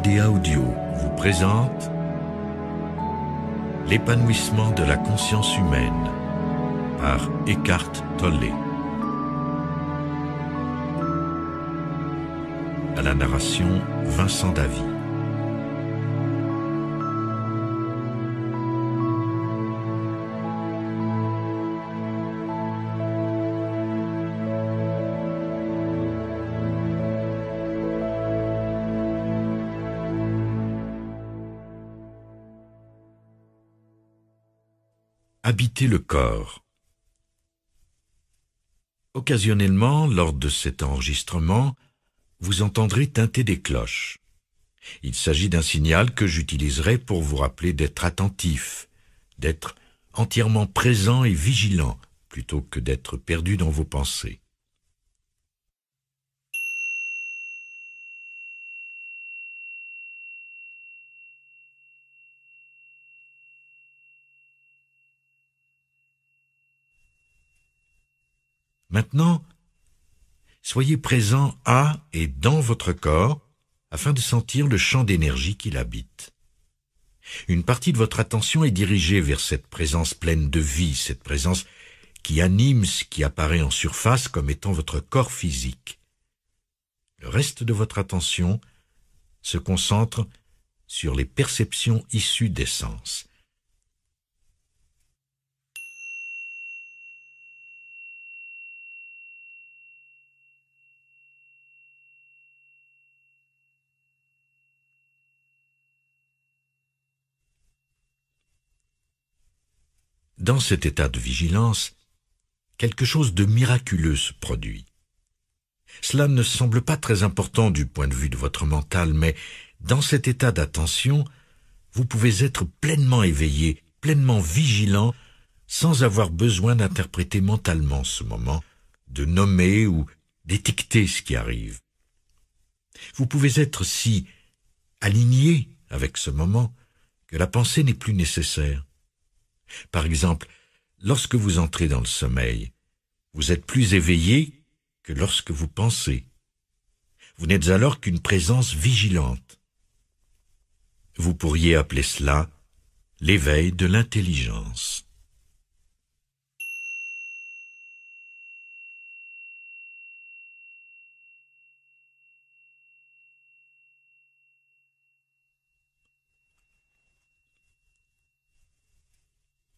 AD Audio vous présente L'épanouissement de la conscience humaine par Eckhart Tolle. À la narration, Vincent Davy. habiter le corps. Occasionnellement, lors de cet enregistrement, vous entendrez teinter des cloches. Il s'agit d'un signal que j'utiliserai pour vous rappeler d'être attentif, d'être entièrement présent et vigilant, plutôt que d'être perdu dans vos pensées. Maintenant, soyez présent à et dans votre corps afin de sentir le champ d'énergie qui l'habite. Une partie de votre attention est dirigée vers cette présence pleine de vie, cette présence qui anime ce qui apparaît en surface comme étant votre corps physique. Le reste de votre attention se concentre sur les perceptions issues des sens, Dans cet état de vigilance, quelque chose de miraculeux se produit. Cela ne semble pas très important du point de vue de votre mental, mais dans cet état d'attention, vous pouvez être pleinement éveillé, pleinement vigilant, sans avoir besoin d'interpréter mentalement ce moment, de nommer ou d'étiqueter ce qui arrive. Vous pouvez être si aligné avec ce moment que la pensée n'est plus nécessaire. Par exemple, lorsque vous entrez dans le sommeil, vous êtes plus éveillé que lorsque vous pensez. Vous n'êtes alors qu'une présence vigilante. Vous pourriez appeler cela l'éveil de l'intelligence.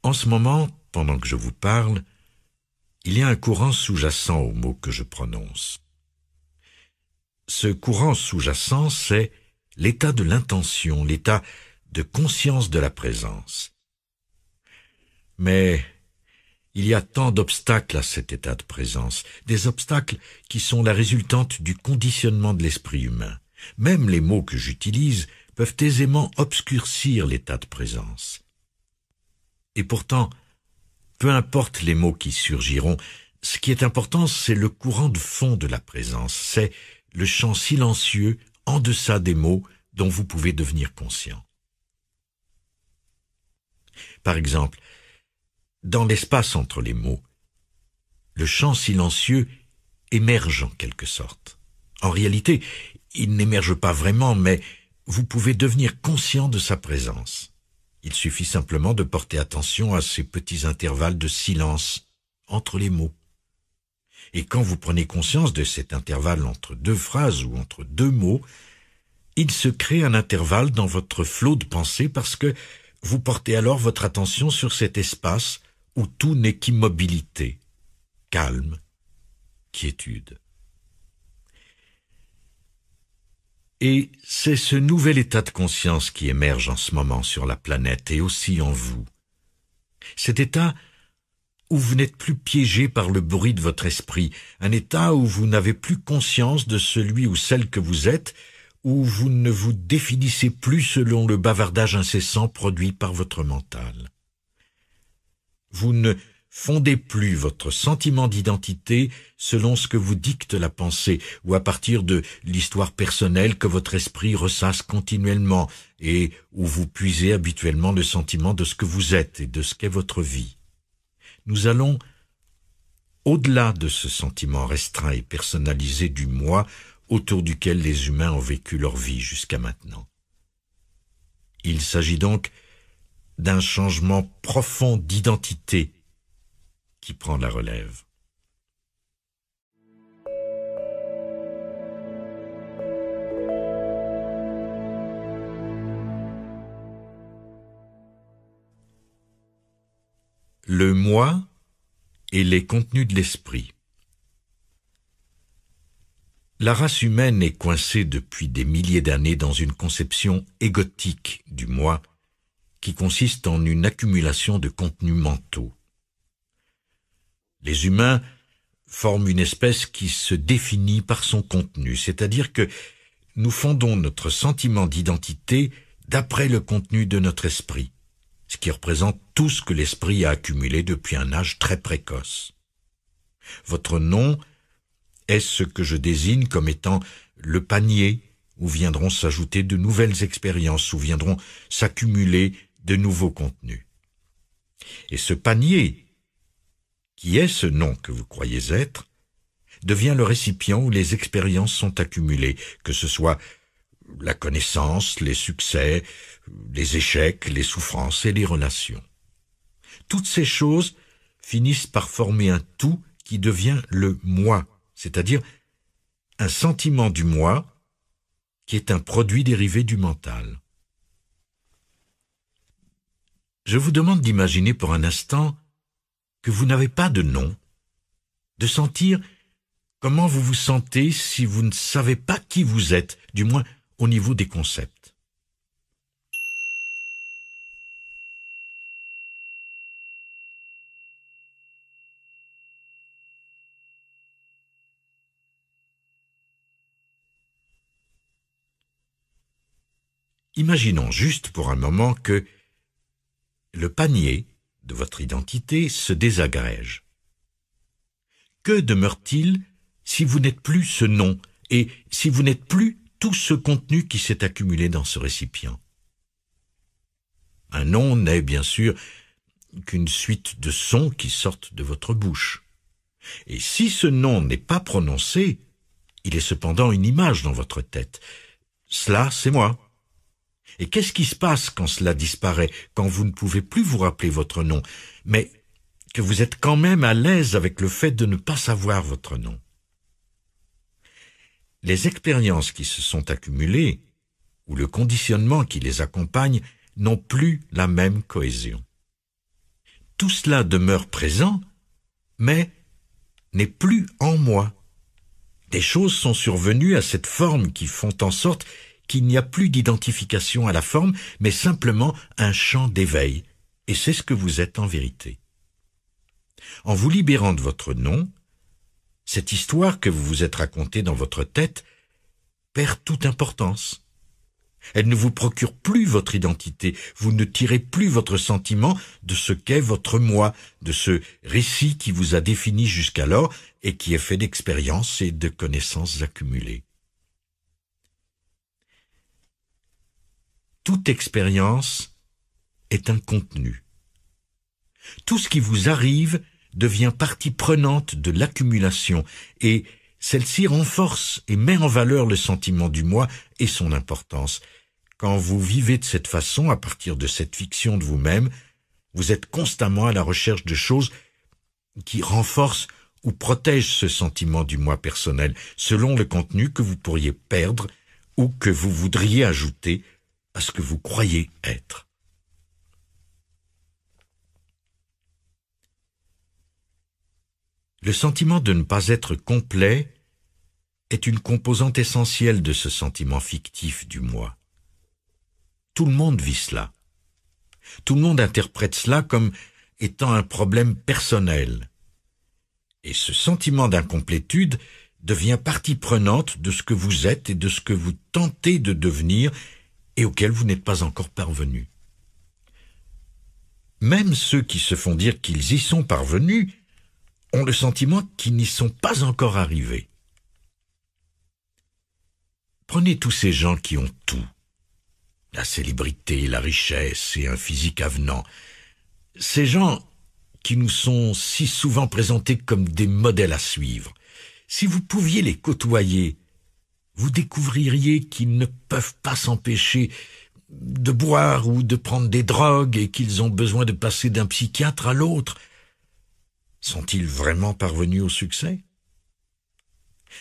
En ce moment, pendant que je vous parle, il y a un courant sous-jacent aux mots que je prononce. Ce courant sous-jacent, c'est l'état de l'intention, l'état de conscience de la présence. Mais il y a tant d'obstacles à cet état de présence, des obstacles qui sont la résultante du conditionnement de l'esprit humain. Même les mots que j'utilise peuvent aisément obscurcir l'état de présence. Et pourtant, peu importe les mots qui surgiront, ce qui est important, c'est le courant de fond de la présence, c'est le champ silencieux en deçà des mots dont vous pouvez devenir conscient. Par exemple, dans l'espace entre les mots, le champ silencieux émerge en quelque sorte. En réalité, il n'émerge pas vraiment, mais vous pouvez devenir conscient de sa présence. Il suffit simplement de porter attention à ces petits intervalles de silence entre les mots. Et quand vous prenez conscience de cet intervalle entre deux phrases ou entre deux mots, il se crée un intervalle dans votre flot de pensée parce que vous portez alors votre attention sur cet espace où tout n'est qu'immobilité, calme, quiétude. Et c'est ce nouvel état de conscience qui émerge en ce moment sur la planète et aussi en vous. Cet état où vous n'êtes plus piégé par le bruit de votre esprit, un état où vous n'avez plus conscience de celui ou celle que vous êtes, où vous ne vous définissez plus selon le bavardage incessant produit par votre mental. Vous ne Fondez plus votre sentiment d'identité selon ce que vous dicte la pensée ou à partir de l'histoire personnelle que votre esprit ressasse continuellement et où vous puisez habituellement le sentiment de ce que vous êtes et de ce qu'est votre vie. Nous allons au-delà de ce sentiment restreint et personnalisé du moi autour duquel les humains ont vécu leur vie jusqu'à maintenant. Il s'agit donc d'un changement profond d'identité qui prend la relève. Le moi et les contenus de l'esprit. La race humaine est coincée depuis des milliers d'années dans une conception égotique du moi qui consiste en une accumulation de contenus mentaux. Les humains forment une espèce qui se définit par son contenu, c'est-à-dire que nous fondons notre sentiment d'identité d'après le contenu de notre esprit, ce qui représente tout ce que l'esprit a accumulé depuis un âge très précoce. Votre nom est ce que je désigne comme étant le panier où viendront s'ajouter de nouvelles expériences, où viendront s'accumuler de nouveaux contenus. Et ce panier qui est ce nom que vous croyez être, devient le récipient où les expériences sont accumulées, que ce soit la connaissance, les succès, les échecs, les souffrances et les relations. Toutes ces choses finissent par former un tout qui devient le moi, c'est-à-dire un sentiment du moi qui est un produit dérivé du mental. Je vous demande d'imaginer pour un instant que vous n'avez pas de nom, de sentir comment vous vous sentez si vous ne savez pas qui vous êtes, du moins au niveau des concepts. Imaginons juste pour un moment que le panier de votre identité se désagrège. Que demeure-t-il si vous n'êtes plus ce nom et si vous n'êtes plus tout ce contenu qui s'est accumulé dans ce récipient Un nom n'est bien sûr qu'une suite de sons qui sortent de votre bouche. Et si ce nom n'est pas prononcé, il est cependant une image dans votre tête. Cela, c'est moi. Et qu'est-ce qui se passe quand cela disparaît, quand vous ne pouvez plus vous rappeler votre nom, mais que vous êtes quand même à l'aise avec le fait de ne pas savoir votre nom Les expériences qui se sont accumulées, ou le conditionnement qui les accompagne, n'ont plus la même cohésion. Tout cela demeure présent, mais n'est plus en moi. Des choses sont survenues à cette forme qui font en sorte qu'il n'y a plus d'identification à la forme, mais simplement un champ d'éveil. Et c'est ce que vous êtes en vérité. En vous libérant de votre nom, cette histoire que vous vous êtes racontée dans votre tête perd toute importance. Elle ne vous procure plus votre identité, vous ne tirez plus votre sentiment de ce qu'est votre moi, de ce récit qui vous a défini jusqu'alors et qui est fait d'expériences et de connaissances accumulées. toute expérience est un contenu. Tout ce qui vous arrive devient partie prenante de l'accumulation et celle-ci renforce et met en valeur le sentiment du moi et son importance. Quand vous vivez de cette façon, à partir de cette fiction de vous-même, vous êtes constamment à la recherche de choses qui renforcent ou protègent ce sentiment du moi personnel, selon le contenu que vous pourriez perdre ou que vous voudriez ajouter à ce que vous croyez être. Le sentiment de ne pas être complet est une composante essentielle de ce sentiment fictif du moi. Tout le monde vit cela. Tout le monde interprète cela comme étant un problème personnel. Et ce sentiment d'incomplétude devient partie prenante de ce que vous êtes et de ce que vous tentez de devenir et auquel vous n'êtes pas encore parvenu. Même ceux qui se font dire qu'ils y sont parvenus ont le sentiment qu'ils n'y sont pas encore arrivés. Prenez tous ces gens qui ont tout, la célébrité, la richesse et un physique avenant, ces gens qui nous sont si souvent présentés comme des modèles à suivre, si vous pouviez les côtoyer, vous découvririez qu'ils ne peuvent pas s'empêcher de boire ou de prendre des drogues et qu'ils ont besoin de passer d'un psychiatre à l'autre. Sont-ils vraiment parvenus au succès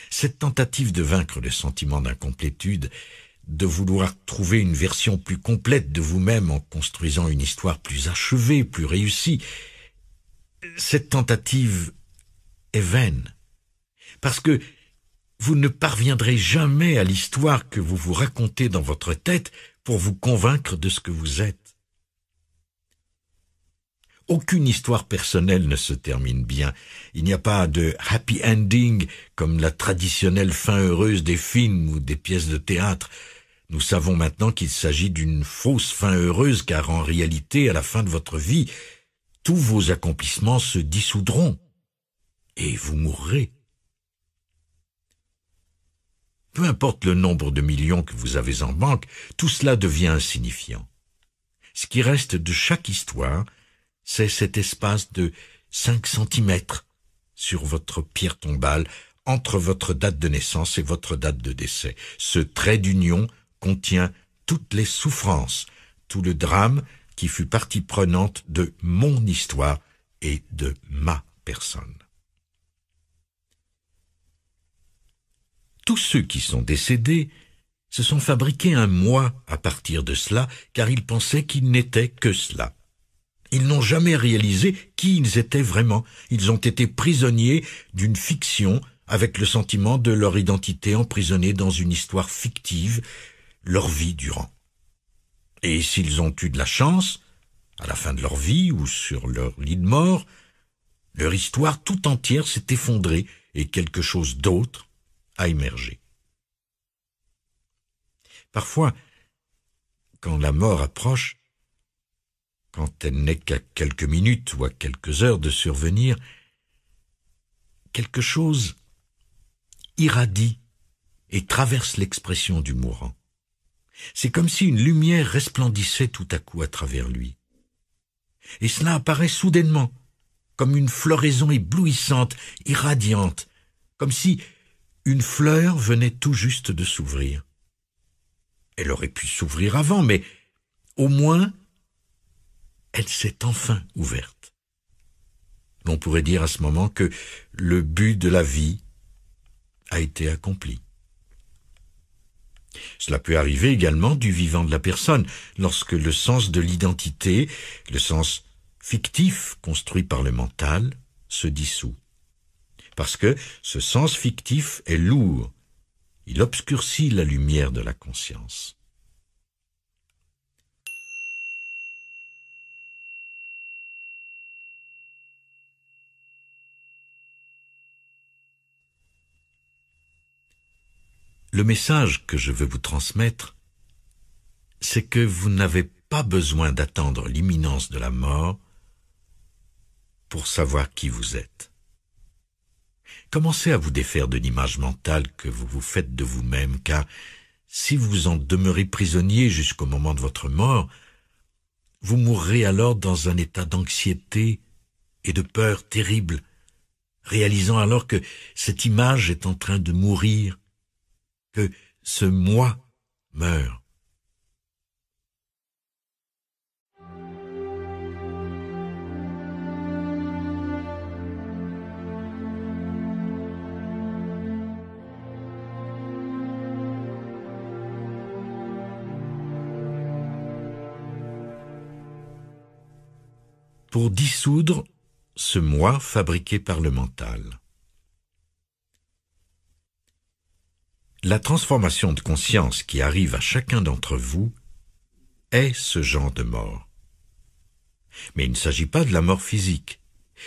Cette tentative de vaincre le sentiment d'incomplétude, de vouloir trouver une version plus complète de vous-même en construisant une histoire plus achevée, plus réussie, cette tentative est vaine. Parce que vous ne parviendrez jamais à l'histoire que vous vous racontez dans votre tête pour vous convaincre de ce que vous êtes. Aucune histoire personnelle ne se termine bien. Il n'y a pas de happy ending comme la traditionnelle fin heureuse des films ou des pièces de théâtre. Nous savons maintenant qu'il s'agit d'une fausse fin heureuse car en réalité, à la fin de votre vie, tous vos accomplissements se dissoudront et vous mourrez. Peu importe le nombre de millions que vous avez en banque, tout cela devient insignifiant. Ce qui reste de chaque histoire, c'est cet espace de 5 cm sur votre pierre tombale entre votre date de naissance et votre date de décès. Ce trait d'union contient toutes les souffrances, tout le drame qui fut partie prenante de mon histoire et de ma personne. tous ceux qui sont décédés se sont fabriqués un moi à partir de cela, car ils pensaient qu'ils n'étaient que cela. Ils n'ont jamais réalisé qui ils étaient vraiment. Ils ont été prisonniers d'une fiction avec le sentiment de leur identité emprisonnée dans une histoire fictive, leur vie durant. Et s'ils ont eu de la chance, à la fin de leur vie ou sur leur lit de mort, leur histoire tout entière s'est effondrée et quelque chose d'autre à émerger. Parfois, quand la mort approche, quand elle n'est qu'à quelques minutes ou à quelques heures de survenir, quelque chose irradie et traverse l'expression du mourant. C'est comme si une lumière resplendissait tout à coup à travers lui. Et cela apparaît soudainement, comme une floraison éblouissante, irradiante, comme si une fleur venait tout juste de s'ouvrir. Elle aurait pu s'ouvrir avant, mais au moins elle s'est enfin ouverte. On pourrait dire à ce moment que le but de la vie a été accompli. Cela peut arriver également du vivant de la personne, lorsque le sens de l'identité, le sens fictif construit par le mental, se dissout parce que ce sens fictif est lourd, il obscurcit la lumière de la conscience. Le message que je veux vous transmettre, c'est que vous n'avez pas besoin d'attendre l'imminence de la mort pour savoir qui vous êtes. Commencez à vous défaire de l'image mentale que vous vous faites de vous-même, car si vous en demeurez prisonnier jusqu'au moment de votre mort, vous mourrez alors dans un état d'anxiété et de peur terrible, réalisant alors que cette image est en train de mourir, que ce moi meurt. pour dissoudre ce moi fabriqué par le mental. La transformation de conscience qui arrive à chacun d'entre vous est ce genre de mort. Mais il ne s'agit pas de la mort physique,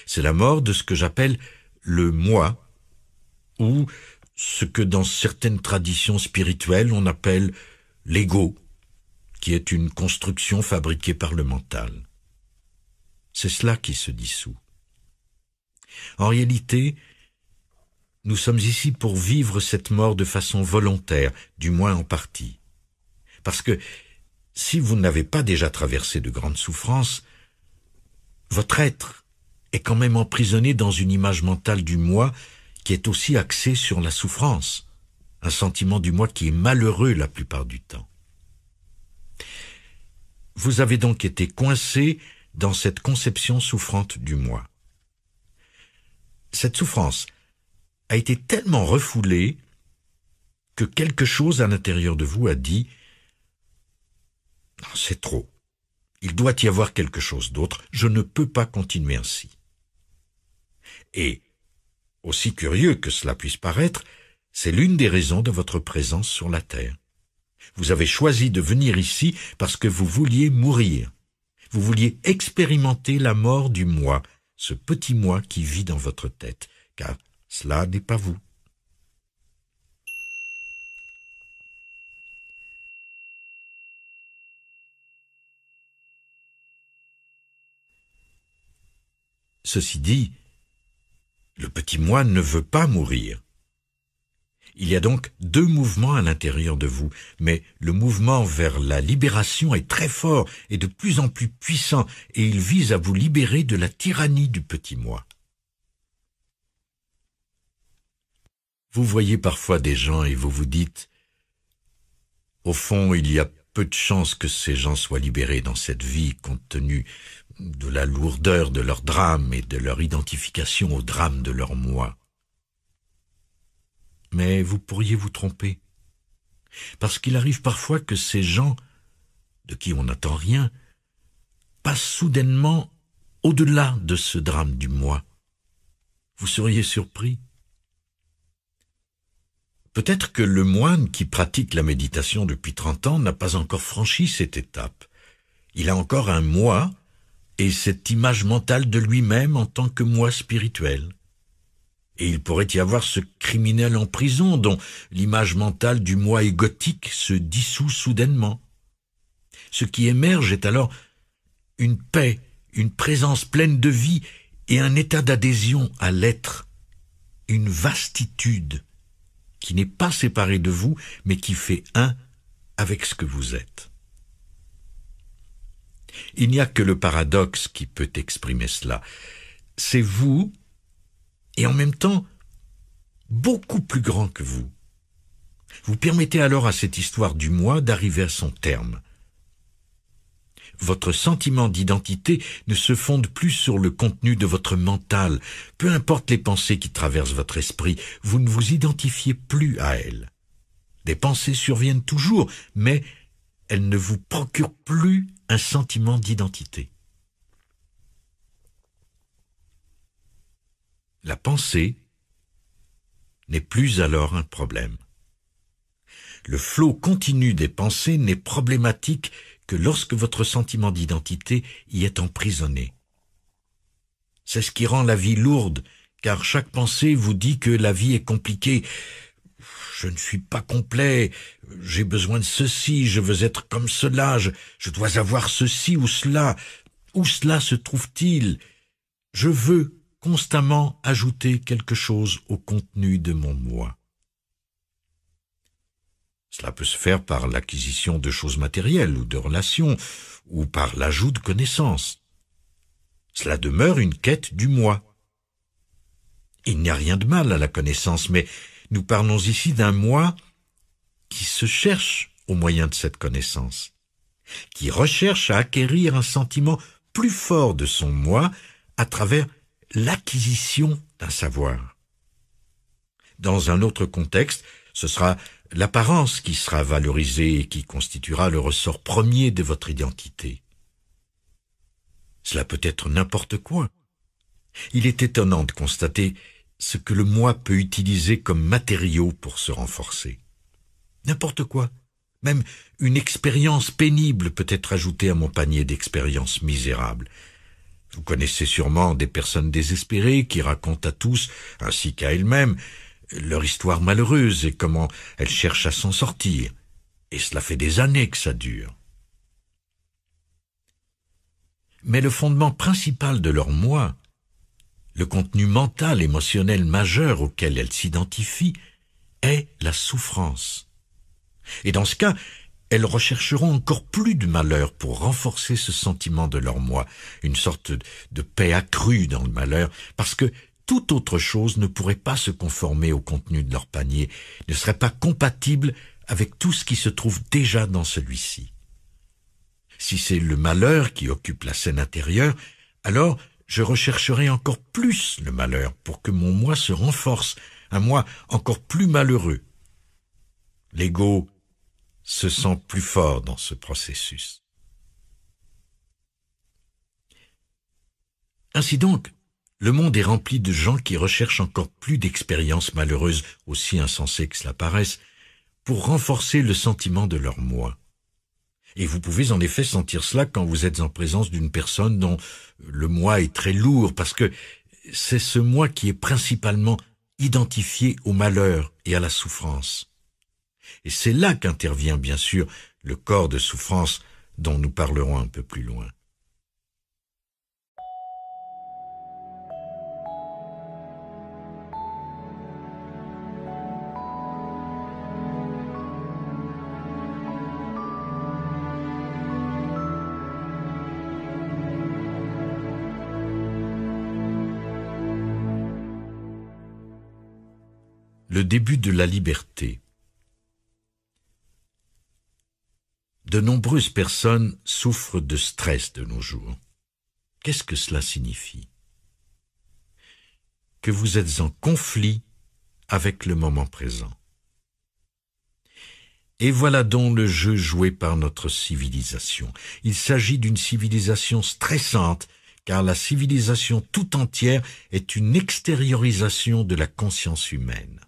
c'est la mort de ce que j'appelle le moi, ou ce que dans certaines traditions spirituelles on appelle l'ego, qui est une construction fabriquée par le mental. C'est cela qui se dissout. En réalité, nous sommes ici pour vivre cette mort de façon volontaire, du moins en partie. Parce que si vous n'avez pas déjà traversé de grandes souffrances, votre être est quand même emprisonné dans une image mentale du moi qui est aussi axée sur la souffrance, un sentiment du moi qui est malheureux la plupart du temps. Vous avez donc été coincé dans cette conception souffrante du moi. Cette souffrance a été tellement refoulée que quelque chose à l'intérieur de vous a dit C'est trop. Il doit y avoir quelque chose d'autre. Je ne peux pas continuer ainsi. Et, aussi curieux que cela puisse paraître, c'est l'une des raisons de votre présence sur la Terre. Vous avez choisi de venir ici parce que vous vouliez mourir vous vouliez expérimenter la mort du moi, ce petit moi qui vit dans votre tête, car cela n'est pas vous. Ceci dit, le petit moi ne veut pas mourir. Il y a donc deux mouvements à l'intérieur de vous, mais le mouvement vers la libération est très fort et de plus en plus puissant, et il vise à vous libérer de la tyrannie du petit moi. Vous voyez parfois des gens et vous vous dites Au fond, il y a peu de chances que ces gens soient libérés dans cette vie compte tenu de la lourdeur de leur drame et de leur identification au drame de leur moi mais vous pourriez vous tromper. Parce qu'il arrive parfois que ces gens, de qui on n'attend rien, passent soudainement au-delà de ce drame du moi. Vous seriez surpris. Peut-être que le moine qui pratique la méditation depuis trente ans n'a pas encore franchi cette étape. Il a encore un moi et cette image mentale de lui-même en tant que moi spirituel. Et il pourrait y avoir ce criminel en prison dont l'image mentale du moi égotique se dissout soudainement. Ce qui émerge est alors une paix, une présence pleine de vie et un état d'adhésion à l'être, une vastitude qui n'est pas séparée de vous, mais qui fait un avec ce que vous êtes. Il n'y a que le paradoxe qui peut exprimer cela. C'est vous et en même temps beaucoup plus grand que vous. Vous permettez alors à cette histoire du moi d'arriver à son terme. Votre sentiment d'identité ne se fonde plus sur le contenu de votre mental, peu importe les pensées qui traversent votre esprit, vous ne vous identifiez plus à elles. Des pensées surviennent toujours, mais elles ne vous procurent plus un sentiment d'identité. La pensée n'est plus alors un problème. Le flot continu des pensées n'est problématique que lorsque votre sentiment d'identité y est emprisonné. C'est ce qui rend la vie lourde, car chaque pensée vous dit que la vie est compliquée. Je ne suis pas complet, j'ai besoin de ceci, je veux être comme cela, je, dois avoir ceci ou cela. Où cela se trouve-t-il Je veux constamment ajouter quelque chose au contenu de mon moi. Cela peut se faire par l'acquisition de choses matérielles ou de relations, ou par l'ajout de connaissances. Cela demeure une quête du moi. Il n'y a rien de mal à la connaissance, mais nous parlons ici d'un moi qui se cherche au moyen de cette connaissance, qui recherche à acquérir un sentiment plus fort de son moi à travers l'acquisition d'un savoir. Dans un autre contexte, ce sera l'apparence qui sera valorisée et qui constituera le ressort premier de votre identité. Cela peut être n'importe quoi. Il est étonnant de constater ce que le moi peut utiliser comme matériau pour se renforcer. N'importe quoi. Même une expérience pénible peut être ajoutée à mon panier d'expériences misérables. Vous connaissez sûrement des personnes désespérées qui racontent à tous, ainsi qu'à elles-mêmes, leur histoire malheureuse et comment elles cherchent à s'en sortir. Et cela fait des années que ça dure. Mais le fondement principal de leur moi, le contenu mental émotionnel majeur auquel elles s'identifient, est la souffrance. Et dans ce cas, elles rechercheront encore plus de malheur pour renforcer ce sentiment de leur moi, une sorte de paix accrue dans le malheur, parce que toute autre chose ne pourrait pas se conformer au contenu de leur panier, ne serait pas compatible avec tout ce qui se trouve déjà dans celui-ci. Si c'est le malheur qui occupe la scène intérieure, alors je rechercherai encore plus le malheur pour que mon moi se renforce, un moi encore plus malheureux. L'ego se sent plus fort dans ce processus. Ainsi donc, le monde est rempli de gens qui recherchent encore plus d'expériences malheureuses, aussi insensées que cela paraisse, pour renforcer le sentiment de leur moi. Et vous pouvez en effet sentir cela quand vous êtes en présence d'une personne dont le moi est très lourd, parce que c'est ce moi qui est principalement identifié au malheur et à la souffrance. Et c'est là qu'intervient bien sûr le corps de souffrance dont nous parlerons un peu plus loin. Le début de la liberté. De nombreuses personnes souffrent de stress de nos jours. Qu'est-ce que cela signifie Que vous êtes en conflit avec le moment présent. Et voilà donc le jeu joué par notre civilisation. Il s'agit d'une civilisation stressante, car la civilisation tout entière est une extériorisation de la conscience humaine.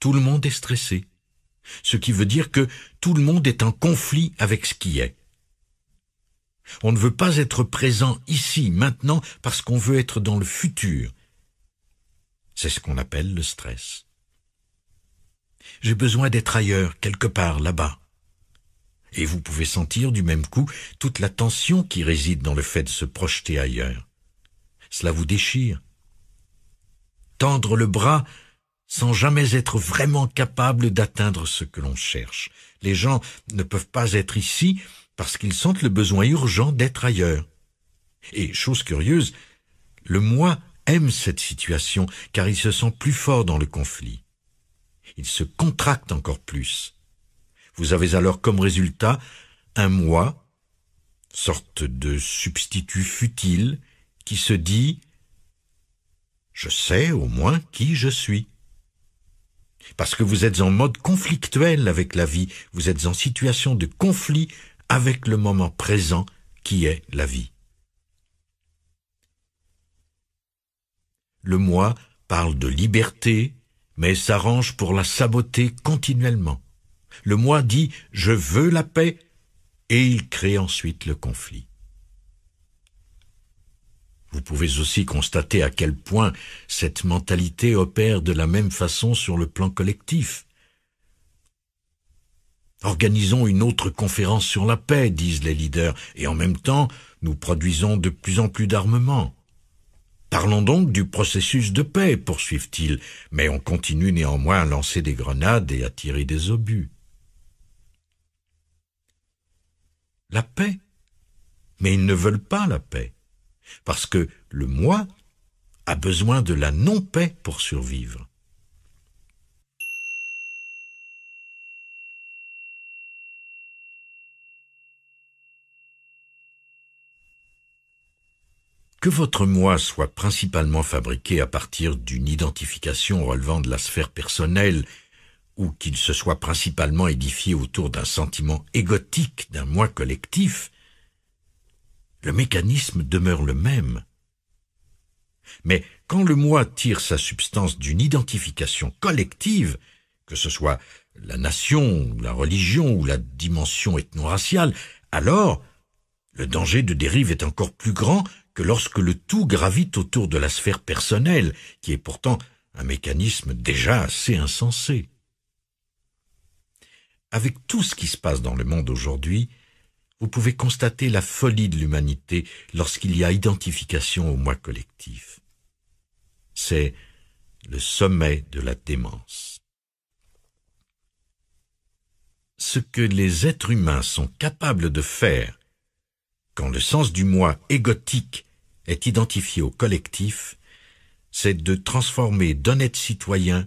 tout le monde est stressé, ce qui veut dire que tout le monde est en conflit avec ce qui est. On ne veut pas être présent ici, maintenant, parce qu'on veut être dans le futur. C'est ce qu'on appelle le stress. J'ai besoin d'être ailleurs, quelque part, là-bas. Et vous pouvez sentir du même coup toute la tension qui réside dans le fait de se projeter ailleurs. Cela vous déchire. Tendre le bras sans jamais être vraiment capable d'atteindre ce que l'on cherche. Les gens ne peuvent pas être ici parce qu'ils sentent le besoin urgent d'être ailleurs. Et, chose curieuse, le moi aime cette situation car il se sent plus fort dans le conflit. Il se contracte encore plus. Vous avez alors comme résultat un moi, sorte de substitut futile, qui se dit ⁇ Je sais au moins qui je suis ⁇ parce que vous êtes en mode conflictuel avec la vie, vous êtes en situation de conflit avec le moment présent qui est la vie. Le moi parle de liberté, mais s'arrange pour la saboter continuellement. Le moi dit ⁇ Je veux la paix ⁇ et il crée ensuite le conflit. Vous pouvez aussi constater à quel point cette mentalité opère de la même façon sur le plan collectif. Organisons une autre conférence sur la paix, disent les leaders, et en même temps, nous produisons de plus en plus d'armements. Parlons donc du processus de paix, poursuivent-ils, mais on continue néanmoins à lancer des grenades et à tirer des obus. La paix Mais ils ne veulent pas la paix parce que le moi a besoin de la non-paix pour survivre. Que votre moi soit principalement fabriqué à partir d'une identification relevant de la sphère personnelle, ou qu'il se soit principalement édifié autour d'un sentiment égotique d'un moi collectif, le mécanisme demeure le même. Mais quand le moi tire sa substance d'une identification collective, que ce soit la nation, la religion ou la dimension ethno-raciale, alors le danger de dérive est encore plus grand que lorsque le tout gravite autour de la sphère personnelle, qui est pourtant un mécanisme déjà assez insensé. Avec tout ce qui se passe dans le monde aujourd'hui, vous pouvez constater la folie de l'humanité lorsqu'il y a identification au moi collectif. C'est le sommet de la démence. Ce que les êtres humains sont capables de faire quand le sens du moi égotique est identifié au collectif, c'est de transformer d'honnêtes citoyens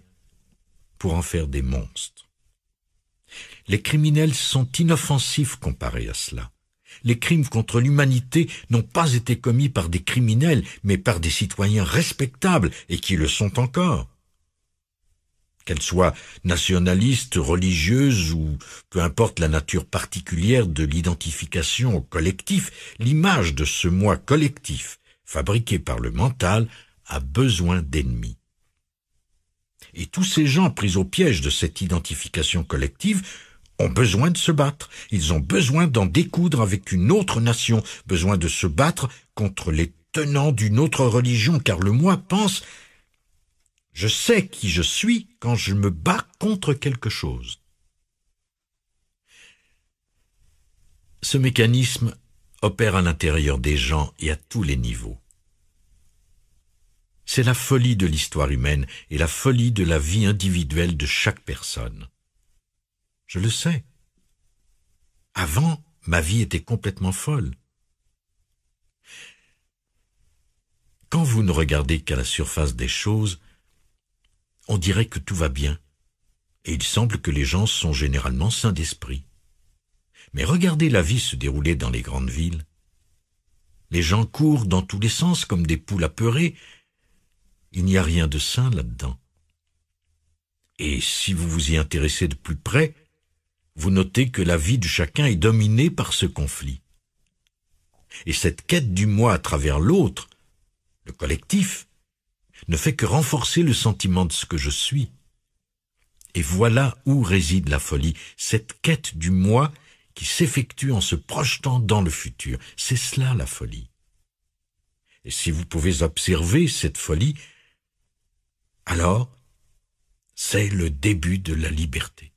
pour en faire des monstres. Les criminels sont inoffensifs comparés à cela. Les crimes contre l'humanité n'ont pas été commis par des criminels, mais par des citoyens respectables, et qui le sont encore. Qu'elles soient nationalistes, religieuses ou peu importe la nature particulière de l'identification au collectif, l'image de ce moi collectif, fabriqué par le mental, a besoin d'ennemis. Et tous ces gens pris au piège de cette identification collective ont besoin de se battre, ils ont besoin d'en découdre avec une autre nation, besoin de se battre contre les tenants d'une autre religion, car le moi pense je sais qui je suis quand je me bats contre quelque chose. Ce mécanisme opère à l'intérieur des gens et à tous les niveaux. C'est la folie de l'histoire humaine et la folie de la vie individuelle de chaque personne. Je le sais. Avant, ma vie était complètement folle. Quand vous ne regardez qu'à la surface des choses, on dirait que tout va bien, et il semble que les gens sont généralement sains d'esprit. Mais regardez la vie se dérouler dans les grandes villes. Les gens courent dans tous les sens comme des poules apeurées. Il n'y a rien de sain là-dedans. Et si vous vous y intéressez de plus près, vous notez que la vie de chacun est dominée par ce conflit. Et cette quête du moi à travers l'autre, le collectif, ne fait que renforcer le sentiment de ce que je suis. Et voilà où réside la folie, cette quête du moi qui s'effectue en se projetant dans le futur. C'est cela la folie. Et si vous pouvez observer cette folie, alors c'est le début de la liberté.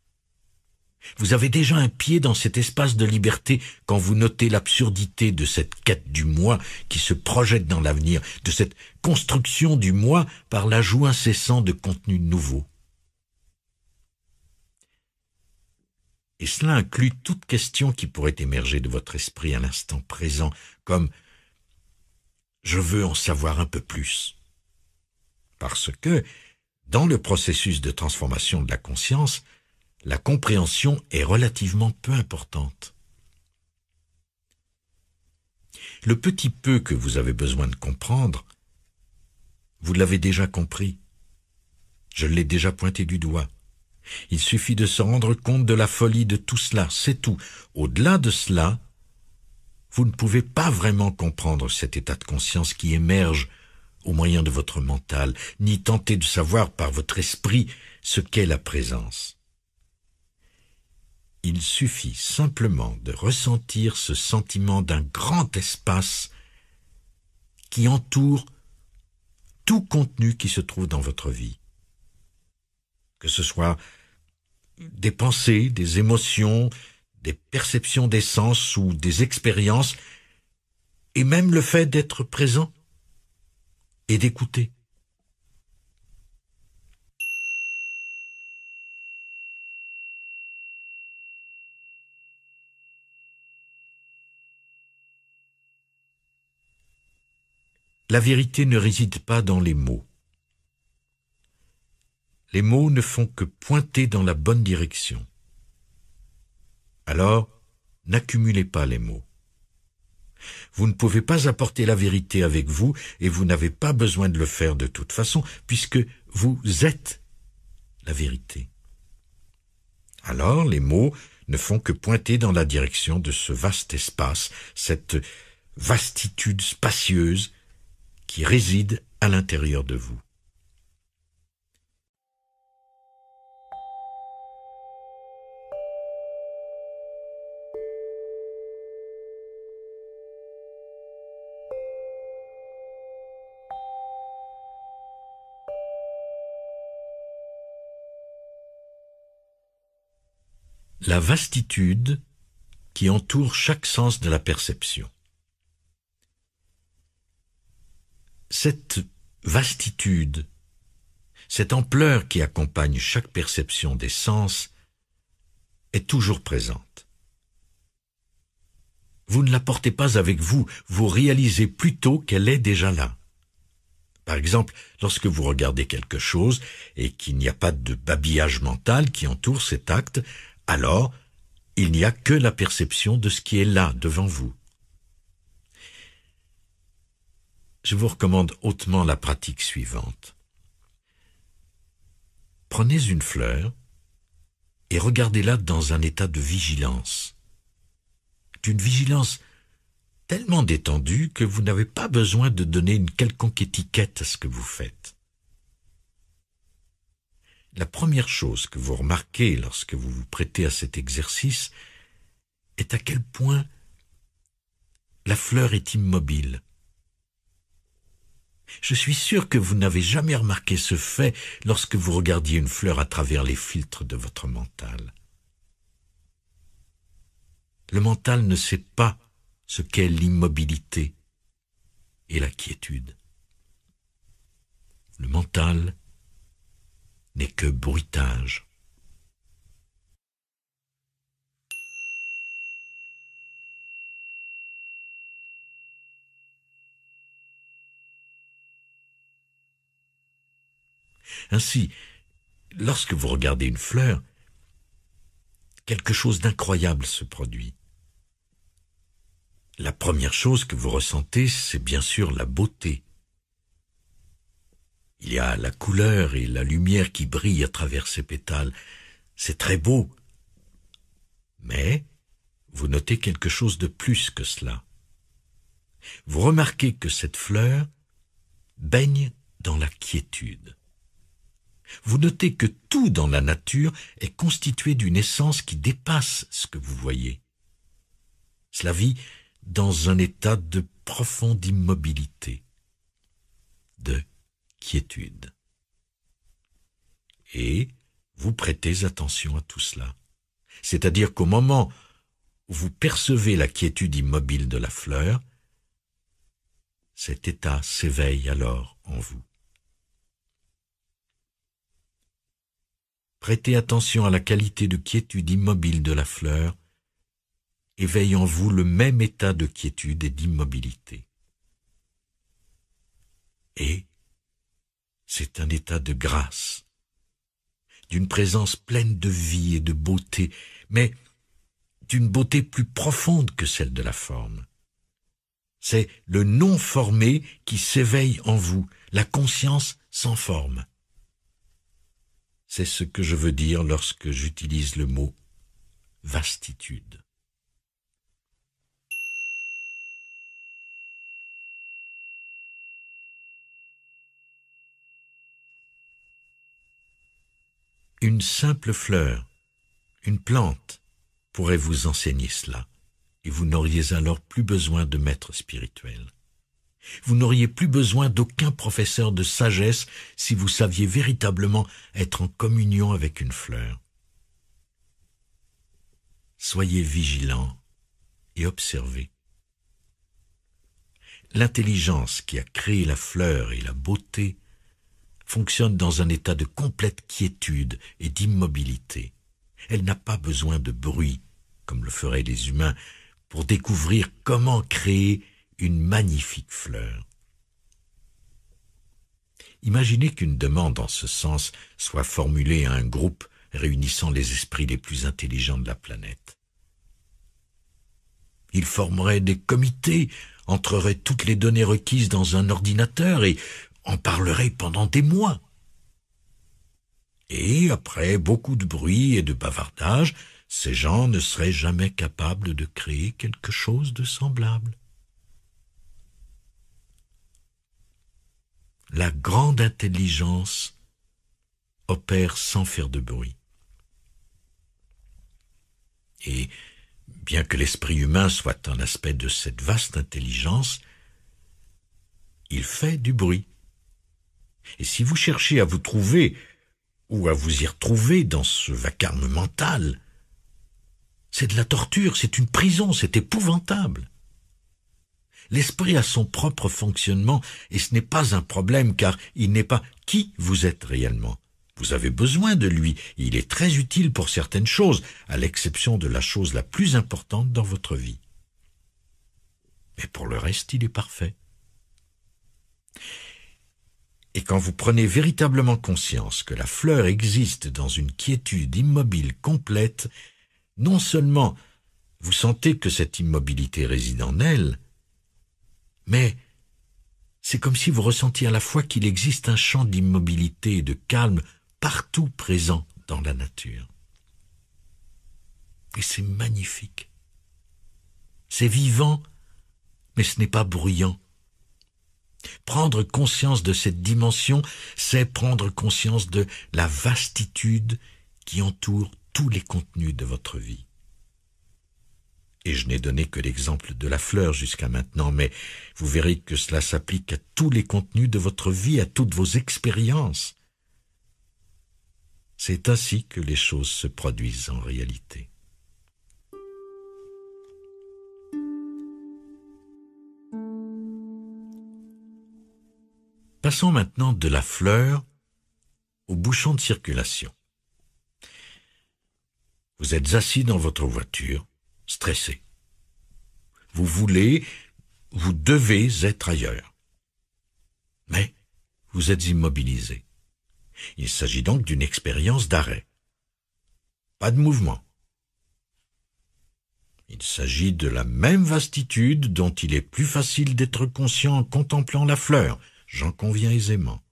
Vous avez déjà un pied dans cet espace de liberté quand vous notez l'absurdité de cette quête du moi qui se projette dans l'avenir, de cette construction du moi par l'ajout incessant de contenus nouveaux. Et cela inclut toute question qui pourrait émerger de votre esprit à l'instant présent, comme je veux en savoir un peu plus. Parce que, dans le processus de transformation de la conscience, la compréhension est relativement peu importante. Le petit peu que vous avez besoin de comprendre, vous l'avez déjà compris. Je l'ai déjà pointé du doigt. Il suffit de se rendre compte de la folie de tout cela, c'est tout. Au-delà de cela, vous ne pouvez pas vraiment comprendre cet état de conscience qui émerge au moyen de votre mental, ni tenter de savoir par votre esprit ce qu'est la présence. Il suffit simplement de ressentir ce sentiment d'un grand espace qui entoure tout contenu qui se trouve dans votre vie. Que ce soit des pensées, des émotions, des perceptions des sens ou des expériences, et même le fait d'être présent et d'écouter. La vérité ne réside pas dans les mots. Les mots ne font que pointer dans la bonne direction. Alors, n'accumulez pas les mots. Vous ne pouvez pas apporter la vérité avec vous et vous n'avez pas besoin de le faire de toute façon puisque vous êtes la vérité. Alors les mots ne font que pointer dans la direction de ce vaste espace, cette vastitude spacieuse qui réside à l'intérieur de vous. la vastitude qui entoure chaque sens de la perception. Cette vastitude, cette ampleur qui accompagne chaque perception des sens est toujours présente. Vous ne la portez pas avec vous, vous réalisez plutôt qu'elle est déjà là. Par exemple, lorsque vous regardez quelque chose et qu'il n'y a pas de babillage mental qui entoure cet acte, alors il n'y a que la perception de ce qui est là devant vous. je vous recommande hautement la pratique suivante. Prenez une fleur et regardez-la dans un état de vigilance, d'une vigilance tellement détendue que vous n'avez pas besoin de donner une quelconque étiquette à ce que vous faites. La première chose que vous remarquez lorsque vous vous prêtez à cet exercice est à quel point la fleur est immobile, je suis sûr que vous n'avez jamais remarqué ce fait lorsque vous regardiez une fleur à travers les filtres de votre mental. Le mental ne sait pas ce qu'est l'immobilité et la quiétude. Le mental n'est que bruitage. Ainsi, lorsque vous regardez une fleur, quelque chose d'incroyable se produit. La première chose que vous ressentez, c'est bien sûr la beauté. Il y a la couleur et la lumière qui brillent à travers ses pétales. C'est très beau. Mais vous notez quelque chose de plus que cela. Vous remarquez que cette fleur baigne dans la quiétude. Vous notez que tout dans la nature est constitué d'une essence qui dépasse ce que vous voyez. Cela vit dans un état de profonde immobilité, de quiétude. Et vous prêtez attention à tout cela. C'est-à-dire qu'au moment où vous percevez la quiétude immobile de la fleur, cet état s'éveille alors en vous. Prêtez attention à la qualité de quiétude immobile de la fleur, éveille en vous le même état de quiétude et d'immobilité. Et c'est un état de grâce, d'une présence pleine de vie et de beauté, mais d'une beauté plus profonde que celle de la forme. C'est le non formé qui s'éveille en vous, la conscience sans forme. C'est ce que je veux dire lorsque j'utilise le mot vastitude. Une simple fleur, une plante, pourrait vous enseigner cela, et vous n'auriez alors plus besoin de maître spirituel. Vous n'auriez plus besoin d'aucun professeur de sagesse si vous saviez véritablement être en communion avec une fleur. Soyez vigilant et observez. L'intelligence qui a créé la fleur et la beauté fonctionne dans un état de complète quiétude et d'immobilité. Elle n'a pas besoin de bruit, comme le feraient les humains, pour découvrir comment créer une magnifique fleur. Imaginez qu'une demande en ce sens soit formulée à un groupe réunissant les esprits les plus intelligents de la planète. Ils formeraient des comités, entreraient toutes les données requises dans un ordinateur et en parleraient pendant des mois. Et après beaucoup de bruit et de bavardage, ces gens ne seraient jamais capables de créer quelque chose de semblable. la grande intelligence opère sans faire de bruit. Et bien que l'esprit humain soit un aspect de cette vaste intelligence, il fait du bruit. Et si vous cherchez à vous trouver ou à vous y retrouver dans ce vacarme mental, c'est de la torture, c'est une prison, c'est épouvantable. L'esprit a son propre fonctionnement et ce n'est pas un problème car il n'est pas qui vous êtes réellement. Vous avez besoin de lui, il est très utile pour certaines choses, à l'exception de la chose la plus importante dans votre vie. Mais pour le reste, il est parfait. Et quand vous prenez véritablement conscience que la fleur existe dans une quiétude immobile complète, non seulement vous sentez que cette immobilité réside en elle, mais c'est comme si vous ressentiez à la fois qu'il existe un champ d'immobilité et de calme partout présent dans la nature. Et c'est magnifique. C'est vivant, mais ce n'est pas bruyant. Prendre conscience de cette dimension, c'est prendre conscience de la vastitude qui entoure tous les contenus de votre vie et je n'ai donné que l'exemple de la fleur jusqu'à maintenant, mais vous verrez que cela s'applique à tous les contenus de votre vie, à toutes vos expériences. C'est ainsi que les choses se produisent en réalité. Passons maintenant de la fleur au bouchon de circulation. Vous êtes assis dans votre voiture, stressé. Vous voulez, vous devez être ailleurs. Mais vous êtes immobilisé. Il s'agit donc d'une expérience d'arrêt. Pas de mouvement. Il s'agit de la même vastitude dont il est plus facile d'être conscient en contemplant la fleur, j'en conviens aisément.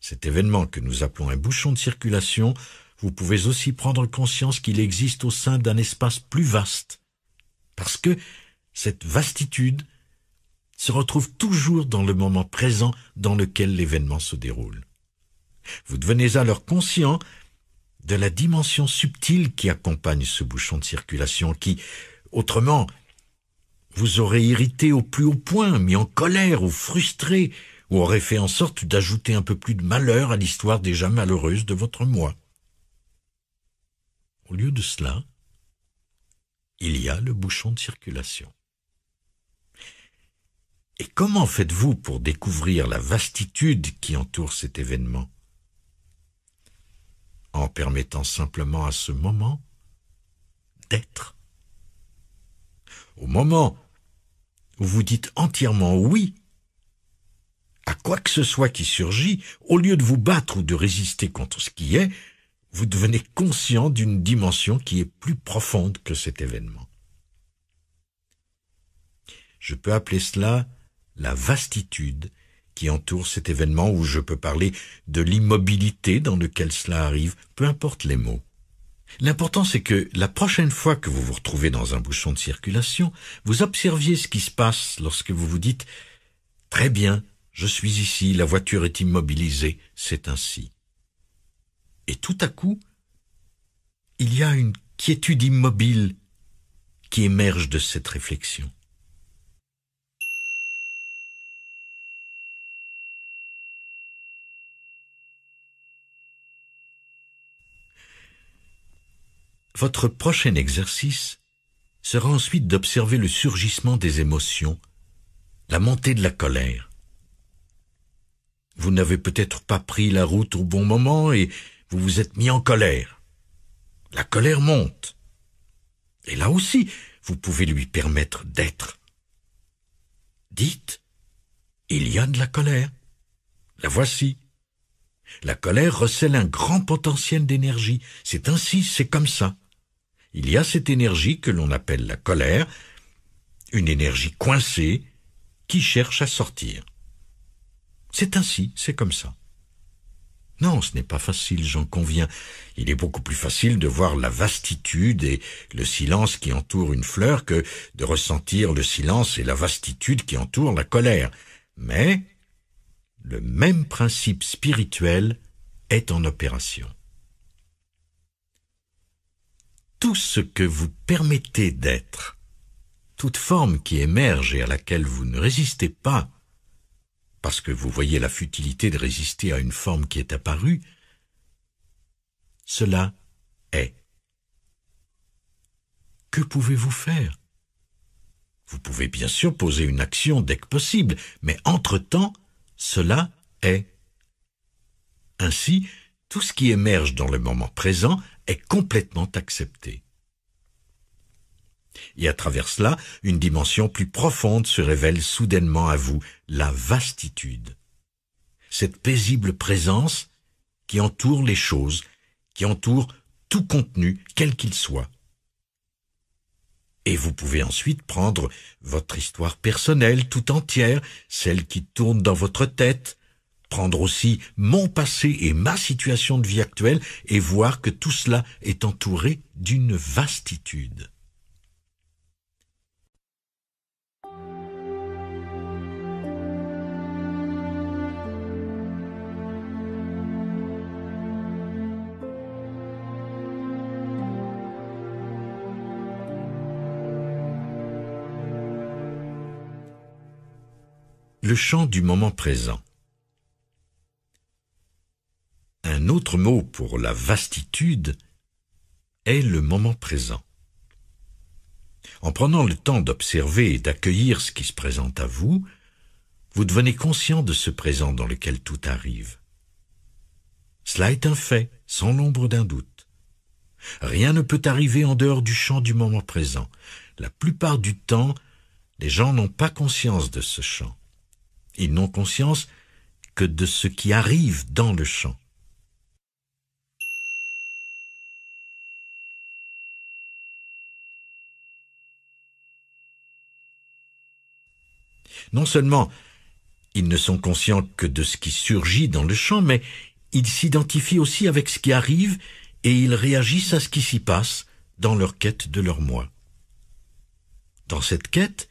Cet événement que nous appelons un bouchon de circulation vous pouvez aussi prendre conscience qu'il existe au sein d'un espace plus vaste, parce que cette vastitude se retrouve toujours dans le moment présent dans lequel l'événement se déroule. Vous devenez alors conscient de la dimension subtile qui accompagne ce bouchon de circulation qui, autrement, vous aurait irrité au plus haut point, mis en colère ou frustré, ou aurait fait en sorte d'ajouter un peu plus de malheur à l'histoire déjà malheureuse de votre moi. Au lieu de cela, il y a le bouchon de circulation. Et comment faites-vous pour découvrir la vastitude qui entoure cet événement En permettant simplement à ce moment d'être. Au moment où vous dites entièrement oui à quoi que ce soit qui surgit, au lieu de vous battre ou de résister contre ce qui est, vous devenez conscient d'une dimension qui est plus profonde que cet événement. Je peux appeler cela la vastitude qui entoure cet événement ou je peux parler de l'immobilité dans lequel cela arrive, peu importe les mots. L'important c'est que la prochaine fois que vous vous retrouvez dans un bouchon de circulation, vous observiez ce qui se passe lorsque vous vous dites Très bien, je suis ici, la voiture est immobilisée, c'est ainsi. Et tout à coup, il y a une quiétude immobile qui émerge de cette réflexion. Votre prochain exercice sera ensuite d'observer le surgissement des émotions, la montée de la colère. Vous n'avez peut-être pas pris la route au bon moment et vous vous êtes mis en colère. La colère monte. Et là aussi, vous pouvez lui permettre d'être. Dites, il y a de la colère. La voici. La colère recèle un grand potentiel d'énergie. C'est ainsi, c'est comme ça. Il y a cette énergie que l'on appelle la colère, une énergie coincée qui cherche à sortir. C'est ainsi, c'est comme ça. Non, ce n'est pas facile, j'en conviens. Il est beaucoup plus facile de voir la vastitude et le silence qui entoure une fleur que de ressentir le silence et la vastitude qui entoure la colère. Mais le même principe spirituel est en opération. Tout ce que vous permettez d'être, toute forme qui émerge et à laquelle vous ne résistez pas, parce que vous voyez la futilité de résister à une forme qui est apparue, cela est. Que pouvez-vous faire Vous pouvez bien sûr poser une action dès que possible, mais entre-temps, cela est. Ainsi, tout ce qui émerge dans le moment présent est complètement accepté. Et à travers cela, une dimension plus profonde se révèle soudainement à vous, la vastitude. Cette paisible présence qui entoure les choses, qui entoure tout contenu, quel qu'il soit. Et vous pouvez ensuite prendre votre histoire personnelle tout entière, celle qui tourne dans votre tête, prendre aussi mon passé et ma situation de vie actuelle et voir que tout cela est entouré d'une vastitude. le champ du moment présent. Un autre mot pour la vastitude est le moment présent. En prenant le temps d'observer et d'accueillir ce qui se présente à vous, vous devenez conscient de ce présent dans lequel tout arrive. Cela est un fait, sans l'ombre d'un doute. Rien ne peut arriver en dehors du champ du moment présent. La plupart du temps, les gens n'ont pas conscience de ce champ. Ils n'ont conscience que de ce qui arrive dans le champ. Non seulement ils ne sont conscients que de ce qui surgit dans le champ, mais ils s'identifient aussi avec ce qui arrive et ils réagissent à ce qui s'y passe dans leur quête de leur moi. Dans cette quête,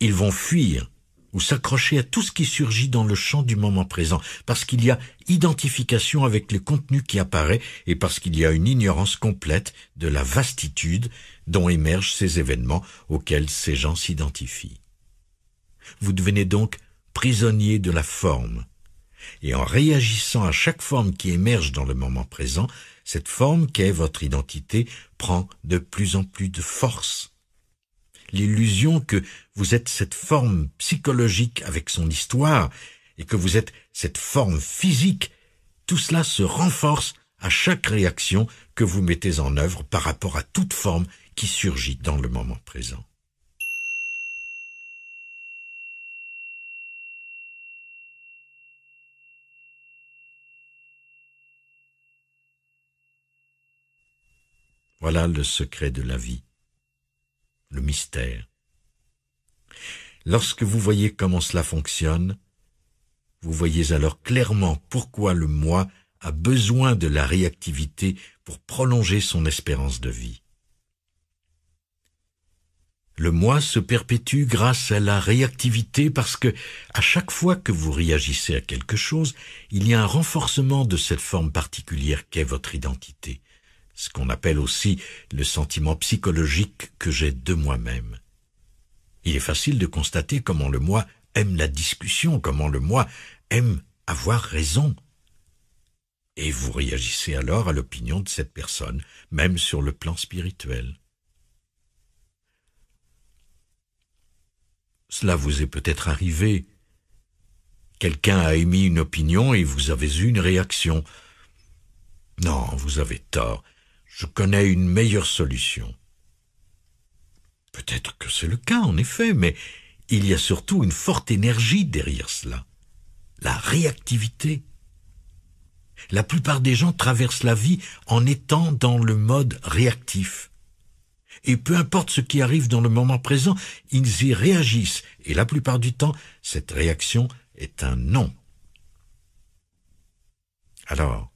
ils vont fuir ou s'accrocher à tout ce qui surgit dans le champ du moment présent, parce qu'il y a identification avec le contenu qui apparaît et parce qu'il y a une ignorance complète de la vastitude dont émergent ces événements auxquels ces gens s'identifient. Vous devenez donc prisonnier de la forme, et en réagissant à chaque forme qui émerge dans le moment présent, cette forme qu'est votre identité prend de plus en plus de force l'illusion que vous êtes cette forme psychologique avec son histoire et que vous êtes cette forme physique, tout cela se renforce à chaque réaction que vous mettez en œuvre par rapport à toute forme qui surgit dans le moment présent. Voilà le secret de la vie le mystère. Lorsque vous voyez comment cela fonctionne, vous voyez alors clairement pourquoi le moi a besoin de la réactivité pour prolonger son espérance de vie. Le moi se perpétue grâce à la réactivité parce que, à chaque fois que vous réagissez à quelque chose, il y a un renforcement de cette forme particulière qu'est votre identité ce qu'on appelle aussi le sentiment psychologique que j'ai de moi-même. Il est facile de constater comment le moi aime la discussion, comment le moi aime avoir raison. Et vous réagissez alors à l'opinion de cette personne, même sur le plan spirituel. Cela vous est peut-être arrivé. Quelqu'un a émis une opinion et vous avez eu une réaction. Non, vous avez tort. Je connais une meilleure solution. Peut-être que c'est le cas, en effet, mais il y a surtout une forte énergie derrière cela. La réactivité. La plupart des gens traversent la vie en étant dans le mode réactif. Et peu importe ce qui arrive dans le moment présent, ils y réagissent, et la plupart du temps, cette réaction est un non. Alors,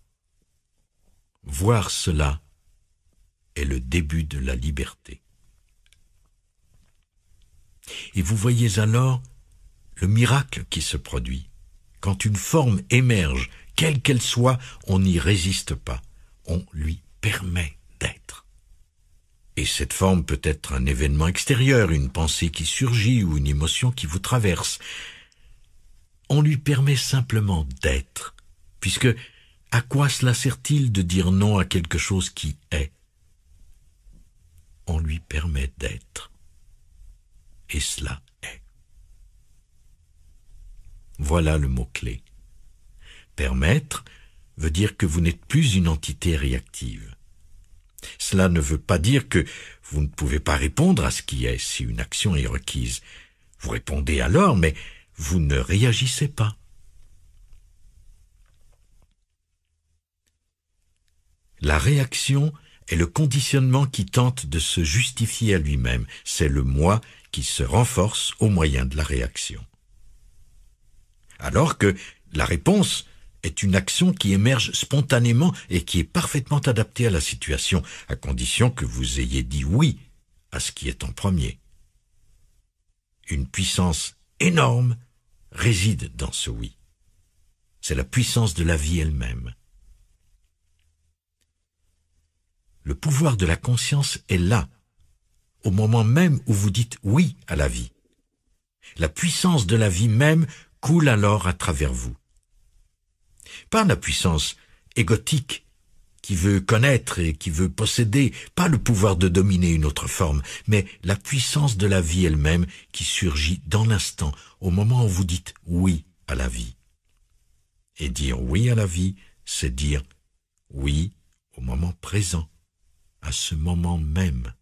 voir cela est le début de la liberté. Et vous voyez alors le miracle qui se produit. Quand une forme émerge, quelle qu'elle soit, on n'y résiste pas, on lui permet d'être. Et cette forme peut être un événement extérieur, une pensée qui surgit ou une émotion qui vous traverse. On lui permet simplement d'être, puisque à quoi cela sert-il de dire non à quelque chose qui est on lui permet d'être. Et cela est. Voilà le mot-clé. Permettre veut dire que vous n'êtes plus une entité réactive. Cela ne veut pas dire que vous ne pouvez pas répondre à ce qui est si une action est requise. Vous répondez alors, mais vous ne réagissez pas. La réaction est le conditionnement qui tente de se justifier à lui-même, c'est le moi qui se renforce au moyen de la réaction. Alors que la réponse est une action qui émerge spontanément et qui est parfaitement adaptée à la situation, à condition que vous ayez dit oui à ce qui est en premier. Une puissance énorme réside dans ce oui. C'est la puissance de la vie elle-même. Le pouvoir de la conscience est là, au moment même où vous dites oui à la vie. La puissance de la vie même coule alors à travers vous. Pas la puissance égotique qui veut connaître et qui veut posséder, pas le pouvoir de dominer une autre forme, mais la puissance de la vie elle-même qui surgit dans l'instant, au moment où vous dites oui à la vie. Et dire oui à la vie, c'est dire oui au moment présent à ce moment même.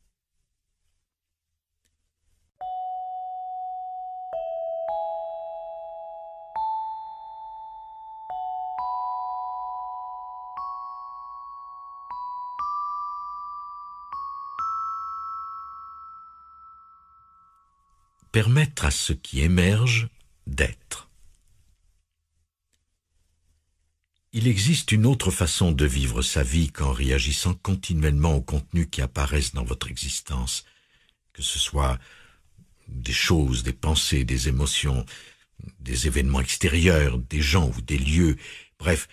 Permettre à ce qui émerge d'être. Il existe une autre façon de vivre sa vie qu'en réagissant continuellement aux contenus qui apparaissent dans votre existence, que ce soit des choses, des pensées, des émotions, des événements extérieurs, des gens ou des lieux, bref,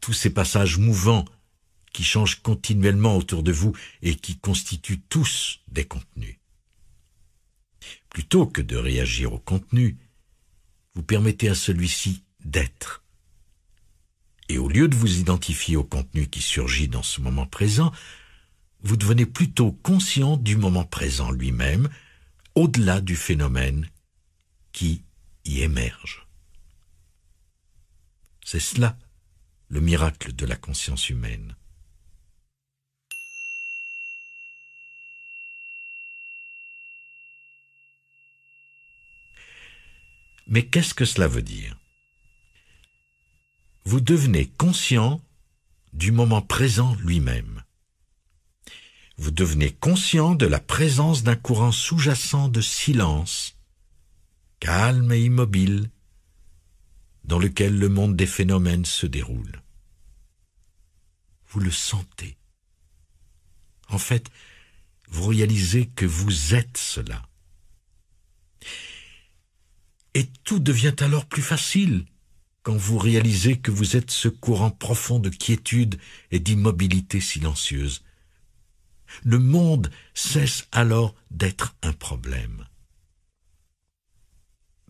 tous ces passages mouvants qui changent continuellement autour de vous et qui constituent tous des contenus. Plutôt que de réagir au contenu, vous permettez à celui-ci d'être et au lieu de vous identifier au contenu qui surgit dans ce moment présent, vous devenez plutôt conscient du moment présent lui-même, au-delà du phénomène qui y émerge. C'est cela le miracle de la conscience humaine. Mais qu'est-ce que cela veut dire vous devenez conscient du moment présent lui-même. Vous devenez conscient de la présence d'un courant sous-jacent de silence, calme et immobile, dans lequel le monde des phénomènes se déroule. Vous le sentez. En fait, vous réalisez que vous êtes cela. Et tout devient alors plus facile, quand vous réalisez que vous êtes ce courant profond de quiétude et d'immobilité silencieuse. Le monde cesse alors d'être un problème.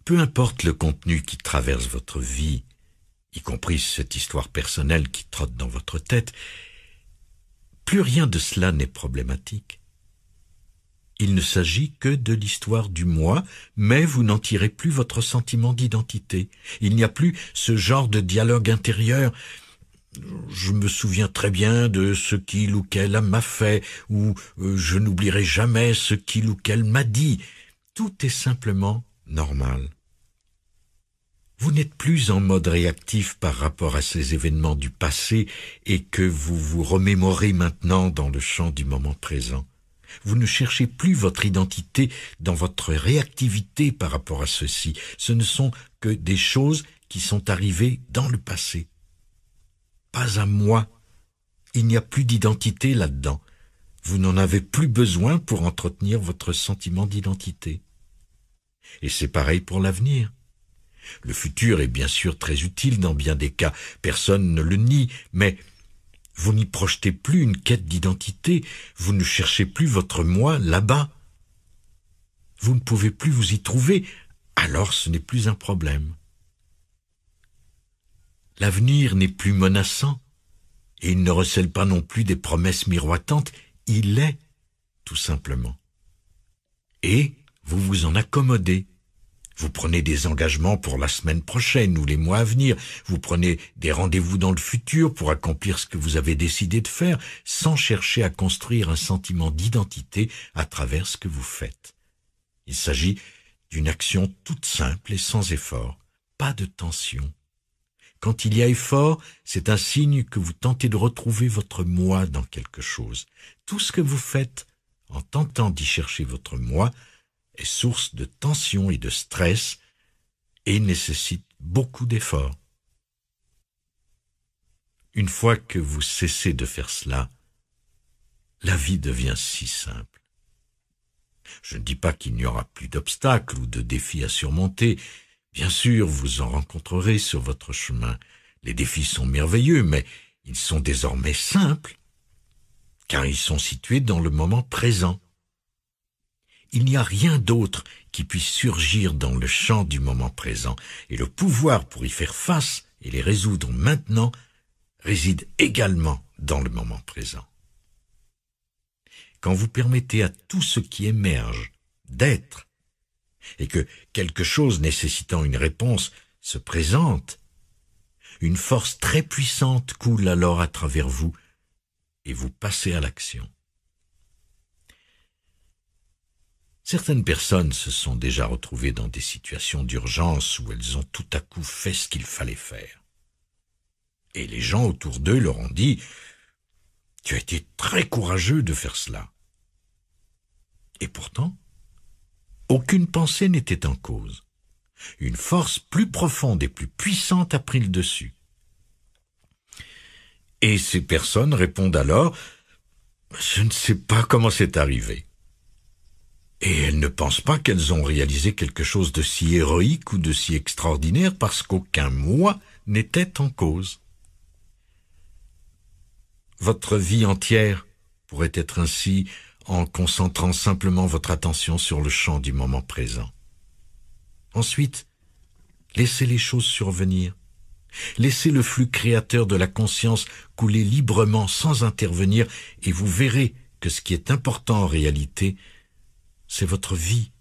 Peu importe le contenu qui traverse votre vie, y compris cette histoire personnelle qui trotte dans votre tête, plus rien de cela n'est problématique. Il ne s'agit que de l'histoire du moi, mais vous n'en tirez plus votre sentiment d'identité. Il n'y a plus ce genre de dialogue intérieur. Je me souviens très bien de ce qu'il ou qu'elle m'a fait, ou euh, je n'oublierai jamais ce qu'il ou qu'elle m'a dit. Tout est simplement normal. Vous n'êtes plus en mode réactif par rapport à ces événements du passé et que vous vous remémorez maintenant dans le champ du moment présent. Vous ne cherchez plus votre identité dans votre réactivité par rapport à ceci. Ce ne sont que des choses qui sont arrivées dans le passé. Pas à moi. Il n'y a plus d'identité là-dedans. Vous n'en avez plus besoin pour entretenir votre sentiment d'identité. Et c'est pareil pour l'avenir. Le futur est bien sûr très utile dans bien des cas, personne ne le nie, mais vous n'y projetez plus une quête d'identité, vous ne cherchez plus votre moi là-bas. Vous ne pouvez plus vous y trouver, alors ce n'est plus un problème. L'avenir n'est plus menaçant, et il ne recèle pas non plus des promesses miroitantes, il est, tout simplement. Et vous vous en accommodez, vous prenez des engagements pour la semaine prochaine ou les mois à venir. Vous prenez des rendez-vous dans le futur pour accomplir ce que vous avez décidé de faire sans chercher à construire un sentiment d'identité à travers ce que vous faites. Il s'agit d'une action toute simple et sans effort. Pas de tension. Quand il y a effort, c'est un signe que vous tentez de retrouver votre moi dans quelque chose. Tout ce que vous faites, en tentant d'y chercher votre moi, est source de tension et de stress et nécessite beaucoup d'efforts. Une fois que vous cessez de faire cela, la vie devient si simple. Je ne dis pas qu'il n'y aura plus d'obstacles ou de défis à surmonter. Bien sûr, vous en rencontrerez sur votre chemin. Les défis sont merveilleux, mais ils sont désormais simples, car ils sont situés dans le moment présent. Il n'y a rien d'autre qui puisse surgir dans le champ du moment présent, et le pouvoir pour y faire face et les résoudre maintenant réside également dans le moment présent. Quand vous permettez à tout ce qui émerge d'être, et que quelque chose nécessitant une réponse se présente, une force très puissante coule alors à travers vous, et vous passez à l'action. Certaines personnes se sont déjà retrouvées dans des situations d'urgence où elles ont tout à coup fait ce qu'il fallait faire. Et les gens autour d'eux leur ont dit Tu as été très courageux de faire cela. Et pourtant, aucune pensée n'était en cause. Une force plus profonde et plus puissante a pris le dessus. Et ces personnes répondent alors Je ne sais pas comment c'est arrivé. Et elles ne pensent pas qu'elles ont réalisé quelque chose de si héroïque ou de si extraordinaire parce qu'aucun moi n'était en cause. Votre vie entière pourrait être ainsi en concentrant simplement votre attention sur le champ du moment présent. Ensuite, laissez les choses survenir. Laissez le flux créateur de la conscience couler librement sans intervenir et vous verrez que ce qui est important en réalité, c'est votre vie,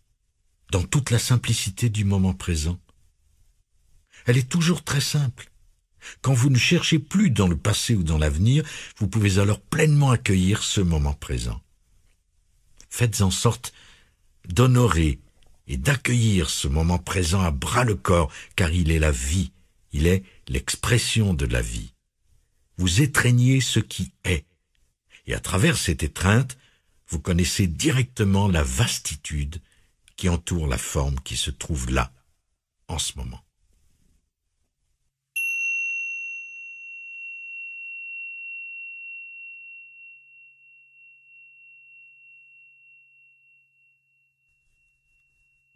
dans toute la simplicité du moment présent. Elle est toujours très simple. Quand vous ne cherchez plus dans le passé ou dans l'avenir, vous pouvez alors pleinement accueillir ce moment présent. Faites en sorte d'honorer et d'accueillir ce moment présent à bras le corps, car il est la vie, il est l'expression de la vie. Vous étreignez ce qui est, et à travers cette étreinte, vous connaissez directement la vastitude qui entoure la forme qui se trouve là, en ce moment.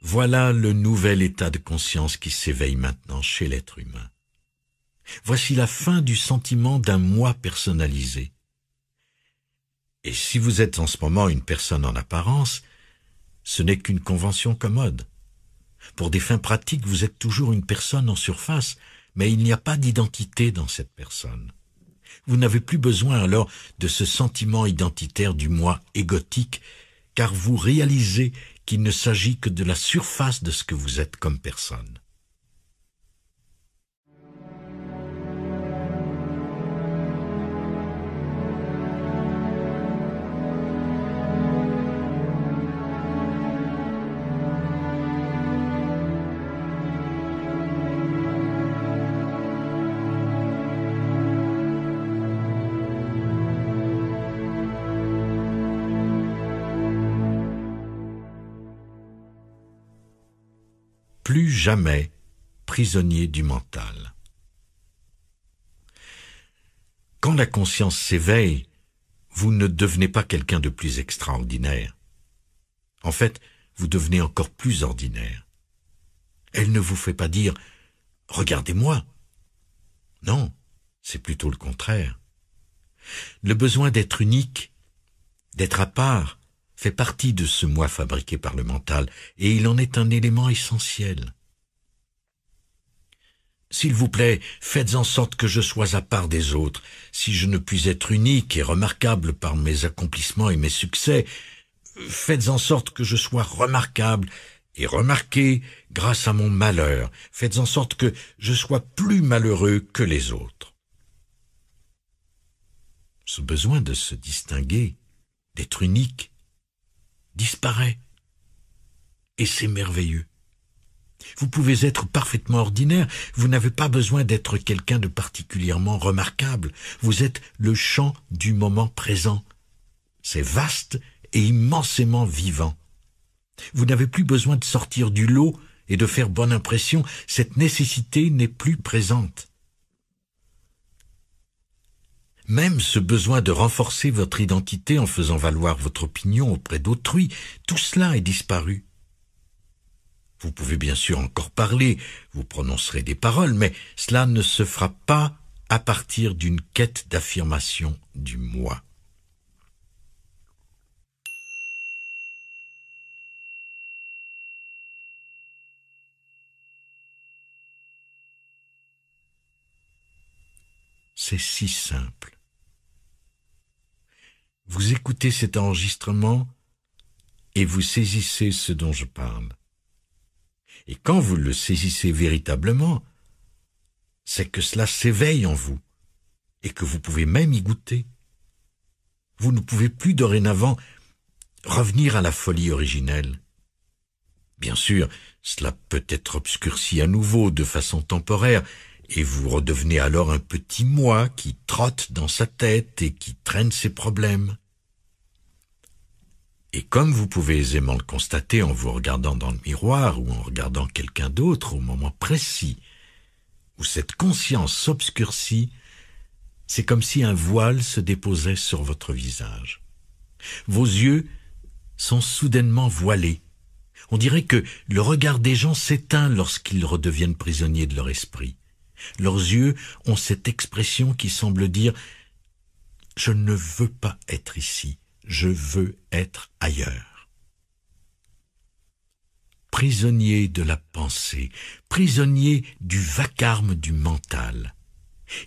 Voilà le nouvel état de conscience qui s'éveille maintenant chez l'être humain. Voici la fin du sentiment d'un moi personnalisé, et si vous êtes en ce moment une personne en apparence, ce n'est qu'une convention commode. Pour des fins pratiques, vous êtes toujours une personne en surface, mais il n'y a pas d'identité dans cette personne. Vous n'avez plus besoin alors de ce sentiment identitaire du moi égotique, car vous réalisez qu'il ne s'agit que de la surface de ce que vous êtes comme personne. jamais prisonnier du mental. Quand la conscience s'éveille, vous ne devenez pas quelqu'un de plus extraordinaire. En fait, vous devenez encore plus ordinaire. Elle ne vous fait pas dire ⁇ Regardez-moi ⁇ Non, c'est plutôt le contraire. Le besoin d'être unique, d'être à part, fait partie de ce moi fabriqué par le mental, et il en est un élément essentiel. S'il vous plaît, faites en sorte que je sois à part des autres. Si je ne puis être unique et remarquable par mes accomplissements et mes succès, faites en sorte que je sois remarquable et remarqué grâce à mon malheur. Faites en sorte que je sois plus malheureux que les autres. Ce besoin de se distinguer, d'être unique, disparaît. Et c'est merveilleux. Vous pouvez être parfaitement ordinaire, vous n'avez pas besoin d'être quelqu'un de particulièrement remarquable, vous êtes le champ du moment présent. C'est vaste et immensément vivant. Vous n'avez plus besoin de sortir du lot et de faire bonne impression, cette nécessité n'est plus présente. Même ce besoin de renforcer votre identité en faisant valoir votre opinion auprès d'autrui, tout cela est disparu. Vous pouvez bien sûr encore parler, vous prononcerez des paroles, mais cela ne se fera pas à partir d'une quête d'affirmation du moi. C'est si simple. Vous écoutez cet enregistrement et vous saisissez ce dont je parle. Et quand vous le saisissez véritablement, c'est que cela s'éveille en vous, et que vous pouvez même y goûter. Vous ne pouvez plus dorénavant revenir à la folie originelle. Bien sûr, cela peut être obscurci à nouveau de façon temporaire, et vous redevenez alors un petit moi qui trotte dans sa tête et qui traîne ses problèmes. Et comme vous pouvez aisément le constater en vous regardant dans le miroir ou en regardant quelqu'un d'autre au moment précis où cette conscience s'obscurcit, c'est comme si un voile se déposait sur votre visage. Vos yeux sont soudainement voilés. On dirait que le regard des gens s'éteint lorsqu'ils redeviennent prisonniers de leur esprit. Leurs yeux ont cette expression qui semble dire ⁇ Je ne veux pas être ici ⁇ je veux être ailleurs. Prisonnier de la pensée, prisonnier du vacarme du mental,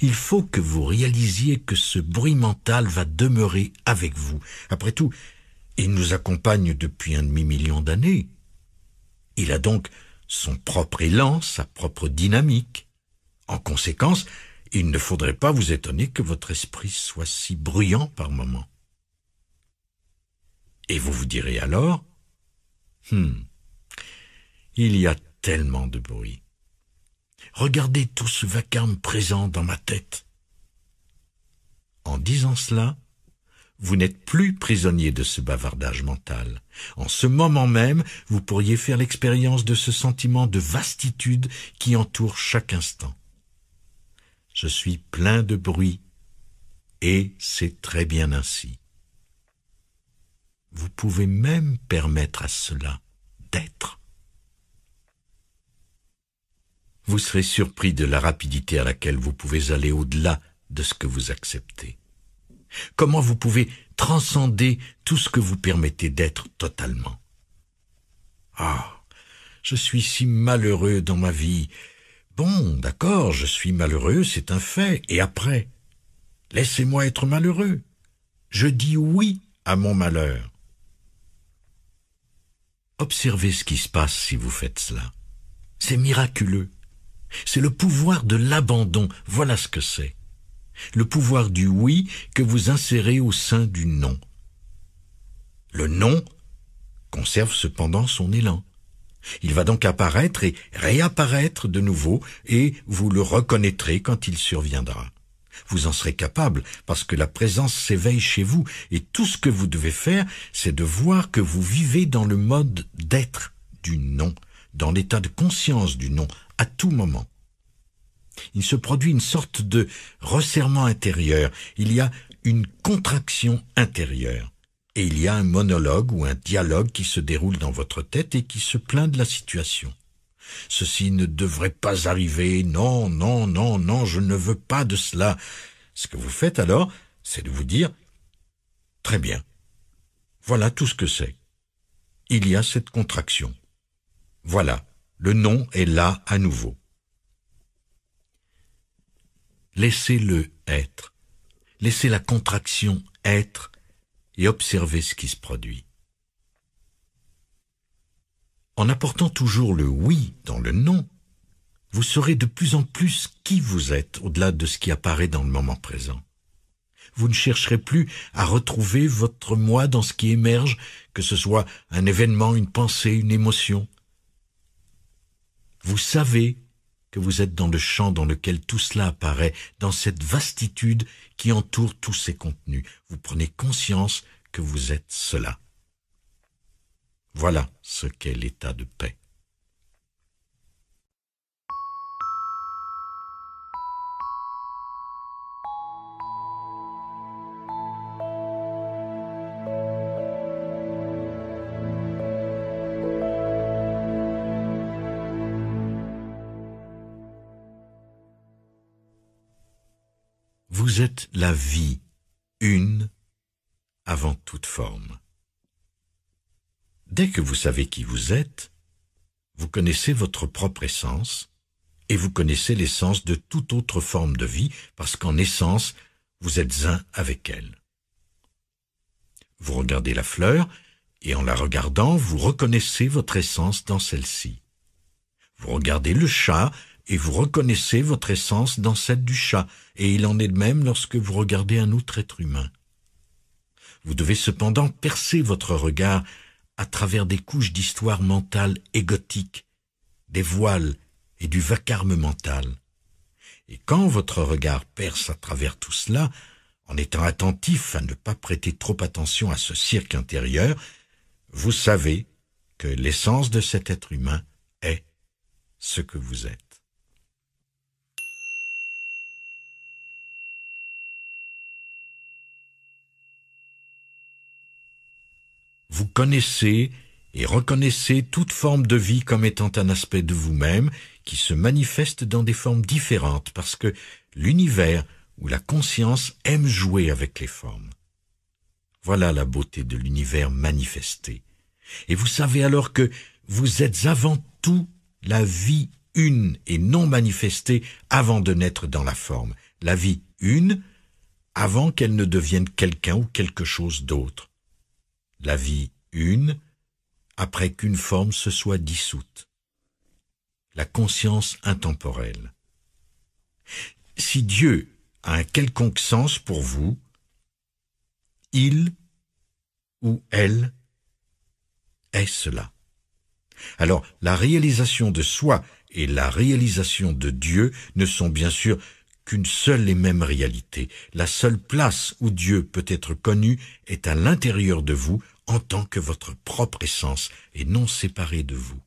il faut que vous réalisiez que ce bruit mental va demeurer avec vous. Après tout, il nous accompagne depuis un demi-million d'années. Il a donc son propre élan, sa propre dynamique. En conséquence, il ne faudrait pas vous étonner que votre esprit soit si bruyant par moments. Et vous vous direz alors, Hum, il y a tellement de bruit. Regardez tout ce vacarme présent dans ma tête. En disant cela, vous n'êtes plus prisonnier de ce bavardage mental. En ce moment même, vous pourriez faire l'expérience de ce sentiment de vastitude qui entoure chaque instant. Je suis plein de bruit, et c'est très bien ainsi vous pouvez même permettre à cela d'être. Vous serez surpris de la rapidité à laquelle vous pouvez aller au-delà de ce que vous acceptez. Comment vous pouvez transcender tout ce que vous permettez d'être totalement. Ah, je suis si malheureux dans ma vie. Bon, d'accord, je suis malheureux, c'est un fait. Et après Laissez-moi être malheureux. Je dis oui à mon malheur. Observez ce qui se passe si vous faites cela. C'est miraculeux. C'est le pouvoir de l'abandon. Voilà ce que c'est. Le pouvoir du oui que vous insérez au sein du non. Le non conserve cependant son élan. Il va donc apparaître et réapparaître de nouveau, et vous le reconnaîtrez quand il surviendra vous en serez capable, parce que la présence s'éveille chez vous, et tout ce que vous devez faire, c'est de voir que vous vivez dans le mode d'être du non, dans l'état de conscience du non, à tout moment. Il se produit une sorte de resserrement intérieur, il y a une contraction intérieure. Et il y a un monologue ou un dialogue qui se déroule dans votre tête et qui se plaint de la situation. Ceci ne devrait pas arriver. Non, non, non, non, je ne veux pas de cela. Ce que vous faites alors, c'est de vous dire Très bien. Voilà tout ce que c'est. Il y a cette contraction. Voilà, le nom est là à nouveau. Laissez-le être. Laissez la contraction être et observez ce qui se produit. En apportant toujours le oui dans le non, vous saurez de plus en plus qui vous êtes au-delà de ce qui apparaît dans le moment présent. Vous ne chercherez plus à retrouver votre moi dans ce qui émerge, que ce soit un événement, une pensée, une émotion. Vous savez que vous êtes dans le champ dans lequel tout cela apparaît, dans cette vastitude qui entoure tous ces contenus. Vous prenez conscience que vous êtes cela. Voilà ce qu'est l'état de paix. Vous êtes la vie, une avant toute forme. Dès que vous savez qui vous êtes, vous connaissez votre propre essence et vous connaissez l'essence de toute autre forme de vie parce qu'en essence, vous êtes un avec elle. Vous regardez la fleur et en la regardant, vous reconnaissez votre essence dans celle-ci. Vous regardez le chat et vous reconnaissez votre essence dans celle du chat, et il en est de même lorsque vous regardez un autre être humain. Vous devez cependant percer votre regard à travers des couches d'histoire mentale égotique, des voiles et du vacarme mental. Et quand votre regard perce à travers tout cela, en étant attentif à ne pas prêter trop attention à ce cirque intérieur, vous savez que l'essence de cet être humain est ce que vous êtes. vous connaissez et reconnaissez toute forme de vie comme étant un aspect de vous-même qui se manifeste dans des formes différentes parce que l'univers ou la conscience aime jouer avec les formes. Voilà la beauté de l'univers manifesté. Et vous savez alors que vous êtes avant tout la vie une et non manifestée avant de naître dans la forme. La vie une avant qu'elle ne devienne quelqu'un ou quelque chose d'autre la vie une, après qu'une forme se soit dissoute. La conscience intemporelle. Si Dieu a un quelconque sens pour vous, il ou elle est cela. Alors la réalisation de soi et la réalisation de Dieu ne sont bien sûr qu'une seule et même réalité, la seule place où Dieu peut être connu est à l'intérieur de vous en tant que votre propre essence et non séparée de vous.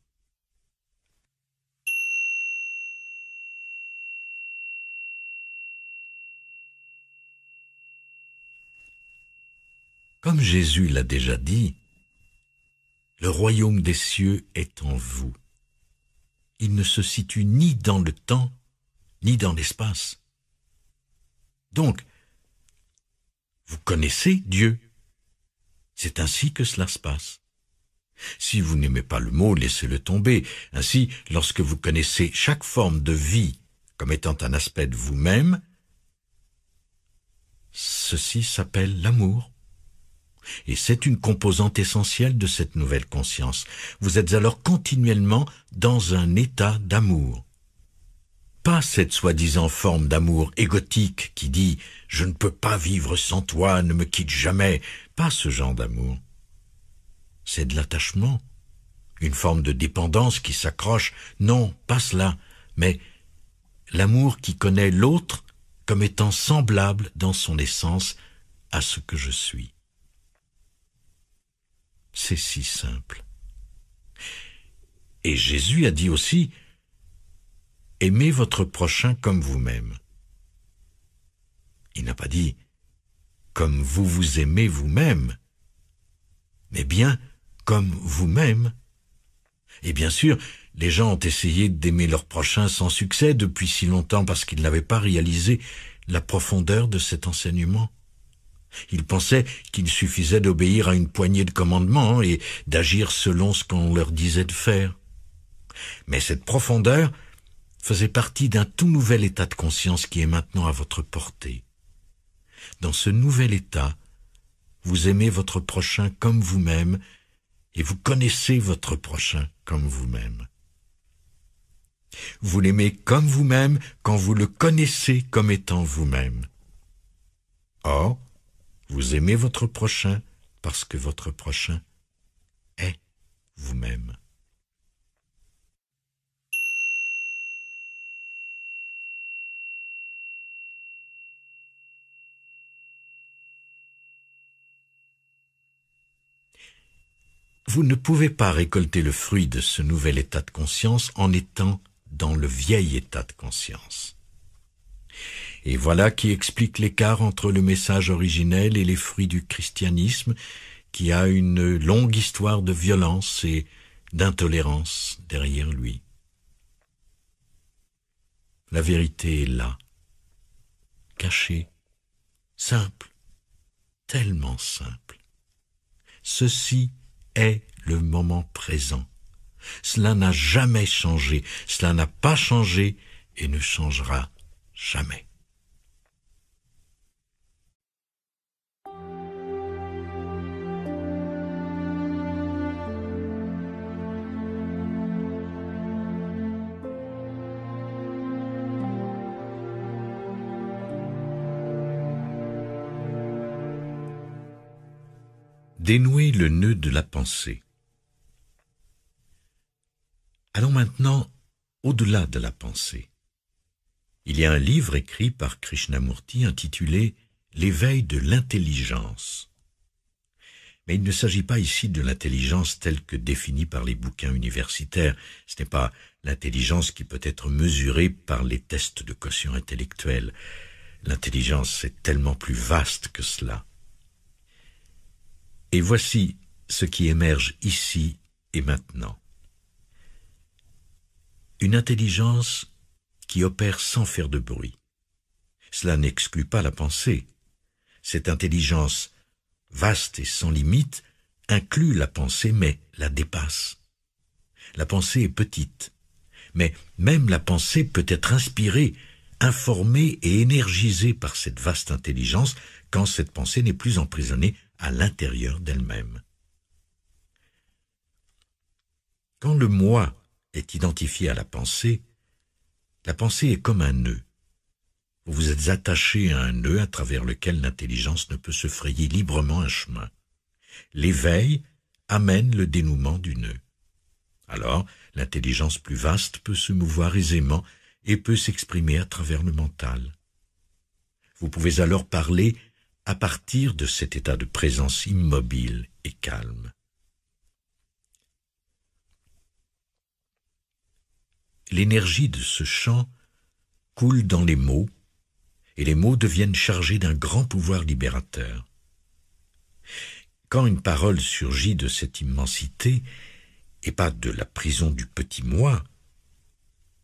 Comme Jésus l'a déjà dit, le royaume des cieux est en vous. Il ne se situe ni dans le temps, ni dans l'espace. Donc, vous connaissez Dieu. C'est ainsi que cela se passe. Si vous n'aimez pas le mot, laissez-le tomber. Ainsi, lorsque vous connaissez chaque forme de vie comme étant un aspect de vous-même, ceci s'appelle l'amour. Et c'est une composante essentielle de cette nouvelle conscience. Vous êtes alors continuellement dans un état d'amour pas cette soi-disant forme d'amour égotique qui dit ⁇ Je ne peux pas vivre sans toi, ne me quitte jamais ⁇ pas ce genre d'amour. C'est de l'attachement, une forme de dépendance qui s'accroche, non, pas cela, mais l'amour qui connaît l'autre comme étant semblable dans son essence à ce que je suis. C'est si simple. Et Jésus a dit aussi ⁇ Aimez votre prochain comme vous-même. Il n'a pas dit comme vous vous aimez vous-même, mais bien comme vous-même. Et bien sûr, les gens ont essayé d'aimer leur prochain sans succès depuis si longtemps parce qu'ils n'avaient pas réalisé la profondeur de cet enseignement. Ils pensaient qu'il suffisait d'obéir à une poignée de commandements et d'agir selon ce qu'on leur disait de faire. Mais cette profondeur, faisait partie d'un tout nouvel état de conscience qui est maintenant à votre portée. Dans ce nouvel état, vous aimez votre prochain comme vous-même et vous connaissez votre prochain comme vous-même. Vous l'aimez comme vous-même quand vous le connaissez comme étant vous-même. Or, vous aimez votre prochain parce que votre prochain est vous-même. Vous ne pouvez pas récolter le fruit de ce nouvel état de conscience en étant dans le vieil état de conscience. Et voilà qui explique l'écart entre le message originel et les fruits du christianisme, qui a une longue histoire de violence et d'intolérance derrière lui. La vérité est là, cachée, simple, tellement simple. Ceci est le moment présent. Cela n'a jamais changé, cela n'a pas changé et ne changera jamais. Dénouer le nœud de la pensée. Allons maintenant au-delà de la pensée. Il y a un livre écrit par Krishnamurti intitulé L'éveil de l'intelligence. Mais il ne s'agit pas ici de l'intelligence telle que définie par les bouquins universitaires. Ce n'est pas l'intelligence qui peut être mesurée par les tests de caution intellectuelle. L'intelligence est tellement plus vaste que cela. Et voici ce qui émerge ici et maintenant. Une intelligence qui opère sans faire de bruit. Cela n'exclut pas la pensée. Cette intelligence vaste et sans limite inclut la pensée mais la dépasse. La pensée est petite, mais même la pensée peut être inspirée, informée et énergisée par cette vaste intelligence quand cette pensée n'est plus emprisonnée à l'intérieur d'elle-même. Quand le moi est identifié à la pensée, la pensée est comme un nœud. Vous vous êtes attaché à un nœud à travers lequel l'intelligence ne peut se frayer librement un chemin. L'éveil amène le dénouement du nœud. Alors, l'intelligence plus vaste peut se mouvoir aisément et peut s'exprimer à travers le mental. Vous pouvez alors parler à partir de cet état de présence immobile et calme. L'énergie de ce chant coule dans les mots, et les mots deviennent chargés d'un grand pouvoir libérateur. Quand une parole surgit de cette immensité, et pas de la prison du petit moi,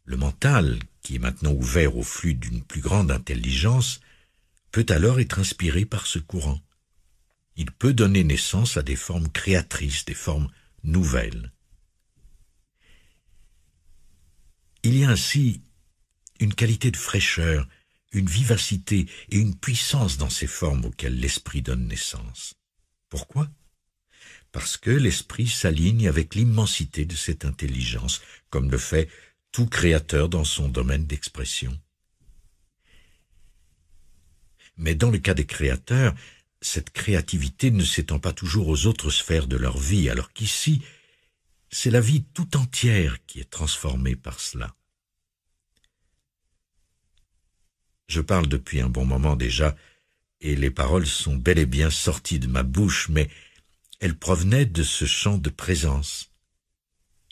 le mental, qui est maintenant ouvert au flux d'une plus grande intelligence, peut alors être inspiré par ce courant. Il peut donner naissance à des formes créatrices, des formes nouvelles. Il y a ainsi une qualité de fraîcheur, une vivacité et une puissance dans ces formes auxquelles l'esprit donne naissance. Pourquoi Parce que l'esprit s'aligne avec l'immensité de cette intelligence, comme le fait tout créateur dans son domaine d'expression. Mais dans le cas des créateurs, cette créativité ne s'étend pas toujours aux autres sphères de leur vie, alors qu'ici, c'est la vie tout entière qui est transformée par cela. Je parle depuis un bon moment déjà, et les paroles sont bel et bien sorties de ma bouche, mais elles provenaient de ce champ de présence.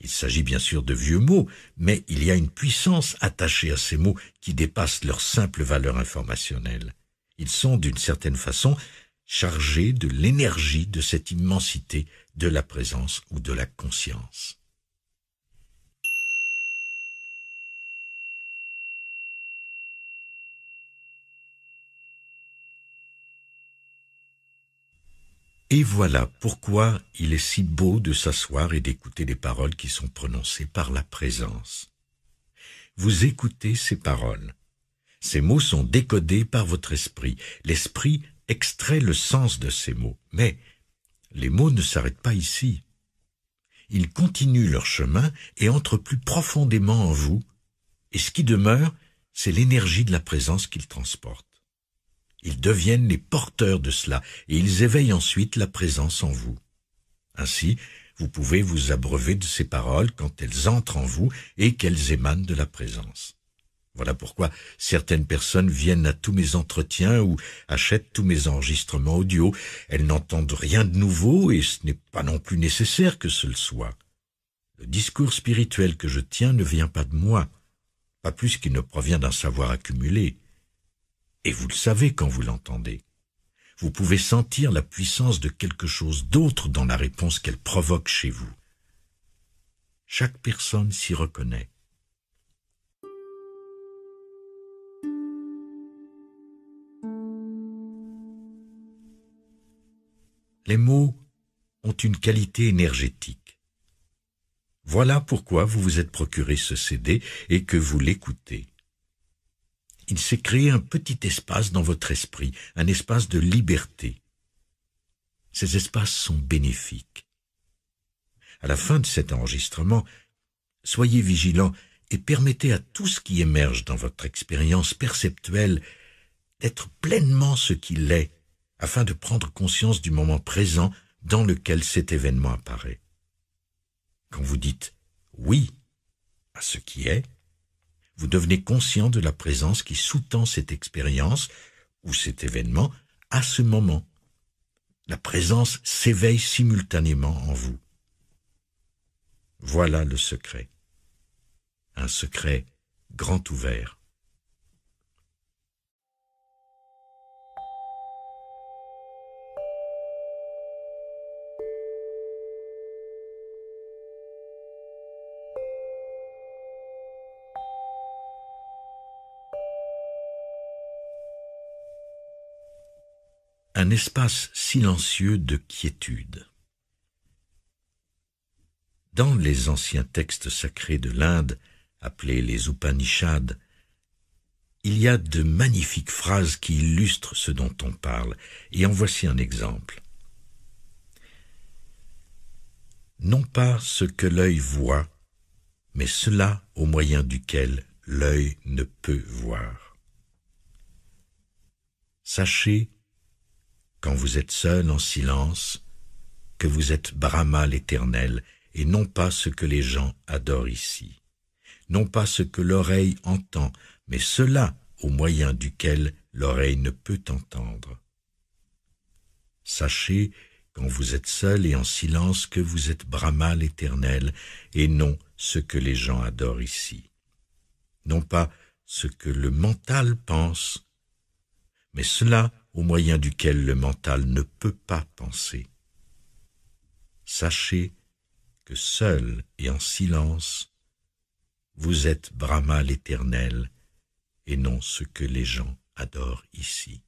Il s'agit bien sûr de vieux mots, mais il y a une puissance attachée à ces mots qui dépasse leur simple valeur informationnelle. Ils sont, d'une certaine façon, chargés de l'énergie de cette immensité de la présence ou de la conscience. Et voilà pourquoi il est si beau de s'asseoir et d'écouter les paroles qui sont prononcées par la présence. Vous écoutez ces paroles, ces mots sont décodés par votre esprit. L'esprit extrait le sens de ces mots. Mais les mots ne s'arrêtent pas ici. Ils continuent leur chemin et entrent plus profondément en vous, et ce qui demeure, c'est l'énergie de la présence qu'ils transportent. Ils deviennent les porteurs de cela, et ils éveillent ensuite la présence en vous. Ainsi, vous pouvez vous abreuver de ces paroles quand elles entrent en vous et qu'elles émanent de la présence. Voilà pourquoi certaines personnes viennent à tous mes entretiens ou achètent tous mes enregistrements audio. Elles n'entendent rien de nouveau et ce n'est pas non plus nécessaire que ce le soit. Le discours spirituel que je tiens ne vient pas de moi, pas plus qu'il ne provient d'un savoir accumulé. Et vous le savez quand vous l'entendez. Vous pouvez sentir la puissance de quelque chose d'autre dans la réponse qu'elle provoque chez vous. Chaque personne s'y reconnaît. Les mots ont une qualité énergétique. Voilà pourquoi vous vous êtes procuré ce CD et que vous l'écoutez. Il s'est créé un petit espace dans votre esprit, un espace de liberté. Ces espaces sont bénéfiques. À la fin de cet enregistrement, soyez vigilant et permettez à tout ce qui émerge dans votre expérience perceptuelle d'être pleinement ce qu'il est, afin de prendre conscience du moment présent dans lequel cet événement apparaît. Quand vous dites oui à ce qui est, vous devenez conscient de la présence qui sous-tend cette expérience ou cet événement à ce moment. La présence s'éveille simultanément en vous. Voilà le secret. Un secret grand ouvert. un espace silencieux de quiétude. Dans les anciens textes sacrés de l'Inde, appelés les Upanishads, il y a de magnifiques phrases qui illustrent ce dont on parle, et en voici un exemple. Non pas ce que l'œil voit, mais cela au moyen duquel l'œil ne peut voir. Sachez quand vous êtes seul en silence, que vous êtes Brahma l'Éternel, et non pas ce que les gens adorent ici, non pas ce que l'oreille entend, mais cela au moyen duquel l'oreille ne peut entendre. Sachez, quand vous êtes seul et en silence, que vous êtes Brahma l'Éternel, et non ce que les gens adorent ici, non pas ce que le mental pense, mais cela au moyen duquel le mental ne peut pas penser. Sachez que seul et en silence, vous êtes Brahma l'Éternel et non ce que les gens adorent ici.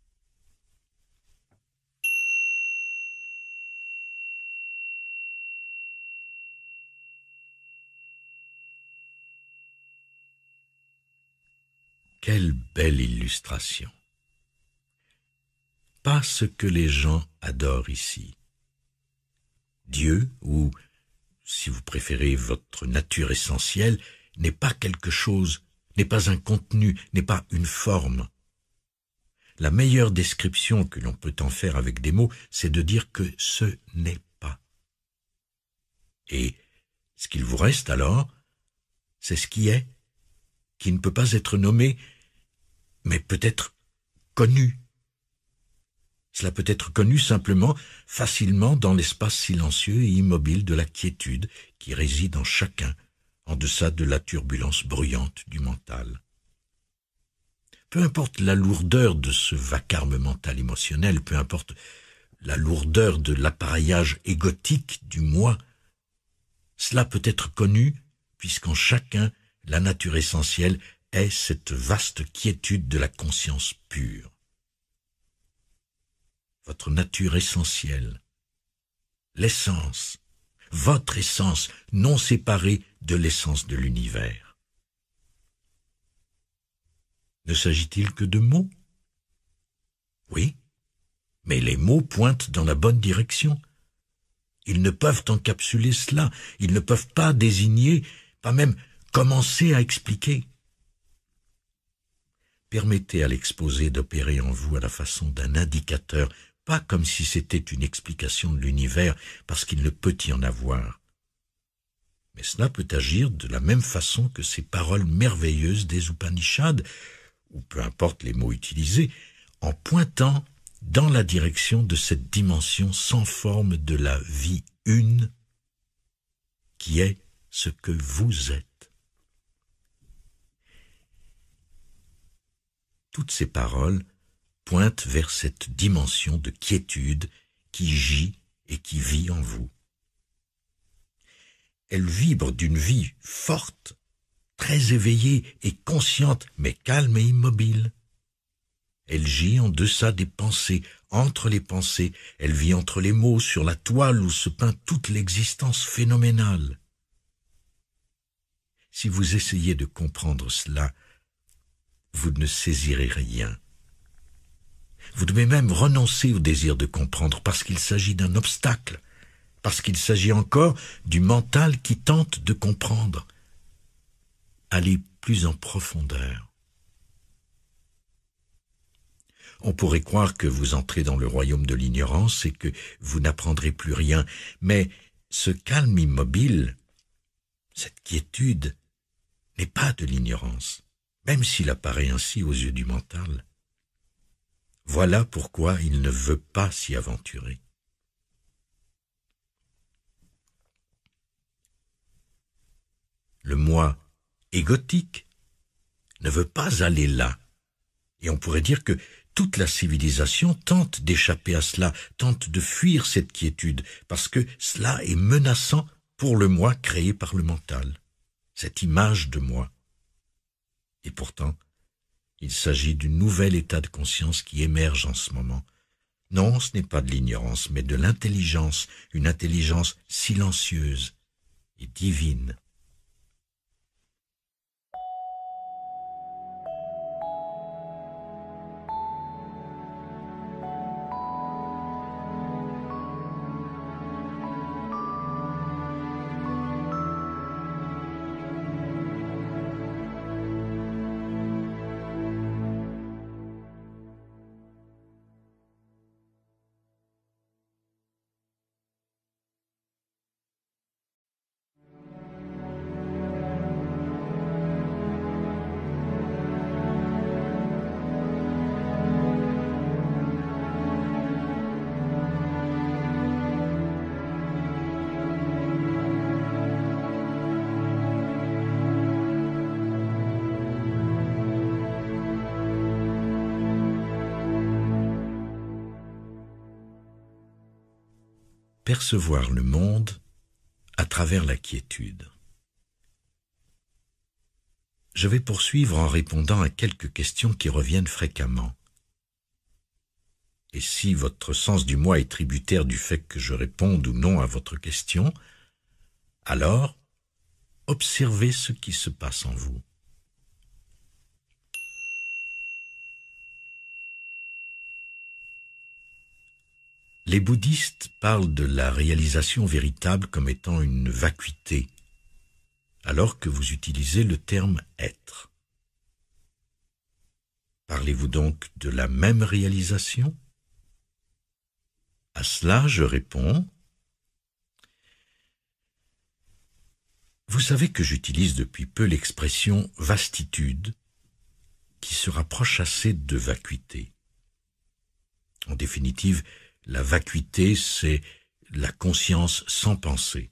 Quelle belle illustration pas ce que les gens adorent ici. Dieu, ou, si vous préférez, votre nature essentielle, n'est pas quelque chose, n'est pas un contenu, n'est pas une forme. La meilleure description que l'on peut en faire avec des mots, c'est de dire que ce n'est pas. Et ce qu'il vous reste alors, c'est ce qui est, qui ne peut pas être nommé, mais peut-être connu, cela peut être connu simplement, facilement, dans l'espace silencieux et immobile de la quiétude qui réside en chacun, en deçà de la turbulence bruyante du mental. Peu importe la lourdeur de ce vacarme mental émotionnel, peu importe la lourdeur de l'appareillage égotique du moi, cela peut être connu puisqu'en chacun la nature essentielle est cette vaste quiétude de la conscience pure votre nature essentielle, l'essence, votre essence non séparée de l'essence de l'univers. Ne s'agit-il que de mots Oui, mais les mots pointent dans la bonne direction. Ils ne peuvent encapsuler cela, ils ne peuvent pas désigner, pas même commencer à expliquer. Permettez à l'exposé d'opérer en vous à la façon d'un indicateur pas comme si c'était une explication de l'univers, parce qu'il ne peut y en avoir. Mais cela peut agir de la même façon que ces paroles merveilleuses des Upanishads, ou peu importe les mots utilisés, en pointant dans la direction de cette dimension sans forme de la vie une, qui est ce que vous êtes. Toutes ces paroles pointe vers cette dimension de quiétude qui gît et qui vit en vous. Elle vibre d'une vie forte, très éveillée et consciente, mais calme et immobile. Elle gît en deçà des pensées, entre les pensées, elle vit entre les mots, sur la toile où se peint toute l'existence phénoménale. Si vous essayez de comprendre cela, vous ne saisirez rien. Vous devez même renoncer au désir de comprendre parce qu'il s'agit d'un obstacle, parce qu'il s'agit encore du mental qui tente de comprendre. Allez plus en profondeur. On pourrait croire que vous entrez dans le royaume de l'ignorance et que vous n'apprendrez plus rien, mais ce calme immobile, cette quiétude, n'est pas de l'ignorance, même s'il apparaît ainsi aux yeux du mental. Voilà pourquoi il ne veut pas s'y aventurer. Le moi égotique ne veut pas aller là. Et on pourrait dire que toute la civilisation tente d'échapper à cela, tente de fuir cette quiétude, parce que cela est menaçant pour le moi créé par le mental, cette image de moi. Et pourtant, il s'agit du nouvel état de conscience qui émerge en ce moment. Non, ce n'est pas de l'ignorance, mais de l'intelligence, une intelligence silencieuse et divine. percevoir le monde à travers la quiétude. Je vais poursuivre en répondant à quelques questions qui reviennent fréquemment. Et si votre sens du moi est tributaire du fait que je réponde ou non à votre question, alors observez ce qui se passe en vous. Les bouddhistes parlent de la réalisation véritable comme étant une vacuité, alors que vous utilisez le terme être. Parlez-vous donc de la même réalisation À cela, je réponds Vous savez que j'utilise depuis peu l'expression vastitude, qui se rapproche assez de vacuité. En définitive, la vacuité, c'est la conscience sans pensée.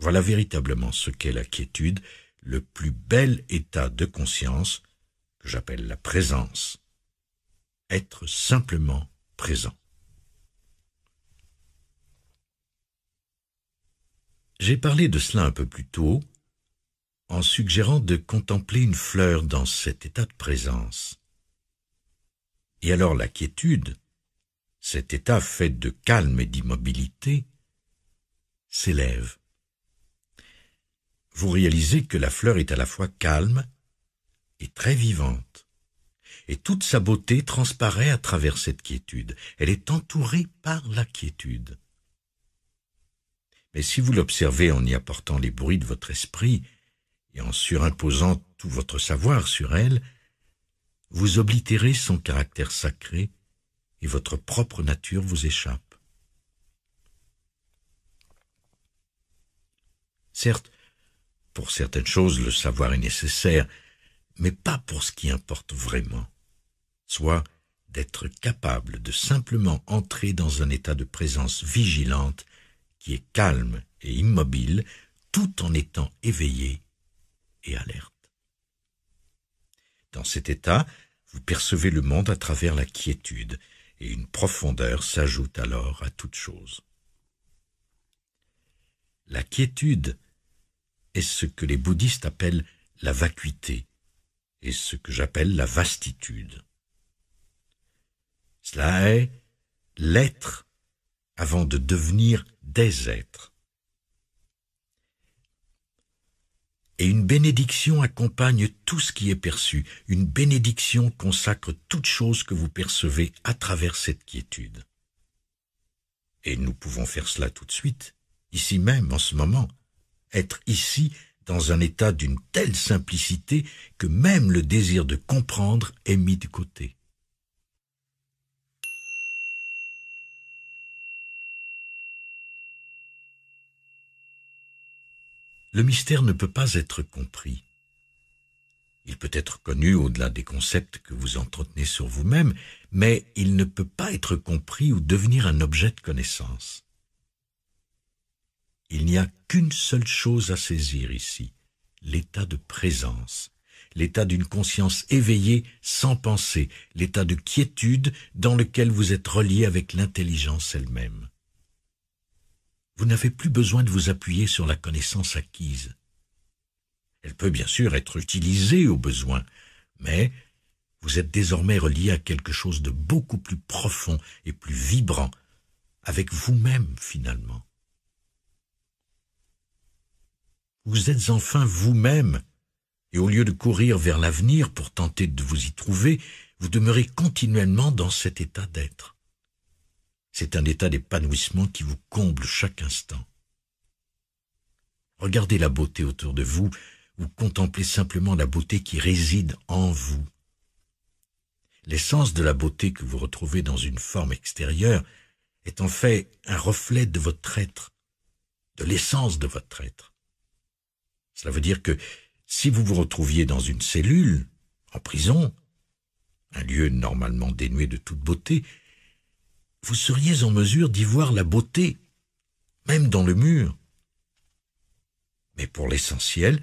Voilà véritablement ce qu'est la quiétude, le plus bel état de conscience que j'appelle la présence. Être simplement présent. J'ai parlé de cela un peu plus tôt en suggérant de contempler une fleur dans cet état de présence. Et alors la quiétude, cet état fait de calme et d'immobilité, s'élève. Vous réalisez que la fleur est à la fois calme et très vivante, et toute sa beauté transparaît à travers cette quiétude. Elle est entourée par la quiétude. Mais si vous l'observez en y apportant les bruits de votre esprit et en surimposant tout votre savoir sur elle, vous oblitérez son caractère sacré et votre propre nature vous échappe. Certes, pour certaines choses, le savoir est nécessaire, mais pas pour ce qui importe vraiment, soit d'être capable de simplement entrer dans un état de présence vigilante qui est calme et immobile tout en étant éveillé et alerte. Dans cet état, vous percevez le monde à travers la quiétude, et une profondeur s'ajoute alors à toute chose. La quiétude est ce que les bouddhistes appellent la vacuité et ce que j'appelle la vastitude. Cela est l'être avant de devenir des êtres. Et une bénédiction accompagne tout ce qui est perçu. Une bénédiction consacre toute chose que vous percevez à travers cette quiétude. Et nous pouvons faire cela tout de suite, ici même, en ce moment. Être ici dans un état d'une telle simplicité que même le désir de comprendre est mis de côté. le mystère ne peut pas être compris. Il peut être connu au-delà des concepts que vous entretenez sur vous-même, mais il ne peut pas être compris ou devenir un objet de connaissance. Il n'y a qu'une seule chose à saisir ici, l'état de présence, l'état d'une conscience éveillée sans pensée, l'état de quiétude dans lequel vous êtes relié avec l'intelligence elle-même vous n'avez plus besoin de vous appuyer sur la connaissance acquise. Elle peut bien sûr être utilisée au besoin, mais vous êtes désormais relié à quelque chose de beaucoup plus profond et plus vibrant, avec vous-même finalement. Vous êtes enfin vous-même, et au lieu de courir vers l'avenir pour tenter de vous y trouver, vous demeurez continuellement dans cet état d'être. C'est un état d'épanouissement qui vous comble chaque instant. Regardez la beauté autour de vous, ou contemplez simplement la beauté qui réside en vous. L'essence de la beauté que vous retrouvez dans une forme extérieure est en fait un reflet de votre être, de l'essence de votre être. Cela veut dire que si vous vous retrouviez dans une cellule, en prison, un lieu normalement dénué de toute beauté, vous seriez en mesure d'y voir la beauté, même dans le mur. Mais pour l'essentiel,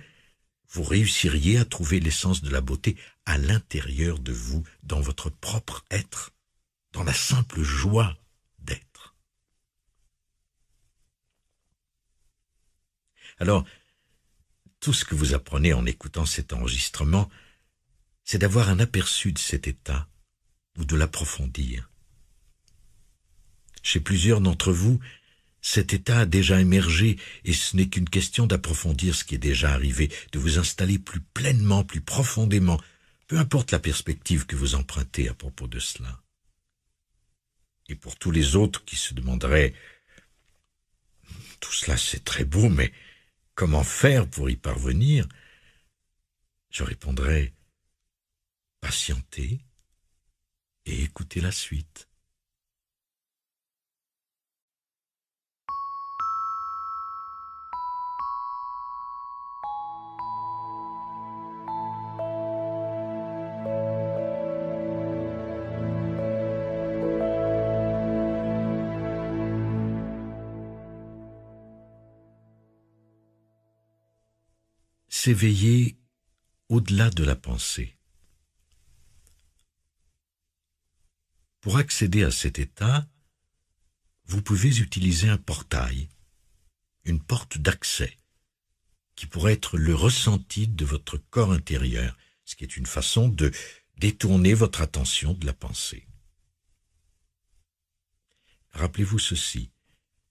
vous réussiriez à trouver l'essence de la beauté à l'intérieur de vous, dans votre propre être, dans la simple joie d'être. Alors, tout ce que vous apprenez en écoutant cet enregistrement, c'est d'avoir un aperçu de cet état ou de l'approfondir. Chez plusieurs d'entre vous, cet état a déjà émergé et ce n'est qu'une question d'approfondir ce qui est déjà arrivé, de vous installer plus pleinement, plus profondément, peu importe la perspective que vous empruntez à propos de cela. Et pour tous les autres qui se demanderaient Tout cela c'est très beau, mais comment faire pour y parvenir Je répondrai Patientez et écoutez la suite. s'éveiller au-delà de la pensée. Pour accéder à cet état, vous pouvez utiliser un portail, une porte d'accès, qui pourrait être le ressenti de votre corps intérieur, ce qui est une façon de détourner votre attention de la pensée. Rappelez-vous ceci,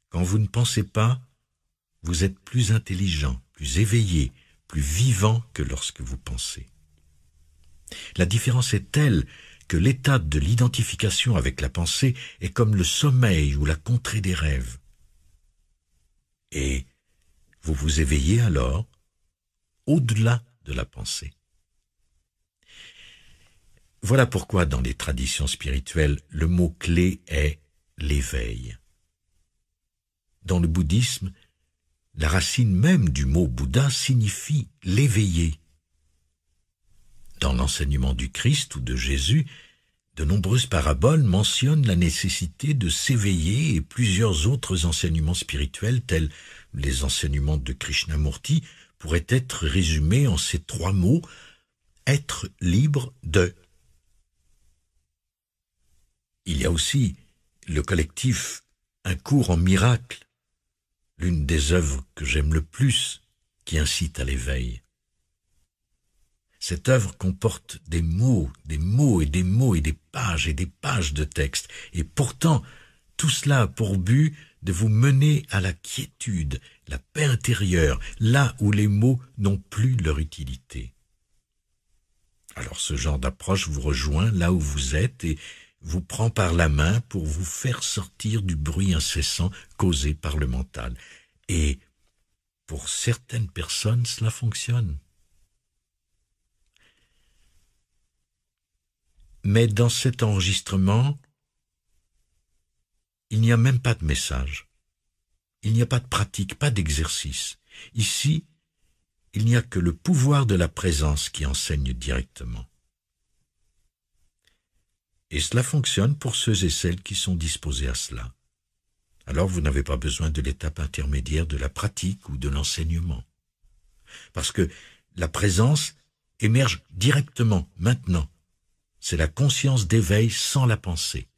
quand vous ne pensez pas, vous êtes plus intelligent, plus éveillé, plus vivant que lorsque vous pensez. La différence est telle que l'état de l'identification avec la pensée est comme le sommeil ou la contrée des rêves. Et vous vous éveillez alors au-delà de la pensée. Voilà pourquoi dans les traditions spirituelles, le mot-clé est l'éveil. Dans le bouddhisme, la racine même du mot Bouddha signifie l'éveillé. Dans l'enseignement du Christ ou de Jésus, de nombreuses paraboles mentionnent la nécessité de s'éveiller et plusieurs autres enseignements spirituels tels les enseignements de Krishnamurti pourraient être résumés en ces trois mots être libre de. Il y a aussi le collectif Un cours en miracle l'une des œuvres que j'aime le plus qui incite à l'éveil. Cette œuvre comporte des mots, des mots et des mots et des pages et des pages de texte, et pourtant tout cela a pour but de vous mener à la quiétude, la paix intérieure, là où les mots n'ont plus leur utilité. Alors ce genre d'approche vous rejoint là où vous êtes et vous prend par la main pour vous faire sortir du bruit incessant causé par le mental. Et pour certaines personnes, cela fonctionne. Mais dans cet enregistrement, il n'y a même pas de message. Il n'y a pas de pratique, pas d'exercice. Ici, il n'y a que le pouvoir de la présence qui enseigne directement et cela fonctionne pour ceux et celles qui sont disposés à cela. Alors vous n'avez pas besoin de l'étape intermédiaire de la pratique ou de l'enseignement. Parce que la présence émerge directement, maintenant. C'est la conscience d'éveil sans la pensée.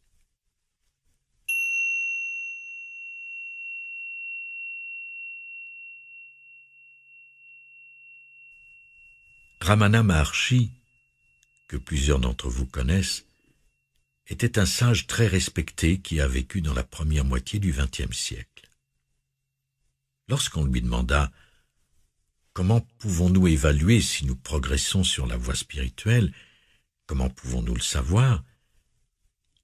Ramana Maharshi, que plusieurs d'entre vous connaissent, était un sage très respecté qui a vécu dans la première moitié du XXe siècle. Lorsqu'on lui demanda comment pouvons-nous évaluer si nous progressons sur la voie spirituelle, comment pouvons-nous le savoir,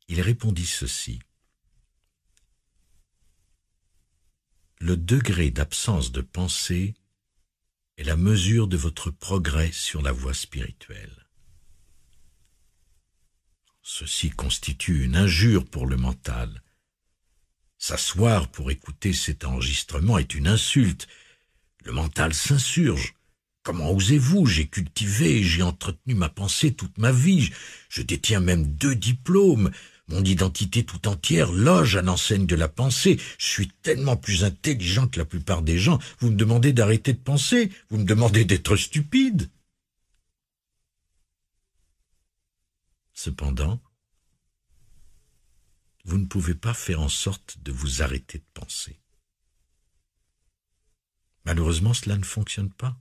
il répondit ceci. Le degré d'absence de pensée est la mesure de votre progrès sur la voie spirituelle. Ceci constitue une injure pour le mental. S'asseoir pour écouter cet enregistrement est une insulte. Le mental s'insurge. Comment osez-vous J'ai cultivé, j'ai entretenu ma pensée toute ma vie. Je détiens même deux diplômes. Mon identité tout entière loge à l'enseigne de la pensée. Je suis tellement plus intelligent que la plupart des gens. Vous me demandez d'arrêter de penser. Vous me demandez d'être stupide. Cependant, vous ne pouvez pas faire en sorte de vous arrêter de penser. Malheureusement, cela ne fonctionne pas.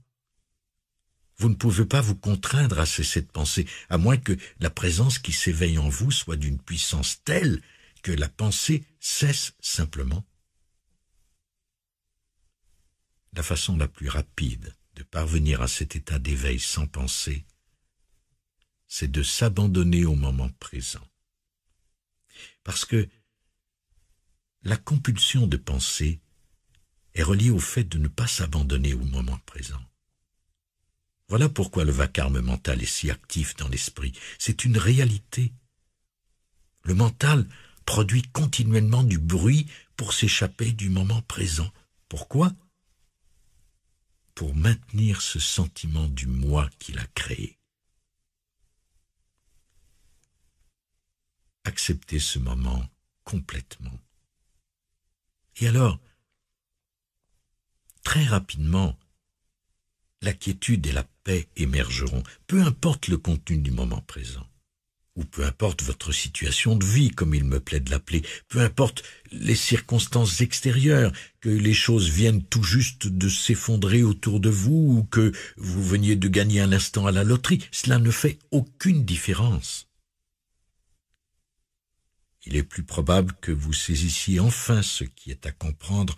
Vous ne pouvez pas vous contraindre à cesser de penser, à moins que la présence qui s'éveille en vous soit d'une puissance telle que la pensée cesse simplement. La façon la plus rapide de parvenir à cet état d'éveil sans pensée c'est de s'abandonner au moment présent. Parce que la compulsion de penser est reliée au fait de ne pas s'abandonner au moment présent. Voilà pourquoi le vacarme mental est si actif dans l'esprit. C'est une réalité. Le mental produit continuellement du bruit pour s'échapper du moment présent. Pourquoi Pour maintenir ce sentiment du moi qu'il a créé. Acceptez ce moment complètement. Et alors, très rapidement, la quiétude et la paix émergeront, peu importe le contenu du moment présent, ou peu importe votre situation de vie, comme il me plaît de l'appeler, peu importe les circonstances extérieures, que les choses viennent tout juste de s'effondrer autour de vous, ou que vous veniez de gagner un instant à la loterie, cela ne fait aucune différence. Il est plus probable que vous saisissiez enfin ce qui est à comprendre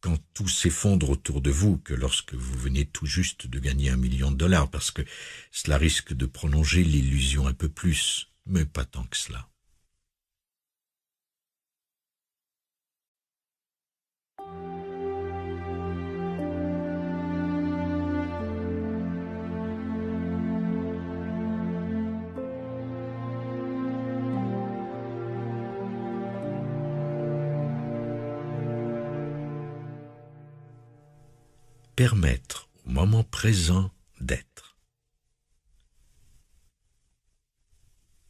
quand tout s'effondre autour de vous que lorsque vous venez tout juste de gagner un million de dollars, parce que cela risque de prolonger l'illusion un peu plus, mais pas tant que cela. permettre au moment présent d'être.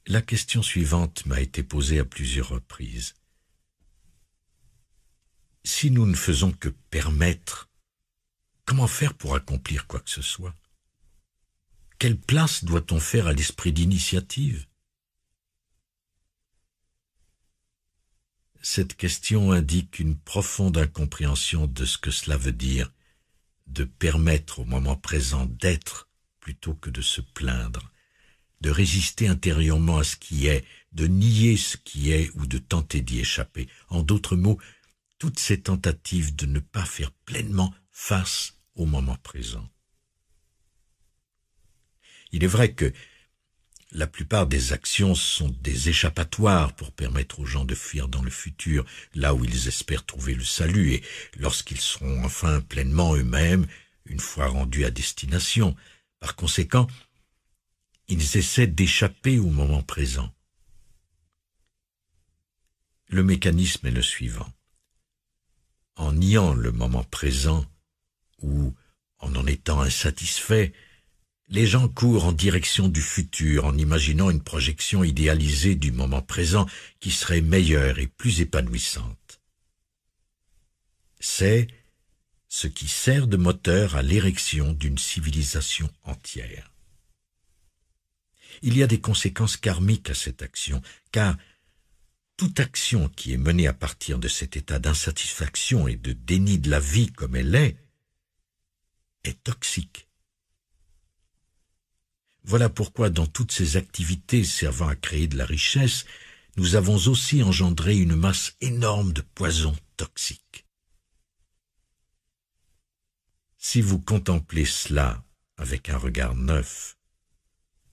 La question suivante m'a été posée à plusieurs reprises. Si nous ne faisons que permettre, comment faire pour accomplir quoi que ce soit Quelle place doit-on faire à l'esprit d'initiative Cette question indique une profonde incompréhension de ce que cela veut dire de permettre au moment présent d'être plutôt que de se plaindre, de résister intérieurement à ce qui est, de nier ce qui est ou de tenter d'y échapper. En d'autres mots, toutes ces tentatives de ne pas faire pleinement face au moment présent. Il est vrai que la plupart des actions sont des échappatoires pour permettre aux gens de fuir dans le futur, là où ils espèrent trouver le salut, et lorsqu'ils seront enfin pleinement eux-mêmes, une fois rendus à destination. Par conséquent, ils essaient d'échapper au moment présent. Le mécanisme est le suivant. En niant le moment présent, ou en en étant insatisfait, les gens courent en direction du futur en imaginant une projection idéalisée du moment présent qui serait meilleure et plus épanouissante. C'est ce qui sert de moteur à l'érection d'une civilisation entière. Il y a des conséquences karmiques à cette action, car toute action qui est menée à partir de cet état d'insatisfaction et de déni de la vie comme elle est, est toxique. Voilà pourquoi dans toutes ces activités servant à créer de la richesse, nous avons aussi engendré une masse énorme de poisons toxiques. Si vous contemplez cela avec un regard neuf,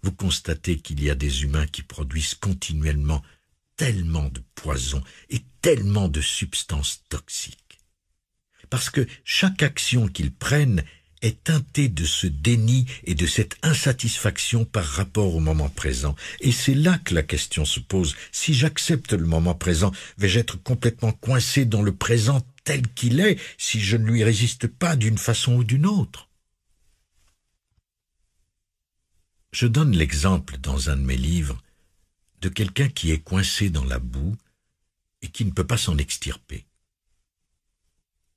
vous constatez qu'il y a des humains qui produisent continuellement tellement de poisons et tellement de substances toxiques. Parce que chaque action qu'ils prennent est teintée de ce déni et de cette insatisfaction par rapport au moment présent. Et c'est là que la question se pose. Si j'accepte le moment présent, vais-je être complètement coincé dans le présent tel qu'il est si je ne lui résiste pas d'une façon ou d'une autre Je donne l'exemple dans un de mes livres de quelqu'un qui est coincé dans la boue et qui ne peut pas s'en extirper.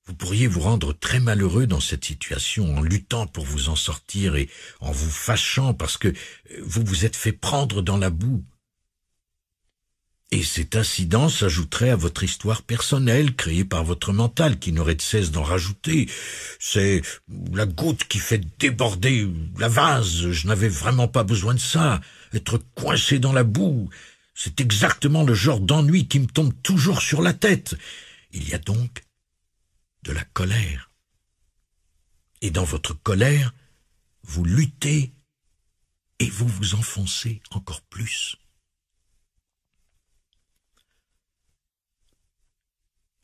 Vous pourriez vous rendre très malheureux dans cette situation en luttant pour vous en sortir et en vous fâchant parce que euh, vous vous êtes fait prendre dans la boue. Et cet incident s'ajouterait à votre histoire personnelle créée par votre mental qui n'aurait de cesse d'en rajouter. C'est la goutte qui fait déborder la vase. Je n'avais vraiment pas besoin de ça. Être coincé dans la boue. C'est exactement le genre d'ennui qui me tombe toujours sur la tête. Il y a donc de la colère. Et dans votre colère, vous luttez et vous vous enfoncez encore plus.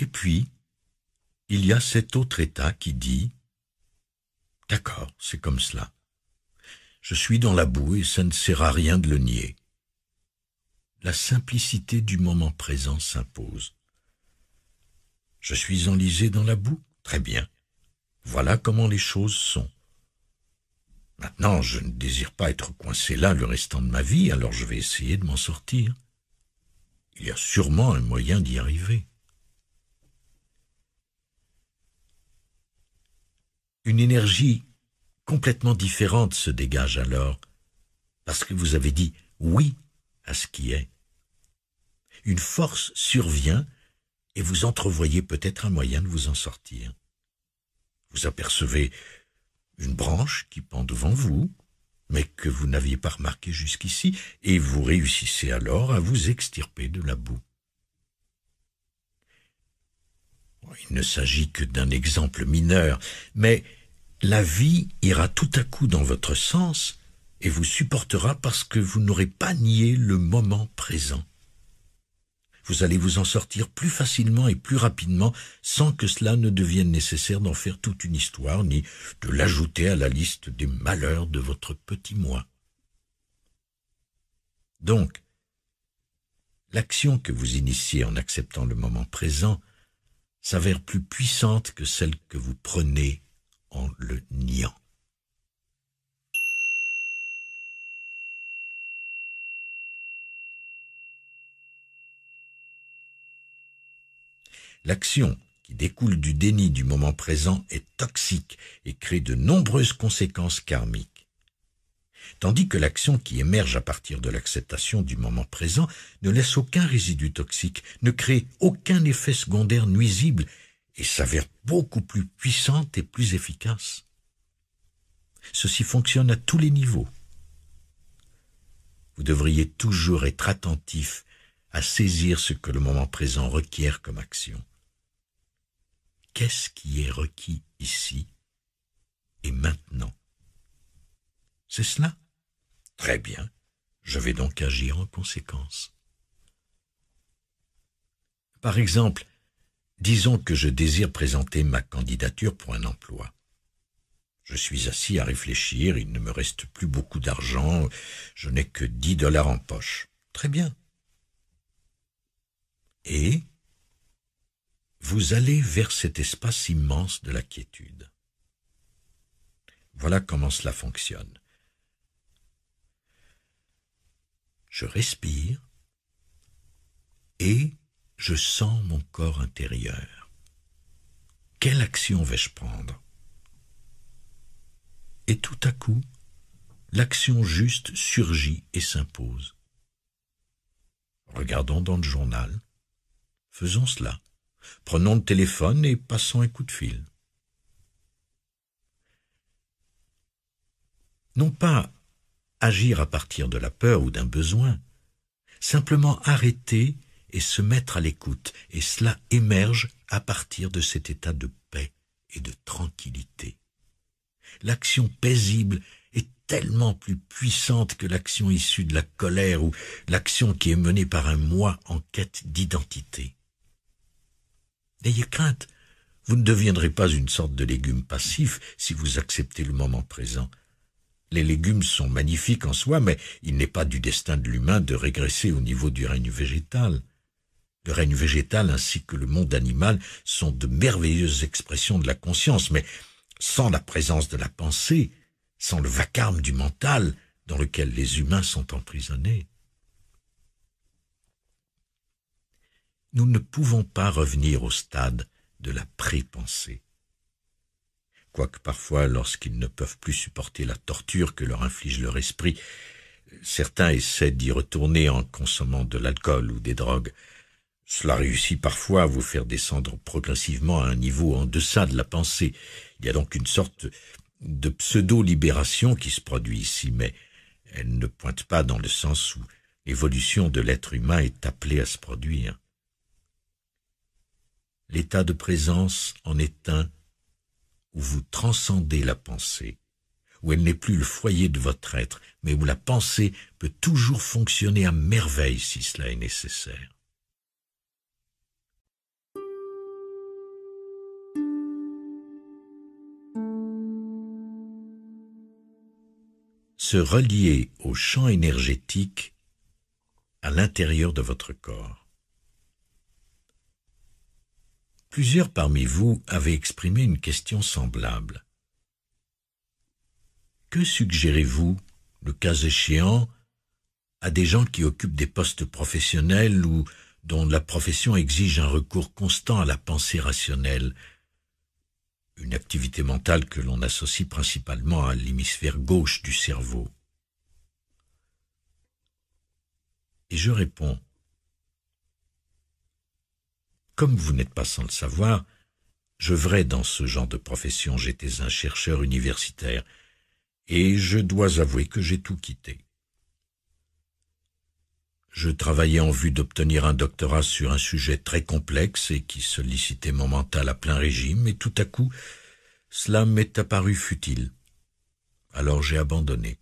Et puis, il y a cet autre état qui dit, d'accord, c'est comme cela. Je suis dans la boue et ça ne sert à rien de le nier. La simplicité du moment présent s'impose. Je suis enlisé dans la boue. Très bien. Voilà comment les choses sont. Maintenant, je ne désire pas être coincé là le restant de ma vie, alors je vais essayer de m'en sortir. Il y a sûrement un moyen d'y arriver. Une énergie complètement différente se dégage alors, parce que vous avez dit oui à ce qui est. Une force survient et vous entrevoyez peut-être un moyen de vous en sortir. Vous apercevez une branche qui pend devant vous, mais que vous n'aviez pas remarquée jusqu'ici, et vous réussissez alors à vous extirper de la boue. Il ne s'agit que d'un exemple mineur, mais la vie ira tout à coup dans votre sens et vous supportera parce que vous n'aurez pas nié le moment présent. Vous allez vous en sortir plus facilement et plus rapidement sans que cela ne devienne nécessaire d'en faire toute une histoire ni de l'ajouter à la liste des malheurs de votre petit moi. Donc, l'action que vous initiez en acceptant le moment présent s'avère plus puissante que celle que vous prenez en le niant. L'action qui découle du déni du moment présent est toxique et crée de nombreuses conséquences karmiques. Tandis que l'action qui émerge à partir de l'acceptation du moment présent ne laisse aucun résidu toxique, ne crée aucun effet secondaire nuisible et s'avère beaucoup plus puissante et plus efficace. Ceci fonctionne à tous les niveaux. Vous devriez toujours être attentif à saisir ce que le moment présent requiert comme action. Qu'est-ce qui est requis ici et maintenant C'est cela Très bien, je vais donc agir en conséquence. Par exemple, disons que je désire présenter ma candidature pour un emploi. Je suis assis à réfléchir, il ne me reste plus beaucoup d'argent, je n'ai que dix dollars en poche. Très bien. Et vous allez vers cet espace immense de la quiétude. Voilà comment cela fonctionne. Je respire et je sens mon corps intérieur. Quelle action vais-je prendre Et tout à coup, l'action juste surgit et s'impose. Regardons dans le journal. Faisons cela. Prenons le téléphone et passons un coup de fil. Non pas agir à partir de la peur ou d'un besoin, simplement arrêter et se mettre à l'écoute, et cela émerge à partir de cet état de paix et de tranquillité. L'action paisible est tellement plus puissante que l'action issue de la colère ou l'action qui est menée par un moi en quête d'identité. N'ayez crainte, vous ne deviendrez pas une sorte de légume passif si vous acceptez le moment présent. Les légumes sont magnifiques en soi, mais il n'est pas du destin de l'humain de régresser au niveau du règne végétal. Le règne végétal ainsi que le monde animal sont de merveilleuses expressions de la conscience, mais sans la présence de la pensée, sans le vacarme du mental dans lequel les humains sont emprisonnés. nous ne pouvons pas revenir au stade de la prépensée. Quoique parfois, lorsqu'ils ne peuvent plus supporter la torture que leur inflige leur esprit, certains essaient d'y retourner en consommant de l'alcool ou des drogues. Cela réussit parfois à vous faire descendre progressivement à un niveau en deçà de la pensée. Il y a donc une sorte de pseudo-libération qui se produit ici, mais elle ne pointe pas dans le sens où l'évolution de l'être humain est appelée à se produire l'état de présence en est un où vous transcendez la pensée, où elle n'est plus le foyer de votre être, mais où la pensée peut toujours fonctionner à merveille si cela est nécessaire. Se relier au champ énergétique à l'intérieur de votre corps. Plusieurs parmi vous avaient exprimé une question semblable. Que suggérez-vous, le cas échéant, à des gens qui occupent des postes professionnels ou dont la profession exige un recours constant à la pensée rationnelle, une activité mentale que l'on associe principalement à l'hémisphère gauche du cerveau. Et je réponds, comme vous n'êtes pas sans le savoir, je vrais dans ce genre de profession, j'étais un chercheur universitaire, et je dois avouer que j'ai tout quitté. Je travaillais en vue d'obtenir un doctorat sur un sujet très complexe et qui sollicitait mon mental à plein régime, et tout à coup, cela m'est apparu futile. Alors j'ai abandonné.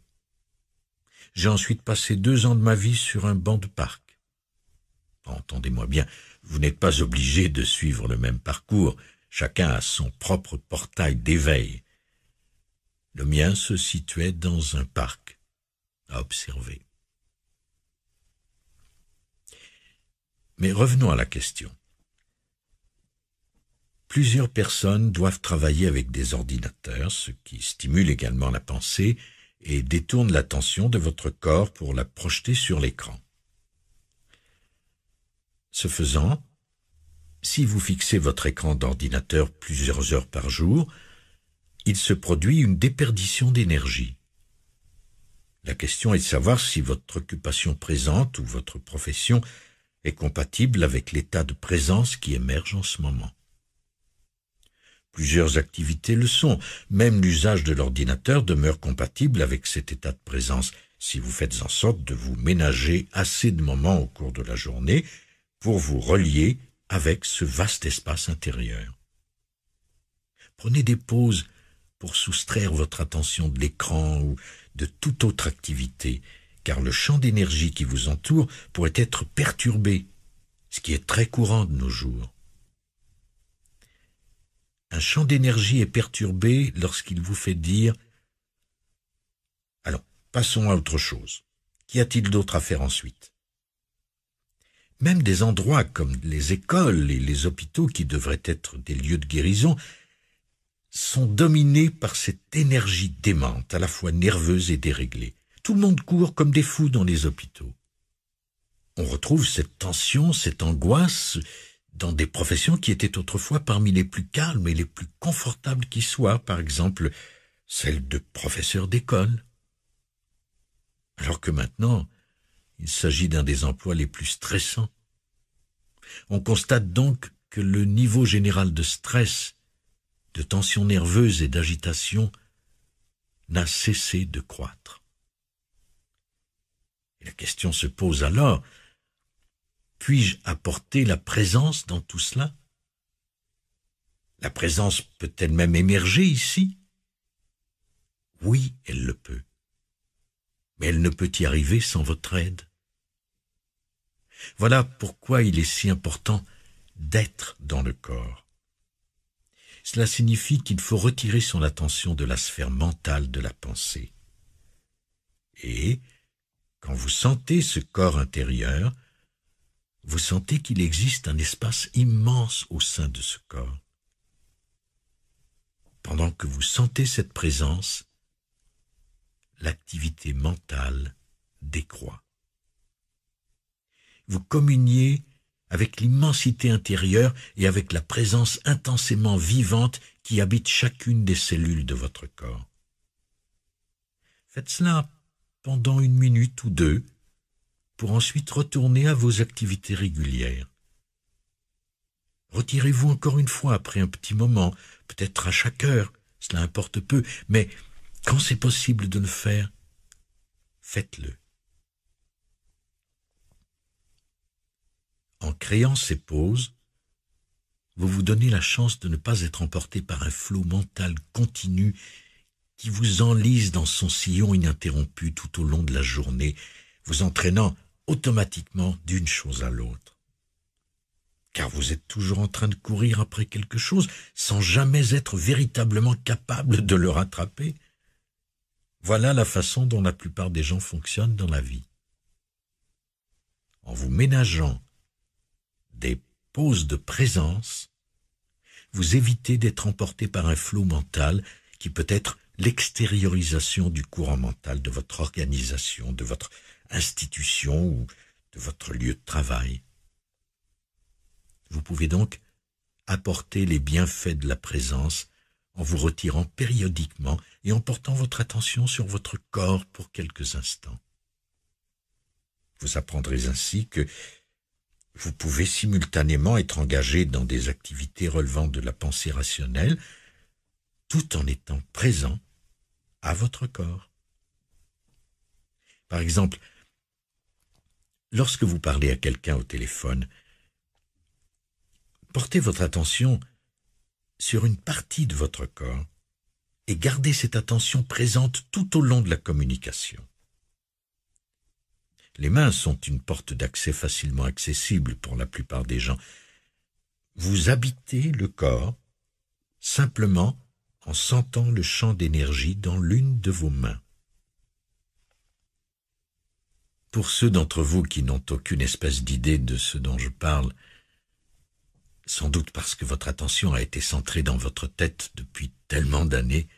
J'ai ensuite passé deux ans de ma vie sur un banc de parc. Entendez-moi bien, vous n'êtes pas obligé de suivre le même parcours, chacun a son propre portail d'éveil. Le mien se situait dans un parc, à observer. Mais revenons à la question. Plusieurs personnes doivent travailler avec des ordinateurs, ce qui stimule également la pensée et détourne l'attention de votre corps pour la projeter sur l'écran. Ce faisant, si vous fixez votre écran d'ordinateur plusieurs heures par jour, il se produit une déperdition d'énergie. La question est de savoir si votre occupation présente ou votre profession est compatible avec l'état de présence qui émerge en ce moment. Plusieurs activités le sont, même l'usage de l'ordinateur demeure compatible avec cet état de présence si vous faites en sorte de vous ménager assez de moments au cours de la journée pour vous relier avec ce vaste espace intérieur. Prenez des pauses pour soustraire votre attention de l'écran ou de toute autre activité, car le champ d'énergie qui vous entoure pourrait être perturbé, ce qui est très courant de nos jours. Un champ d'énergie est perturbé lorsqu'il vous fait dire Alors, passons à autre chose. Qu'y a-t-il d'autre à faire ensuite même des endroits comme les écoles et les hôpitaux qui devraient être des lieux de guérison sont dominés par cette énergie démente, à la fois nerveuse et déréglée. Tout le monde court comme des fous dans les hôpitaux. On retrouve cette tension, cette angoisse dans des professions qui étaient autrefois parmi les plus calmes et les plus confortables qui soient, par exemple celle de professeur d'école. Alors que maintenant, il s'agit d'un des emplois les plus stressants. On constate donc que le niveau général de stress, de tension nerveuse et d'agitation n'a cessé de croître. la question se pose alors, puis-je apporter la présence dans tout cela La présence peut-elle même émerger ici Oui, elle le peut. Mais elle ne peut y arriver sans votre aide. Voilà pourquoi il est si important d'être dans le corps. Cela signifie qu'il faut retirer son attention de la sphère mentale de la pensée. Et, quand vous sentez ce corps intérieur, vous sentez qu'il existe un espace immense au sein de ce corps. Pendant que vous sentez cette présence, l'activité mentale décroît vous communiez avec l'immensité intérieure et avec la présence intensément vivante qui habite chacune des cellules de votre corps. Faites cela pendant une minute ou deux, pour ensuite retourner à vos activités régulières. Retirez-vous encore une fois après un petit moment, peut-être à chaque heure, cela importe peu, mais quand c'est possible de le faire, faites-le. En créant ces pauses, vous vous donnez la chance de ne pas être emporté par un flot mental continu qui vous enlise dans son sillon ininterrompu tout au long de la journée, vous entraînant automatiquement d'une chose à l'autre. Car vous êtes toujours en train de courir après quelque chose sans jamais être véritablement capable de le rattraper. Voilà la façon dont la plupart des gens fonctionnent dans la vie. En vous ménageant des pauses de présence, vous évitez d'être emporté par un flot mental qui peut être l'extériorisation du courant mental de votre organisation, de votre institution ou de votre lieu de travail. Vous pouvez donc apporter les bienfaits de la présence en vous retirant périodiquement et en portant votre attention sur votre corps pour quelques instants. Vous apprendrez ainsi que vous pouvez simultanément être engagé dans des activités relevant de la pensée rationnelle tout en étant présent à votre corps. Par exemple, lorsque vous parlez à quelqu'un au téléphone, portez votre attention sur une partie de votre corps et gardez cette attention présente tout au long de la communication. Les mains sont une porte d'accès facilement accessible pour la plupart des gens. Vous habitez le corps simplement en sentant le champ d'énergie dans l'une de vos mains. Pour ceux d'entre vous qui n'ont aucune espèce d'idée de ce dont je parle, sans doute parce que votre attention a été centrée dans votre tête depuis tellement d'années,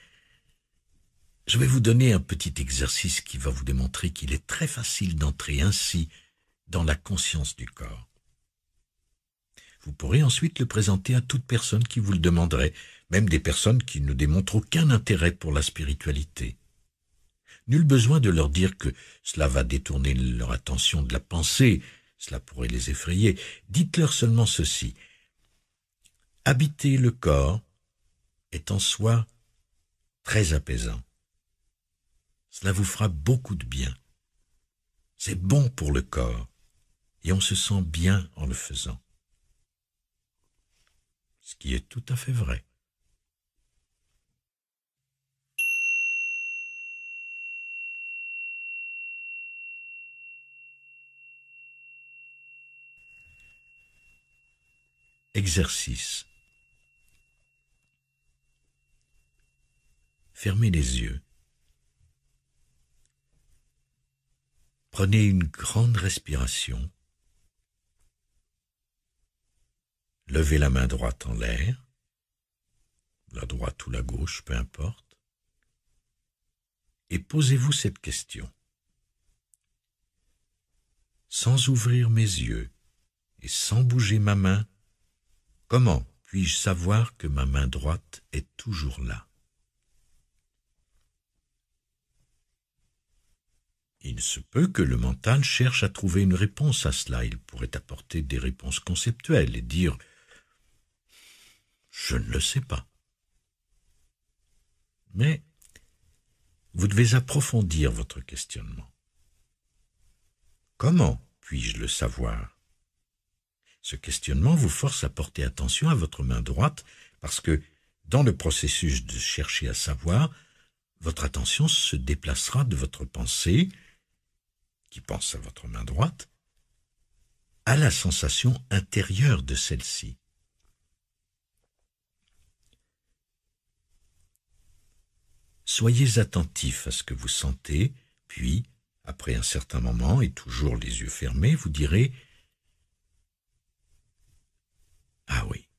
je vais vous donner un petit exercice qui va vous démontrer qu'il est très facile d'entrer ainsi dans la conscience du corps. Vous pourrez ensuite le présenter à toute personne qui vous le demanderait, même des personnes qui ne démontrent aucun intérêt pour la spiritualité. Nul besoin de leur dire que cela va détourner leur attention de la pensée, cela pourrait les effrayer. Dites-leur seulement ceci. Habiter le corps est en soi très apaisant. Cela vous fera beaucoup de bien. C'est bon pour le corps et on se sent bien en le faisant. Ce qui est tout à fait vrai. Exercice. Fermez les yeux. Prenez une grande respiration. Levez la main droite en l'air, la droite ou la gauche, peu importe, et posez-vous cette question. Sans ouvrir mes yeux et sans bouger ma main, comment puis-je savoir que ma main droite est toujours là Il se peut que le mental cherche à trouver une réponse à cela. Il pourrait apporter des réponses conceptuelles et dire Je ne le sais pas. Mais vous devez approfondir votre questionnement. Comment puis-je le savoir Ce questionnement vous force à porter attention à votre main droite parce que dans le processus de chercher à savoir, votre attention se déplacera de votre pensée qui pense à votre main droite, à la sensation intérieure de celle-ci. Soyez attentif à ce que vous sentez, puis, après un certain moment, et toujours les yeux fermés, vous direz Ah oui,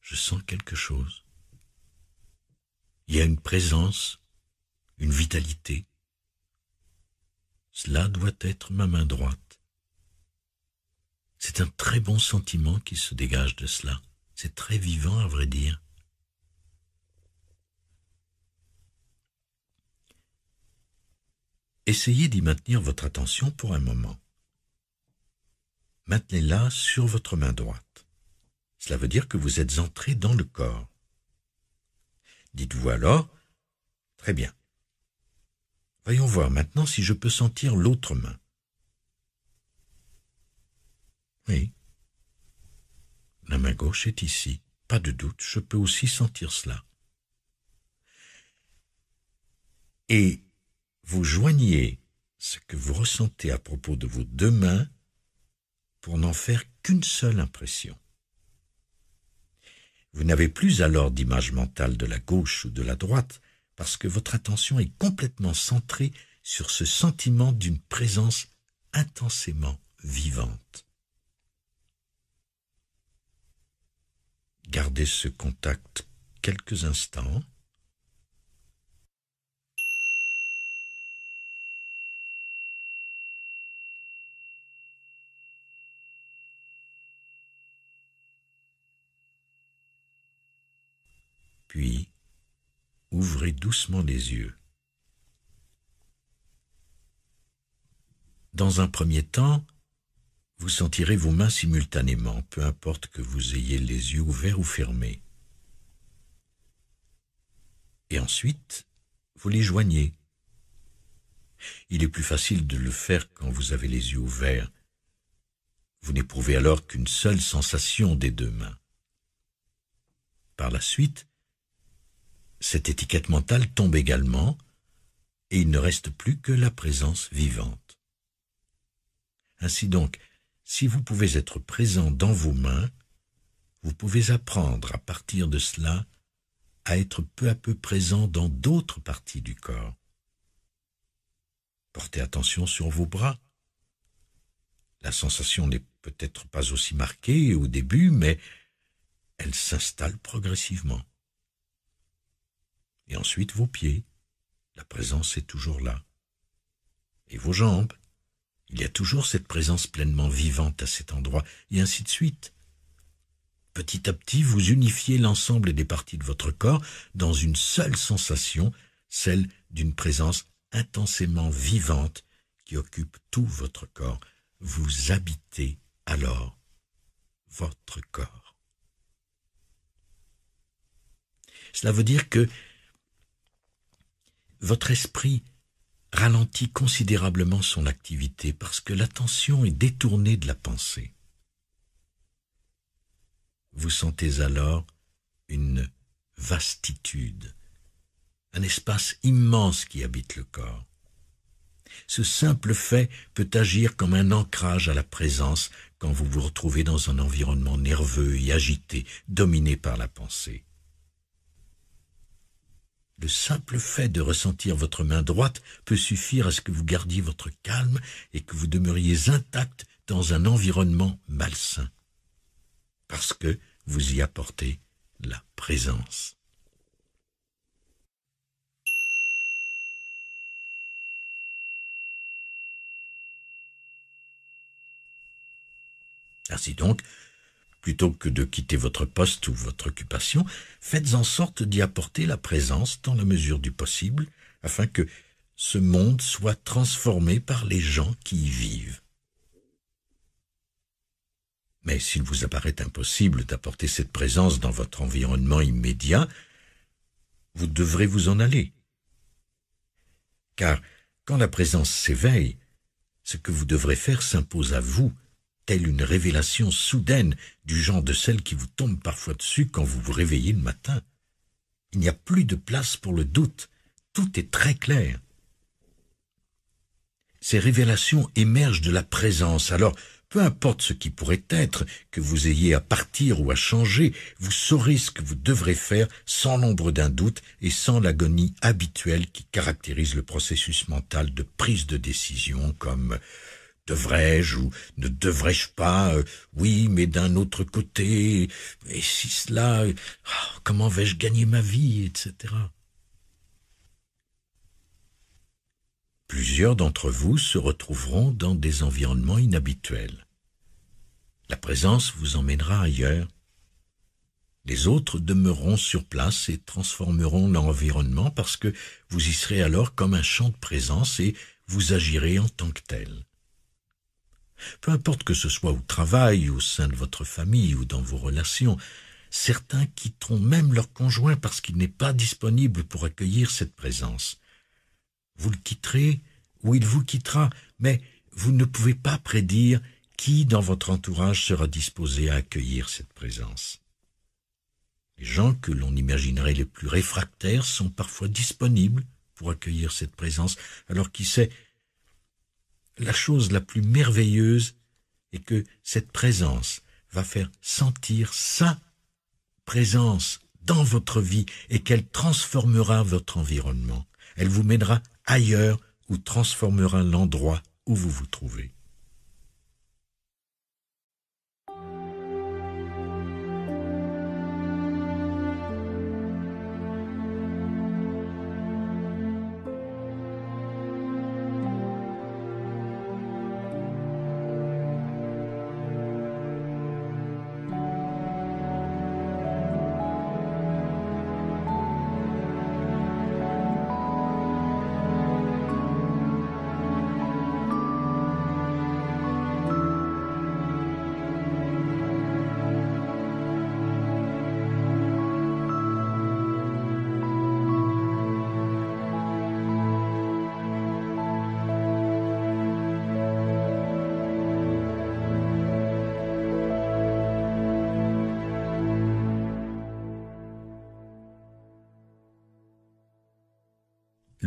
je sens quelque chose. Il y a une présence, une vitalité. Cela doit être ma main droite. C'est un très bon sentiment qui se dégage de cela. C'est très vivant, à vrai dire. Essayez d'y maintenir votre attention pour un moment. Maintenez-la sur votre main droite. Cela veut dire que vous êtes entré dans le corps. Dites-vous alors, très bien, Voyons voir maintenant si je peux sentir l'autre main. Oui. La main gauche est ici. Pas de doute, je peux aussi sentir cela. Et vous joignez ce que vous ressentez à propos de vos deux mains pour n'en faire qu'une seule impression. Vous n'avez plus alors d'image mentale de la gauche ou de la droite, parce que votre attention est complètement centrée sur ce sentiment d'une présence intensément vivante. Gardez ce contact quelques instants. Puis, ouvrez doucement les yeux. Dans un premier temps, vous sentirez vos mains simultanément, peu importe que vous ayez les yeux ouverts ou fermés. Et ensuite, vous les joignez. Il est plus facile de le faire quand vous avez les yeux ouverts. Vous n'éprouvez alors qu'une seule sensation des deux mains. Par la suite, cette étiquette mentale tombe également, et il ne reste plus que la présence vivante. Ainsi donc, si vous pouvez être présent dans vos mains, vous pouvez apprendre à partir de cela à être peu à peu présent dans d'autres parties du corps. Portez attention sur vos bras. La sensation n'est peut-être pas aussi marquée au début, mais elle s'installe progressivement et ensuite vos pieds, la présence est toujours là. Et vos jambes, il y a toujours cette présence pleinement vivante à cet endroit, et ainsi de suite. Petit à petit, vous unifiez l'ensemble des parties de votre corps dans une seule sensation, celle d'une présence intensément vivante qui occupe tout votre corps. Vous habitez alors votre corps. Cela veut dire que votre esprit ralentit considérablement son activité parce que l'attention est détournée de la pensée. Vous sentez alors une vastitude, un espace immense qui habite le corps. Ce simple fait peut agir comme un ancrage à la présence quand vous vous retrouvez dans un environnement nerveux et agité, dominé par la pensée. Le simple fait de ressentir votre main droite peut suffire à ce que vous gardiez votre calme et que vous demeuriez intact dans un environnement malsain. Parce que vous y apportez la présence. Ainsi donc, plutôt que de quitter votre poste ou votre occupation, faites en sorte d'y apporter la présence dans la mesure du possible, afin que ce monde soit transformé par les gens qui y vivent. Mais s'il vous apparaît impossible d'apporter cette présence dans votre environnement immédiat, vous devrez vous en aller. Car quand la présence s'éveille, ce que vous devrez faire s'impose à vous une révélation soudaine, du genre de celle qui vous tombe parfois dessus quand vous vous réveillez le matin. Il n'y a plus de place pour le doute, tout est très clair. Ces révélations émergent de la présence, alors peu importe ce qui pourrait être, que vous ayez à partir ou à changer, vous saurez ce que vous devrez faire sans l'ombre d'un doute et sans l'agonie habituelle qui caractérise le processus mental de prise de décision comme Devrais-je ou ne devrais-je pas euh, Oui, mais d'un autre côté, et si cela, ah, comment vais-je gagner ma vie, etc. Plusieurs d'entre vous se retrouveront dans des environnements inhabituels. La présence vous emmènera ailleurs. Les autres demeureront sur place et transformeront l'environnement parce que vous y serez alors comme un champ de présence et vous agirez en tant que tel. Peu importe que ce soit au travail, au sein de votre famille ou dans vos relations, certains quitteront même leur conjoint parce qu'il n'est pas disponible pour accueillir cette présence. Vous le quitterez ou il vous quittera, mais vous ne pouvez pas prédire qui dans votre entourage sera disposé à accueillir cette présence. Les gens que l'on imaginerait les plus réfractaires sont parfois disponibles pour accueillir cette présence, alors qui sait, la chose la plus merveilleuse est que cette présence va faire sentir sa présence dans votre vie et qu'elle transformera votre environnement. Elle vous mènera ailleurs ou transformera l'endroit où vous vous trouvez.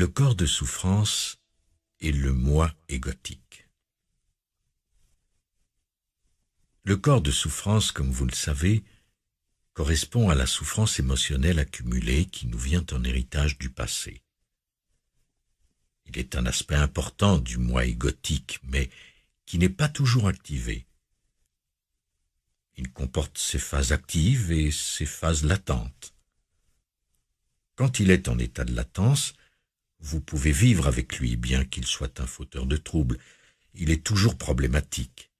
le corps de souffrance et le moi égotique. Le corps de souffrance, comme vous le savez, correspond à la souffrance émotionnelle accumulée qui nous vient en héritage du passé. Il est un aspect important du moi égotique, mais qui n'est pas toujours activé. Il comporte ses phases actives et ses phases latentes. Quand il est en état de latence, vous pouvez vivre avec lui, bien qu'il soit un fauteur de troubles. Il est toujours problématique.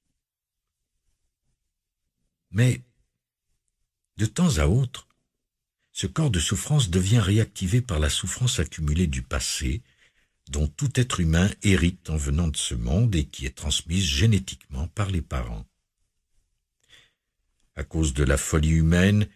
Mais, de temps à autre, ce corps de souffrance devient réactivé par la souffrance accumulée du passé, dont tout être humain hérite en venant de ce monde et qui est transmise génétiquement par les parents. À cause de la folie humaine,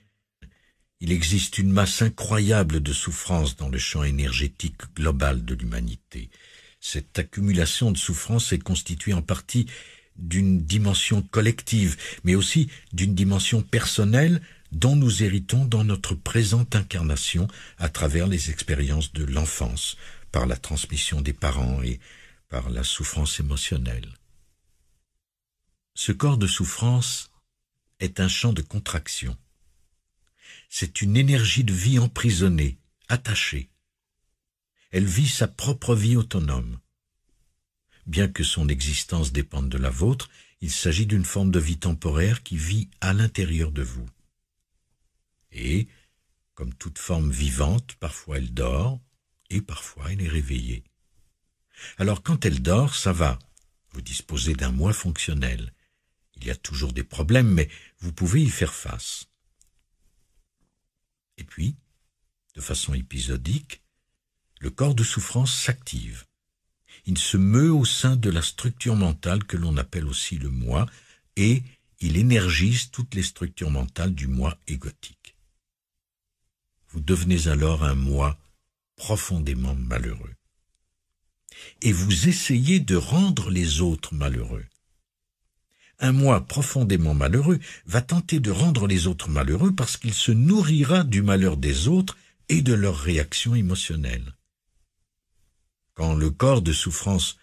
il existe une masse incroyable de souffrance dans le champ énergétique global de l'humanité. Cette accumulation de souffrance est constituée en partie d'une dimension collective, mais aussi d'une dimension personnelle dont nous héritons dans notre présente incarnation à travers les expériences de l'enfance, par la transmission des parents et par la souffrance émotionnelle. Ce corps de souffrance est un champ de contraction c'est une énergie de vie emprisonnée, attachée. Elle vit sa propre vie autonome. Bien que son existence dépende de la vôtre, il s'agit d'une forme de vie temporaire qui vit à l'intérieur de vous. Et, comme toute forme vivante, parfois elle dort et parfois elle est réveillée. Alors quand elle dort, ça va. Vous disposez d'un moi fonctionnel. Il y a toujours des problèmes, mais vous pouvez y faire face. Et puis, de façon épisodique, le corps de souffrance s'active. Il se meut au sein de la structure mentale que l'on appelle aussi le moi, et il énergise toutes les structures mentales du moi égotique. Vous devenez alors un moi profondément malheureux. Et vous essayez de rendre les autres malheureux un moi profondément malheureux va tenter de rendre les autres malheureux parce qu'il se nourrira du malheur des autres et de leurs réactions émotionnelles. Quand le corps de souffrance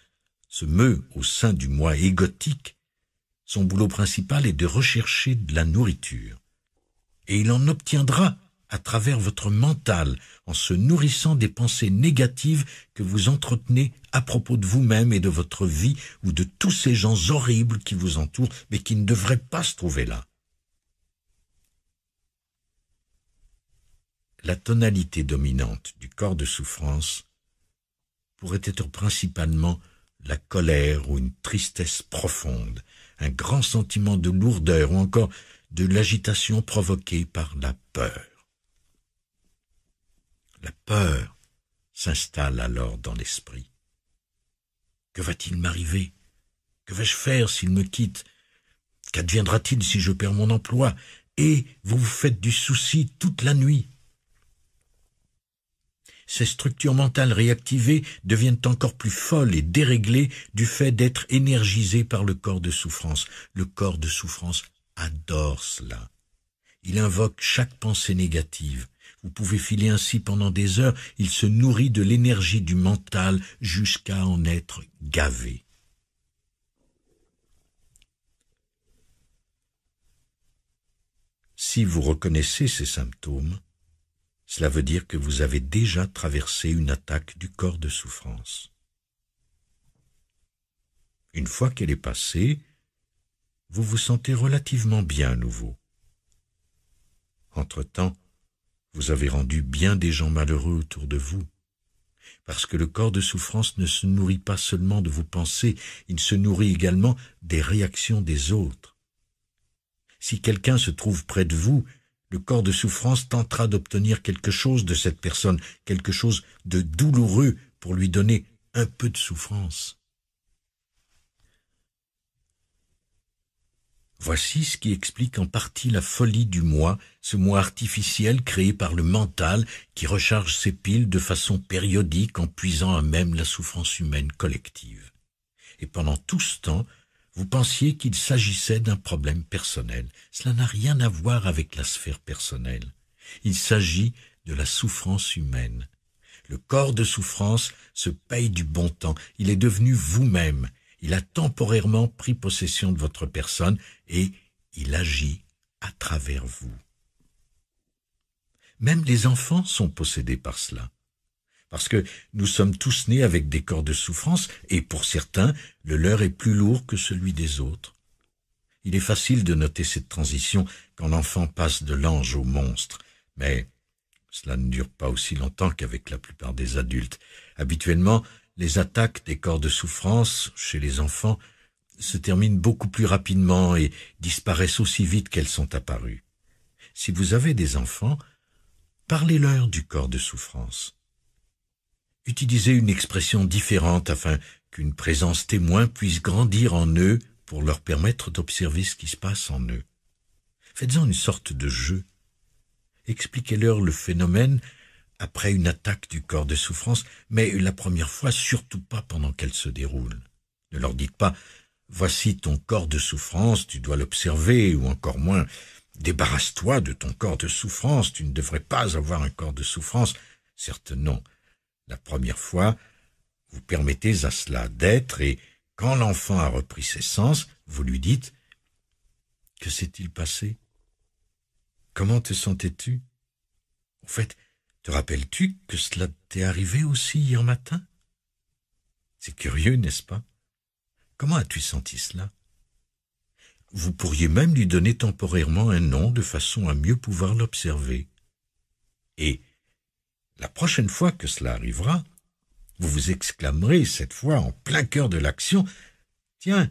se meut au sein du moi égotique, son boulot principal est de rechercher de la nourriture. Et il en obtiendra à travers votre mental, en se nourrissant des pensées négatives que vous entretenez à propos de vous-même et de votre vie ou de tous ces gens horribles qui vous entourent, mais qui ne devraient pas se trouver là. La tonalité dominante du corps de souffrance pourrait être principalement la colère ou une tristesse profonde, un grand sentiment de lourdeur ou encore de l'agitation provoquée par la peur. La peur s'installe alors dans l'esprit. Que va-t-il m'arriver Que vais-je faire s'il me quitte Qu'adviendra-t-il si je perds mon emploi Et vous vous faites du souci toute la nuit. Ces structures mentales réactivées deviennent encore plus folles et déréglées du fait d'être énergisées par le corps de souffrance. Le corps de souffrance adore cela. Il invoque chaque pensée négative, vous pouvez filer ainsi pendant des heures, il se nourrit de l'énergie du mental jusqu'à en être gavé. Si vous reconnaissez ces symptômes, cela veut dire que vous avez déjà traversé une attaque du corps de souffrance. Une fois qu'elle est passée, vous vous sentez relativement bien à nouveau. Entre-temps, vous avez rendu bien des gens malheureux autour de vous. Parce que le corps de souffrance ne se nourrit pas seulement de vos pensées, il se nourrit également des réactions des autres. Si quelqu'un se trouve près de vous, le corps de souffrance tentera d'obtenir quelque chose de cette personne, quelque chose de douloureux pour lui donner un peu de souffrance. Voici ce qui explique en partie la folie du moi, ce moi artificiel créé par le mental qui recharge ses piles de façon périodique en puisant à même la souffrance humaine collective. Et pendant tout ce temps, vous pensiez qu'il s'agissait d'un problème personnel. Cela n'a rien à voir avec la sphère personnelle. Il s'agit de la souffrance humaine. Le corps de souffrance se paye du bon temps. Il est devenu vous-même. Il a temporairement pris possession de votre personne et il agit à travers vous. Même les enfants sont possédés par cela. Parce que nous sommes tous nés avec des corps de souffrance, et pour certains, le leur est plus lourd que celui des autres. Il est facile de noter cette transition quand l'enfant passe de l'ange au monstre, mais cela ne dure pas aussi longtemps qu'avec la plupart des adultes. Habituellement, les attaques des corps de souffrance chez les enfants se terminent beaucoup plus rapidement et disparaissent aussi vite qu'elles sont apparues. Si vous avez des enfants, parlez-leur du corps de souffrance. Utilisez une expression différente afin qu'une présence témoin puisse grandir en eux pour leur permettre d'observer ce qui se passe en eux. Faites-en une sorte de jeu. Expliquez-leur le phénomène après une attaque du corps de souffrance, mais la première fois surtout pas pendant qu'elle se déroule. Ne leur dites pas Voici ton corps de souffrance, tu dois l'observer, ou encore moins, débarrasse-toi de ton corps de souffrance, tu ne devrais pas avoir un corps de souffrance. Certes non. La première fois, vous permettez à cela d'être, et quand l'enfant a repris ses sens, vous lui dites Que s'est-il passé Comment te sentais-tu En fait, te rappelles-tu que cela t'est arrivé aussi hier matin C'est curieux, n'est-ce pas Comment as-tu senti cela Vous pourriez même lui donner temporairement un nom de façon à mieux pouvoir l'observer. Et, la prochaine fois que cela arrivera, vous vous exclamerez, cette fois en plein cœur de l'action, Tiens,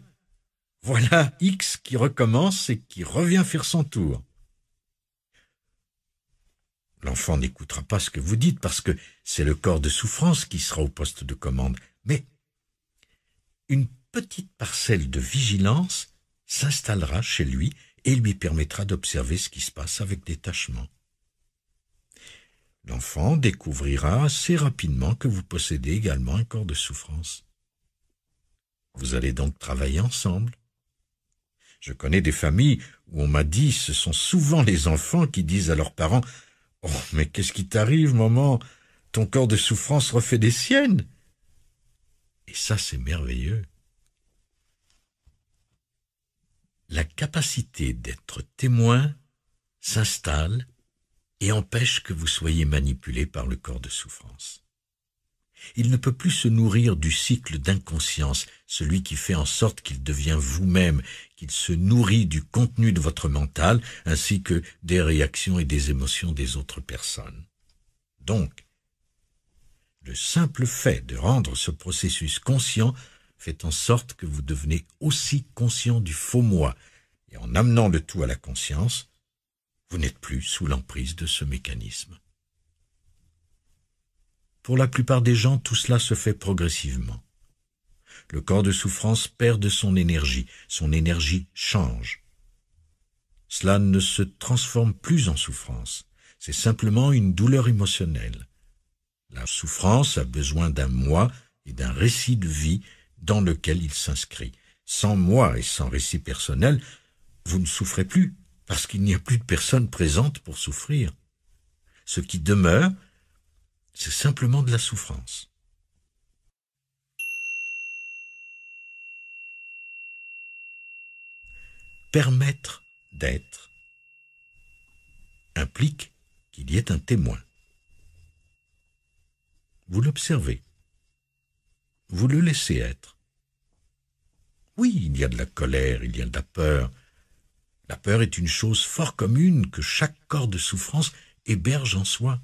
voilà X qui recommence et qui revient faire son tour. L'enfant n'écoutera pas ce que vous dites parce que c'est le corps de souffrance qui sera au poste de commande, mais une petite parcelle de vigilance s'installera chez lui et lui permettra d'observer ce qui se passe avec détachement. L'enfant découvrira assez rapidement que vous possédez également un corps de souffrance. Vous allez donc travailler ensemble. Je connais des familles où on m'a dit ce sont souvent les enfants qui disent à leurs parents Oh, mais qu'est-ce qui t'arrive, maman Ton corps de souffrance refait des siennes. Et ça, c'est merveilleux. la capacité d'être témoin s'installe et empêche que vous soyez manipulé par le corps de souffrance. Il ne peut plus se nourrir du cycle d'inconscience, celui qui fait en sorte qu'il devient vous-même, qu'il se nourrit du contenu de votre mental, ainsi que des réactions et des émotions des autres personnes. Donc, le simple fait de rendre ce processus conscient faites en sorte que vous devenez aussi conscient du faux moi, et en amenant le tout à la conscience, vous n'êtes plus sous l'emprise de ce mécanisme. Pour la plupart des gens, tout cela se fait progressivement. Le corps de souffrance perd de son énergie, son énergie change. Cela ne se transforme plus en souffrance, c'est simplement une douleur émotionnelle. La souffrance a besoin d'un moi et d'un récit de vie dans lequel il s'inscrit. Sans moi et sans récit personnel, vous ne souffrez plus, parce qu'il n'y a plus de personne présente pour souffrir. Ce qui demeure, c'est simplement de la souffrance. Permettre d'être implique qu'il y ait un témoin. Vous l'observez. Vous le laissez être. Oui, il y a de la colère, il y a de la peur. La peur est une chose fort commune que chaque corps de souffrance héberge en soi.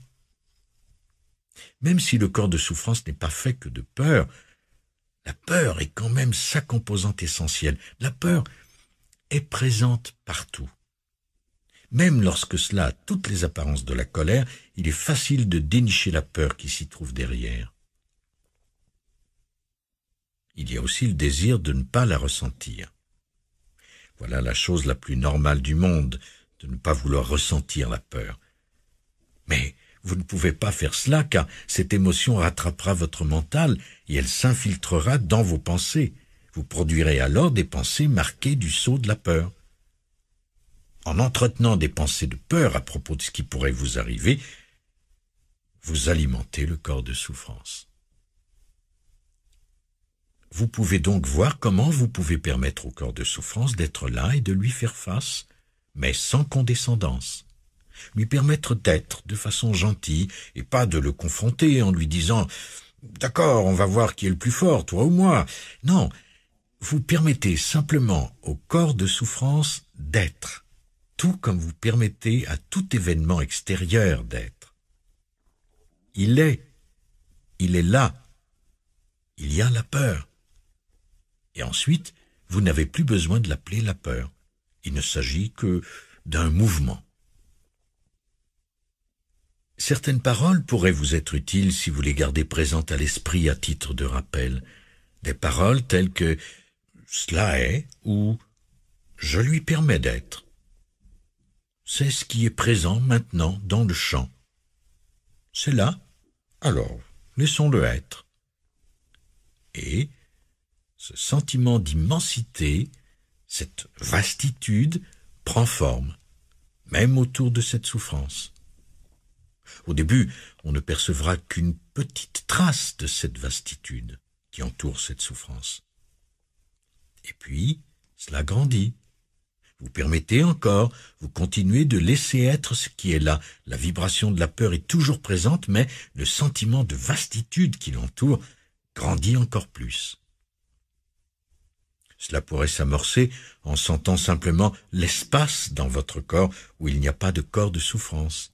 Même si le corps de souffrance n'est pas fait que de peur, la peur est quand même sa composante essentielle. La peur est présente partout. Même lorsque cela a toutes les apparences de la colère, il est facile de dénicher la peur qui s'y trouve derrière il y a aussi le désir de ne pas la ressentir. Voilà la chose la plus normale du monde, de ne pas vouloir ressentir la peur. Mais vous ne pouvez pas faire cela car cette émotion rattrapera votre mental et elle s'infiltrera dans vos pensées. Vous produirez alors des pensées marquées du sceau de la peur. En entretenant des pensées de peur à propos de ce qui pourrait vous arriver, vous alimentez le corps de souffrance. Vous pouvez donc voir comment vous pouvez permettre au corps de souffrance d'être là et de lui faire face, mais sans condescendance. Lui permettre d'être de façon gentille et pas de le confronter en lui disant D'accord, on va voir qui est le plus fort, toi ou moi. Non, vous permettez simplement au corps de souffrance d'être, tout comme vous permettez à tout événement extérieur d'être. Il est, il est là, il y a la peur, et ensuite, vous n'avez plus besoin de l'appeler la peur. Il ne s'agit que d'un mouvement. Certaines paroles pourraient vous être utiles si vous les gardez présentes à l'esprit à titre de rappel. Des paroles telles que cela est ou je lui permets d'être. C'est ce qui est présent maintenant dans le champ. C'est là. Alors, laissons-le être. Et ce sentiment d'immensité, cette vastitude, prend forme, même autour de cette souffrance. Au début, on ne percevra qu'une petite trace de cette vastitude qui entoure cette souffrance. Et puis, cela grandit. Vous permettez encore, vous continuez de laisser être ce qui est là. La vibration de la peur est toujours présente, mais le sentiment de vastitude qui l'entoure grandit encore plus. Cela pourrait s'amorcer en sentant simplement l'espace dans votre corps où il n'y a pas de corps de souffrance.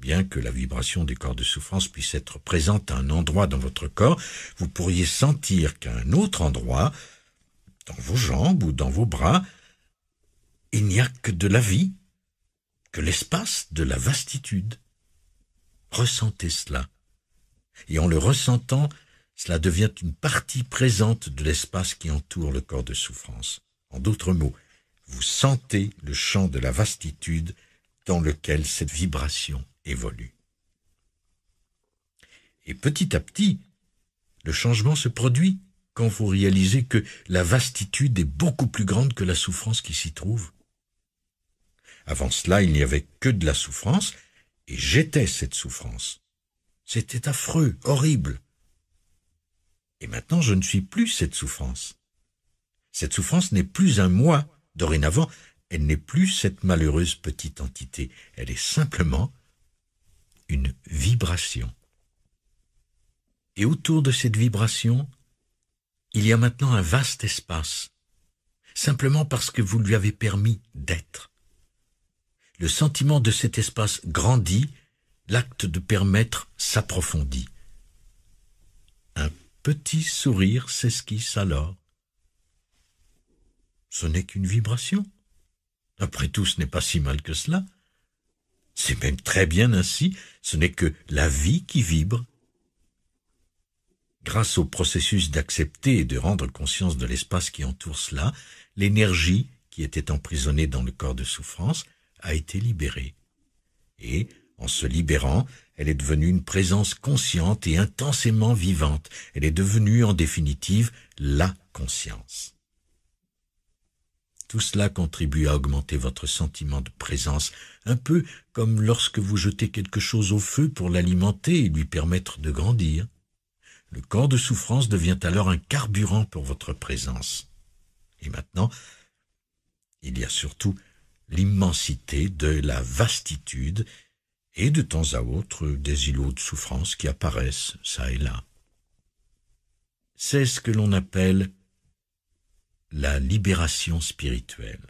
Bien que la vibration des corps de souffrance puisse être présente à un endroit dans votre corps, vous pourriez sentir qu'à un autre endroit, dans vos jambes ou dans vos bras, il n'y a que de la vie, que l'espace de la vastitude. Ressentez cela. Et en le ressentant, cela devient une partie présente de l'espace qui entoure le corps de souffrance. En d'autres mots, vous sentez le champ de la vastitude dans lequel cette vibration évolue. Et petit à petit, le changement se produit quand vous réalisez que la vastitude est beaucoup plus grande que la souffrance qui s'y trouve. Avant cela, il n'y avait que de la souffrance, et j'étais cette souffrance. C'était affreux, horrible. Et maintenant, je ne suis plus cette souffrance. Cette souffrance n'est plus un moi. Dorénavant, elle n'est plus cette malheureuse petite entité. Elle est simplement une vibration. Et autour de cette vibration, il y a maintenant un vaste espace, simplement parce que vous lui avez permis d'être. Le sentiment de cet espace grandit, l'acte de permettre s'approfondit petit sourire s'esquisse alors. Ce n'est qu'une vibration. Après tout, ce n'est pas si mal que cela. C'est même très bien ainsi, ce n'est que la vie qui vibre. Grâce au processus d'accepter et de rendre conscience de l'espace qui entoure cela, l'énergie qui était emprisonnée dans le corps de souffrance a été libérée. Et, en se libérant, elle est devenue une présence consciente et intensément vivante. Elle est devenue, en définitive, la conscience. Tout cela contribue à augmenter votre sentiment de présence, un peu comme lorsque vous jetez quelque chose au feu pour l'alimenter et lui permettre de grandir. Le corps de souffrance devient alors un carburant pour votre présence. Et maintenant, il y a surtout l'immensité de la vastitude et de temps à autre des îlots de souffrance qui apparaissent ça et là. C'est ce que l'on appelle la libération spirituelle.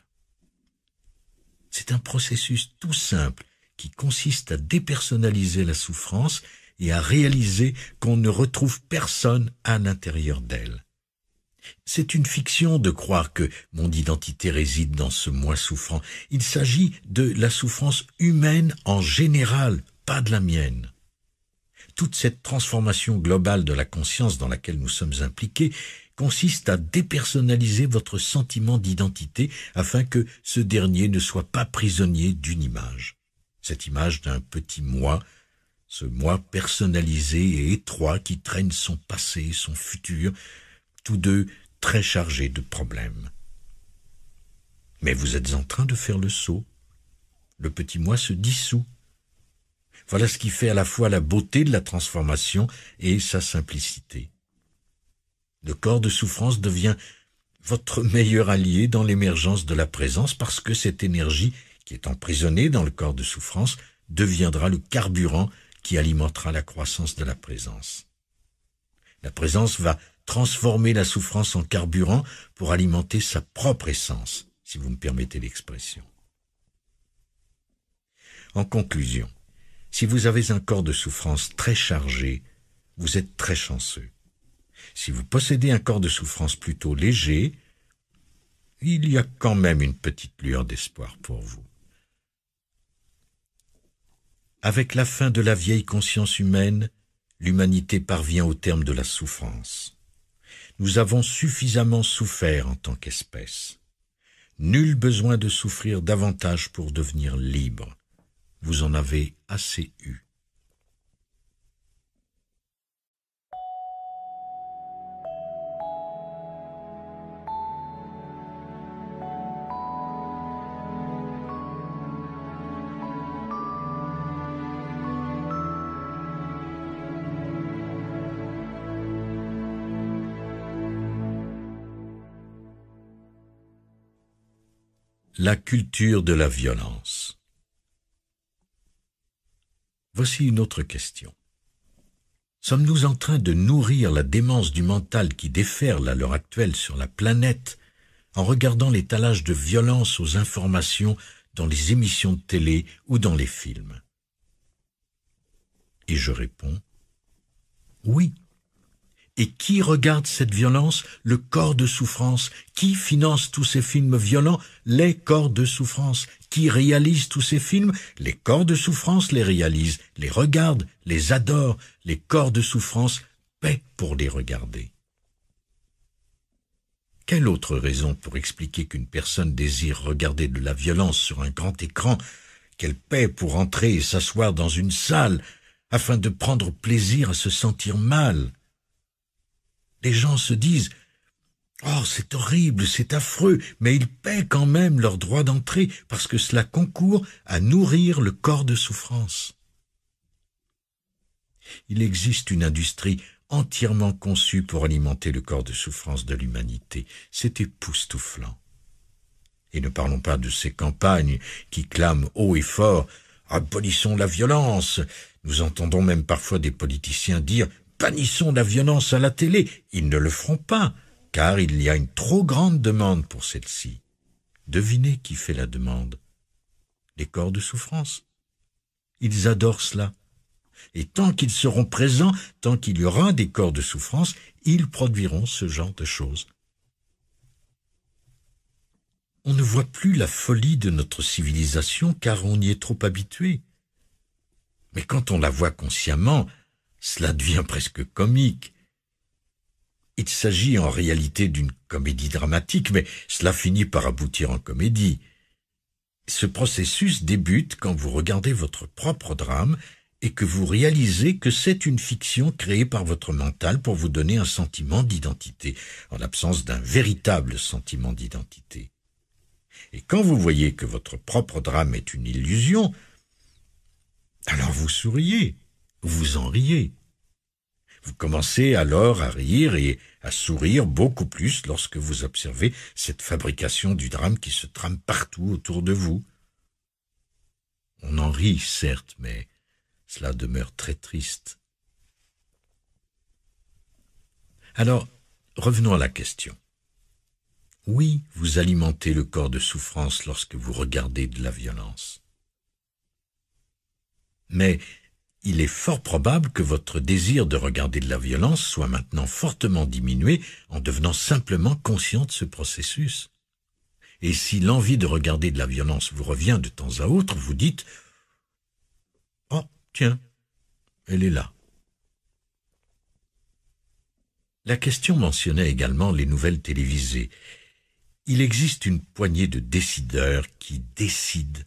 C'est un processus tout simple qui consiste à dépersonnaliser la souffrance et à réaliser qu'on ne retrouve personne à l'intérieur d'elle. C'est une fiction de croire que mon identité réside dans ce moi souffrant. Il s'agit de la souffrance humaine en général, pas de la mienne. Toute cette transformation globale de la conscience dans laquelle nous sommes impliqués consiste à dépersonnaliser votre sentiment d'identité afin que ce dernier ne soit pas prisonnier d'une image. Cette image d'un petit moi, ce moi personnalisé et étroit qui traîne son passé, et son futur, tous deux très chargés de problèmes. Mais vous êtes en train de faire le saut. Le petit moi se dissout. Voilà ce qui fait à la fois la beauté de la transformation et sa simplicité. Le corps de souffrance devient votre meilleur allié dans l'émergence de la présence parce que cette énergie qui est emprisonnée dans le corps de souffrance deviendra le carburant qui alimentera la croissance de la présence. La présence va transformer la souffrance en carburant pour alimenter sa propre essence, si vous me permettez l'expression. En conclusion, si vous avez un corps de souffrance très chargé, vous êtes très chanceux. Si vous possédez un corps de souffrance plutôt léger, il y a quand même une petite lueur d'espoir pour vous. Avec la fin de la vieille conscience humaine, l'humanité parvient au terme de la souffrance nous avons suffisamment souffert en tant qu'espèce. Nul besoin de souffrir davantage pour devenir libre. Vous en avez assez eu. La culture de la violence. Voici une autre question. Sommes-nous en train de nourrir la démence du mental qui déferle à l'heure actuelle sur la planète en regardant l'étalage de violence aux informations dans les émissions de télé ou dans les films Et je réponds, oui. Et qui regarde cette violence Le corps de souffrance. Qui finance tous ces films violents Les corps de souffrance. Qui réalise tous ces films Les corps de souffrance les réalisent, les regardent, les adorent. Les corps de souffrance paient pour les regarder. Quelle autre raison pour expliquer qu'une personne désire regarder de la violence sur un grand écran, qu'elle paie pour entrer et s'asseoir dans une salle, afin de prendre plaisir à se sentir mal les gens se disent Oh, c'est horrible, c'est affreux, mais ils paient quand même leur droit d'entrée parce que cela concourt à nourrir le corps de souffrance. Il existe une industrie entièrement conçue pour alimenter le corps de souffrance de l'humanité. C'est époustouflant. Et ne parlons pas de ces campagnes qui clament haut et fort Abolissons la violence. Nous entendons même parfois des politiciens dire « Panissons la violence à la télé. Ils ne le feront pas, car il y a une trop grande demande pour celle-ci. Devinez qui fait la demande. Les corps de souffrance. Ils adorent cela. Et tant qu'ils seront présents, tant qu'il y aura des corps de souffrance, ils produiront ce genre de choses. On ne voit plus la folie de notre civilisation car on y est trop habitué. Mais quand on la voit consciemment, cela devient presque comique. Il s'agit en réalité d'une comédie dramatique, mais cela finit par aboutir en comédie. Ce processus débute quand vous regardez votre propre drame et que vous réalisez que c'est une fiction créée par votre mental pour vous donner un sentiment d'identité, en l'absence d'un véritable sentiment d'identité. Et quand vous voyez que votre propre drame est une illusion, alors vous souriez, vous en riez. Vous commencez alors à rire et à sourire beaucoup plus lorsque vous observez cette fabrication du drame qui se trame partout autour de vous. On en rit, certes, mais cela demeure très triste. Alors, revenons à la question. Oui, vous alimentez le corps de souffrance lorsque vous regardez de la violence. Mais il est fort probable que votre désir de regarder de la violence soit maintenant fortement diminué en devenant simplement conscient de ce processus. Et si l'envie de regarder de la violence vous revient de temps à autre, vous dites ⁇ Oh, tiens, elle est là ⁇ La question mentionnait également les nouvelles télévisées. Il existe une poignée de décideurs qui décident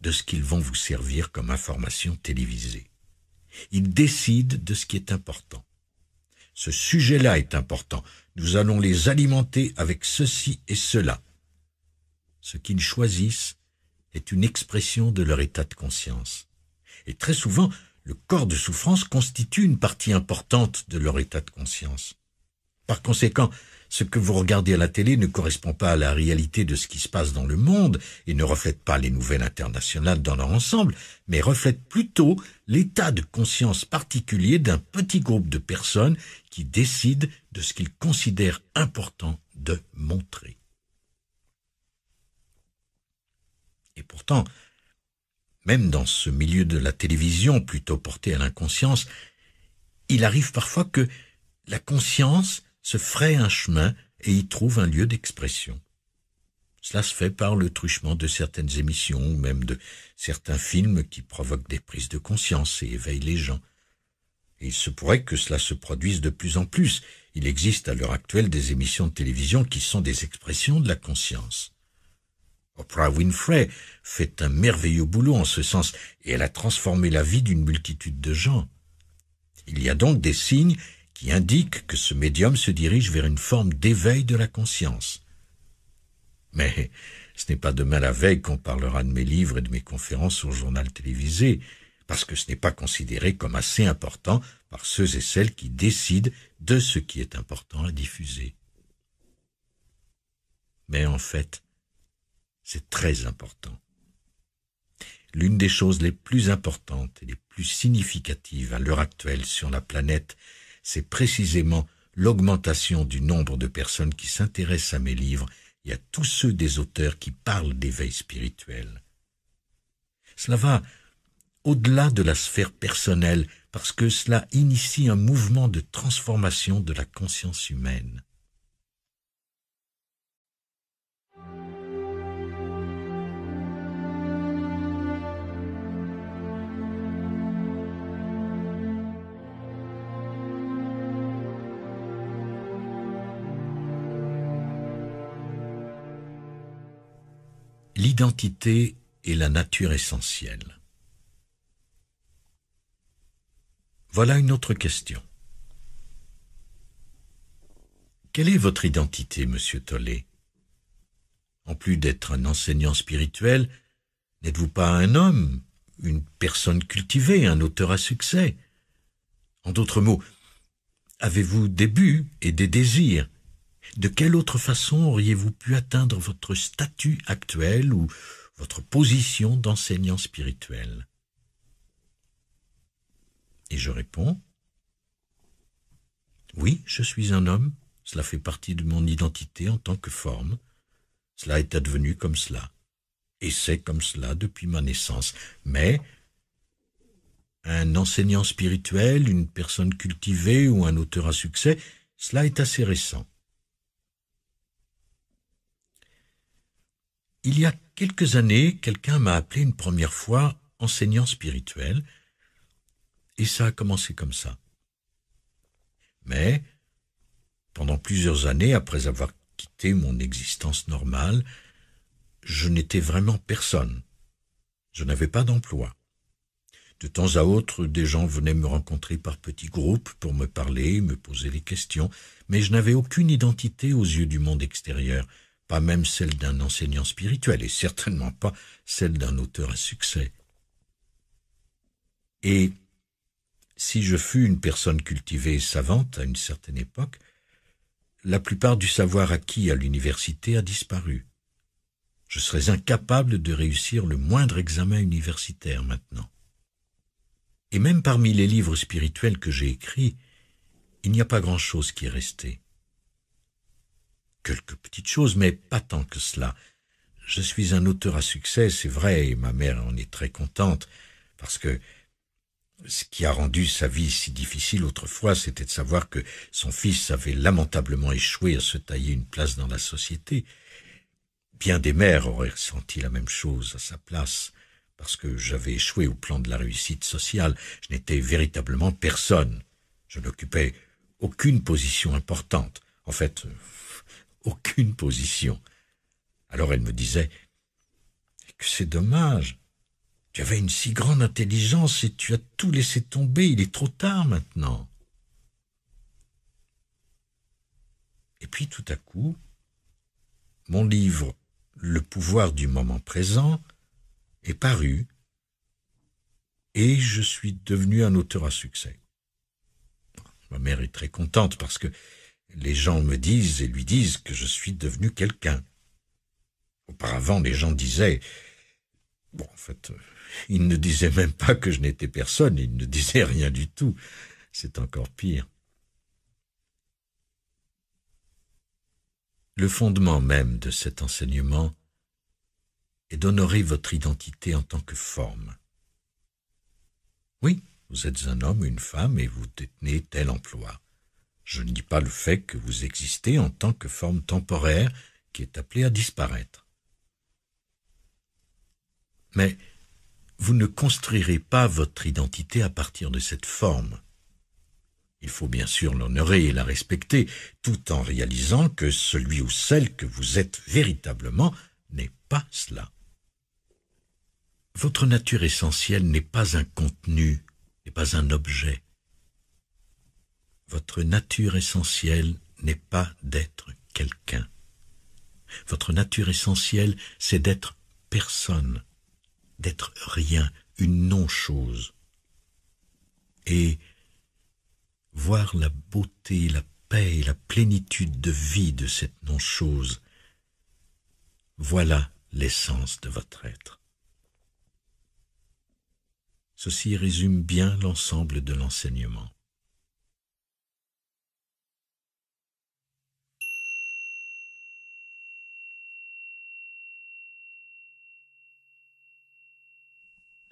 de ce qu'ils vont vous servir comme information télévisée. Ils décident de ce qui est important. Ce sujet-là est important. Nous allons les alimenter avec ceci et cela. Ce qu'ils choisissent est une expression de leur état de conscience. Et très souvent, le corps de souffrance constitue une partie importante de leur état de conscience. Par conséquent, ce que vous regardez à la télé ne correspond pas à la réalité de ce qui se passe dans le monde et ne reflète pas les nouvelles internationales dans leur ensemble, mais reflète plutôt l'état de conscience particulier d'un petit groupe de personnes qui décident de ce qu'ils considèrent important de montrer. Et pourtant, même dans ce milieu de la télévision plutôt porté à l'inconscience, il arrive parfois que la conscience se fraie un chemin et y trouve un lieu d'expression. Cela se fait par le truchement de certaines émissions ou même de certains films qui provoquent des prises de conscience et éveillent les gens. il se pourrait que cela se produise de plus en plus. Il existe à l'heure actuelle des émissions de télévision qui sont des expressions de la conscience. Oprah Winfrey fait un merveilleux boulot en ce sens et elle a transformé la vie d'une multitude de gens. Il y a donc des signes qui indique que ce médium se dirige vers une forme d'éveil de la conscience. Mais ce n'est pas demain la veille qu'on parlera de mes livres et de mes conférences au journal télévisé, parce que ce n'est pas considéré comme assez important par ceux et celles qui décident de ce qui est important à diffuser. Mais en fait, c'est très important. L'une des choses les plus importantes et les plus significatives à l'heure actuelle sur la planète c'est précisément l'augmentation du nombre de personnes qui s'intéressent à mes livres et à tous ceux des auteurs qui parlent d'éveil spirituel. Cela va au-delà de la sphère personnelle parce que cela initie un mouvement de transformation de la conscience humaine. L'identité et la nature essentielle. Voilà une autre question. Quelle est votre identité, monsieur Tollé En plus d'être un enseignant spirituel, n'êtes-vous pas un homme, une personne cultivée, un auteur à succès En d'autres mots, avez-vous des buts et des désirs de quelle autre façon auriez-vous pu atteindre votre statut actuel ou votre position d'enseignant spirituel Et je réponds, oui, je suis un homme, cela fait partie de mon identité en tant que forme, cela est advenu comme cela, et c'est comme cela depuis ma naissance, mais un enseignant spirituel, une personne cultivée ou un auteur à succès, cela est assez récent. Il y a quelques années, quelqu'un m'a appelé une première fois enseignant spirituel, et ça a commencé comme ça. Mais, pendant plusieurs années, après avoir quitté mon existence normale, je n'étais vraiment personne. Je n'avais pas d'emploi. De temps à autre, des gens venaient me rencontrer par petits groupes pour me parler, me poser des questions, mais je n'avais aucune identité aux yeux du monde extérieur même celle d'un enseignant spirituel, et certainement pas celle d'un auteur à succès. Et si je fus une personne cultivée et savante à une certaine époque, la plupart du savoir acquis à l'université a disparu. Je serais incapable de réussir le moindre examen universitaire maintenant. Et même parmi les livres spirituels que j'ai écrits, il n'y a pas grand-chose qui est resté quelques petites choses, mais pas tant que cela. Je suis un auteur à succès, c'est vrai, et ma mère en est très contente, parce que ce qui a rendu sa vie si difficile autrefois, c'était de savoir que son fils avait lamentablement échoué à se tailler une place dans la société. Bien des mères auraient ressenti la même chose à sa place, parce que j'avais échoué au plan de la réussite sociale, je n'étais véritablement personne, je n'occupais aucune position importante. En fait, aucune position. Alors elle me disait que c'est dommage. Tu avais une si grande intelligence et tu as tout laissé tomber, il est trop tard maintenant. Et puis tout à coup, mon livre Le pouvoir du moment présent est paru et je suis devenu un auteur à succès. Ma mère est très contente parce que les gens me disent et lui disent que je suis devenu quelqu'un. Auparavant, les gens disaient, bon, en fait, euh, ils ne disaient même pas que je n'étais personne, ils ne disaient rien du tout. C'est encore pire. Le fondement même de cet enseignement est d'honorer votre identité en tant que forme. Oui, vous êtes un homme, une femme, et vous détenez tel emploi. Je ne dis pas le fait que vous existez en tant que forme temporaire qui est appelée à disparaître. Mais vous ne construirez pas votre identité à partir de cette forme. Il faut bien sûr l'honorer et la respecter, tout en réalisant que celui ou celle que vous êtes véritablement n'est pas cela. Votre nature essentielle n'est pas un contenu, n'est pas un objet. Votre nature essentielle n'est pas d'être quelqu'un. Votre nature essentielle, c'est d'être personne, d'être rien, une non-chose. Et voir la beauté, la paix et la plénitude de vie de cette non-chose, voilà l'essence de votre être. Ceci résume bien l'ensemble de l'enseignement.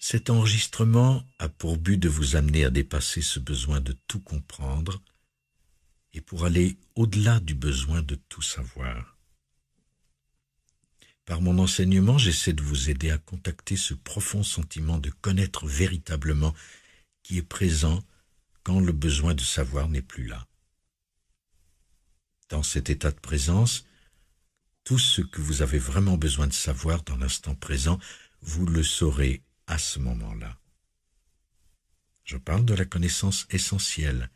Cet enregistrement a pour but de vous amener à dépasser ce besoin de tout comprendre et pour aller au-delà du besoin de tout savoir. Par mon enseignement, j'essaie de vous aider à contacter ce profond sentiment de connaître véritablement qui est présent quand le besoin de savoir n'est plus là. Dans cet état de présence, tout ce que vous avez vraiment besoin de savoir dans l'instant présent, vous le saurez à ce moment-là. Je parle de la connaissance essentielle,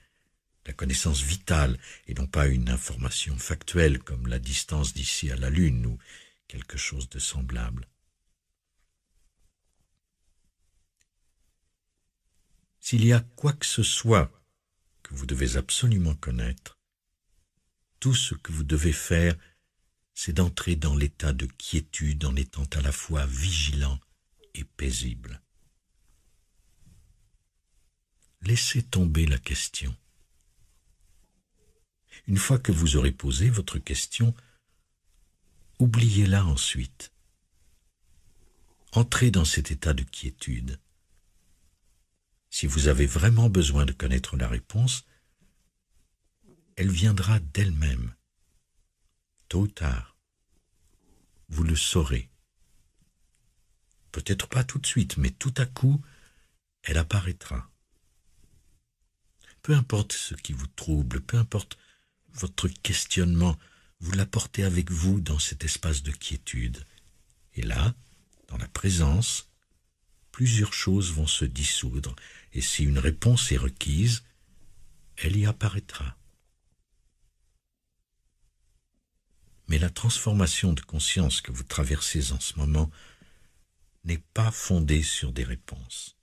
la connaissance vitale, et non pas une information factuelle comme la distance d'ici à la Lune ou quelque chose de semblable. S'il y a quoi que ce soit que vous devez absolument connaître, tout ce que vous devez faire, c'est d'entrer dans l'état de quiétude en étant à la fois vigilant et paisible. Laissez tomber la question. Une fois que vous aurez posé votre question, oubliez-la ensuite. Entrez dans cet état de quiétude. Si vous avez vraiment besoin de connaître la réponse, elle viendra d'elle-même. Tôt ou tard, vous le saurez. Peut-être pas tout de suite, mais tout à coup, elle apparaîtra. Peu importe ce qui vous trouble, peu importe votre questionnement, vous l'apportez avec vous dans cet espace de quiétude. Et là, dans la présence, plusieurs choses vont se dissoudre, et si une réponse est requise, elle y apparaîtra. Mais la transformation de conscience que vous traversez en ce moment n'est pas fondée sur des réponses.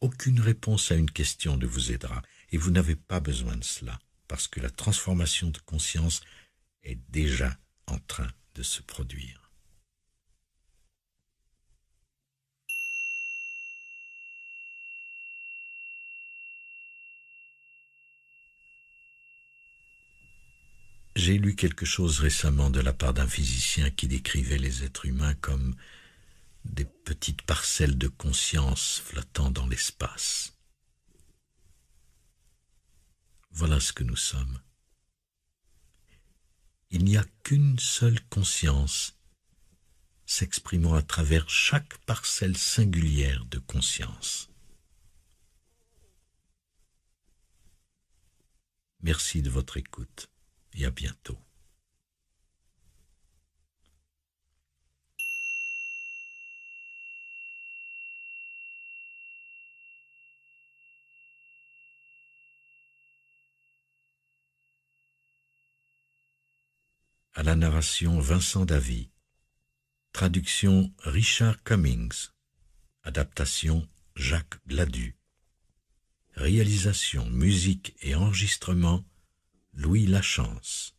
Aucune réponse à une question ne vous aidera, et vous n'avez pas besoin de cela, parce que la transformation de conscience est déjà en train de se produire. J'ai lu quelque chose récemment de la part d'un physicien qui décrivait les êtres humains comme des petites parcelles de conscience flottant dans l'espace. Voilà ce que nous sommes. Il n'y a qu'une seule conscience s'exprimant à travers chaque parcelle singulière de conscience. Merci de votre écoute et à bientôt. à la narration Vincent Davy. Traduction Richard Cummings. Adaptation Jacques Gladu. Réalisation, musique et enregistrement Louis Lachance.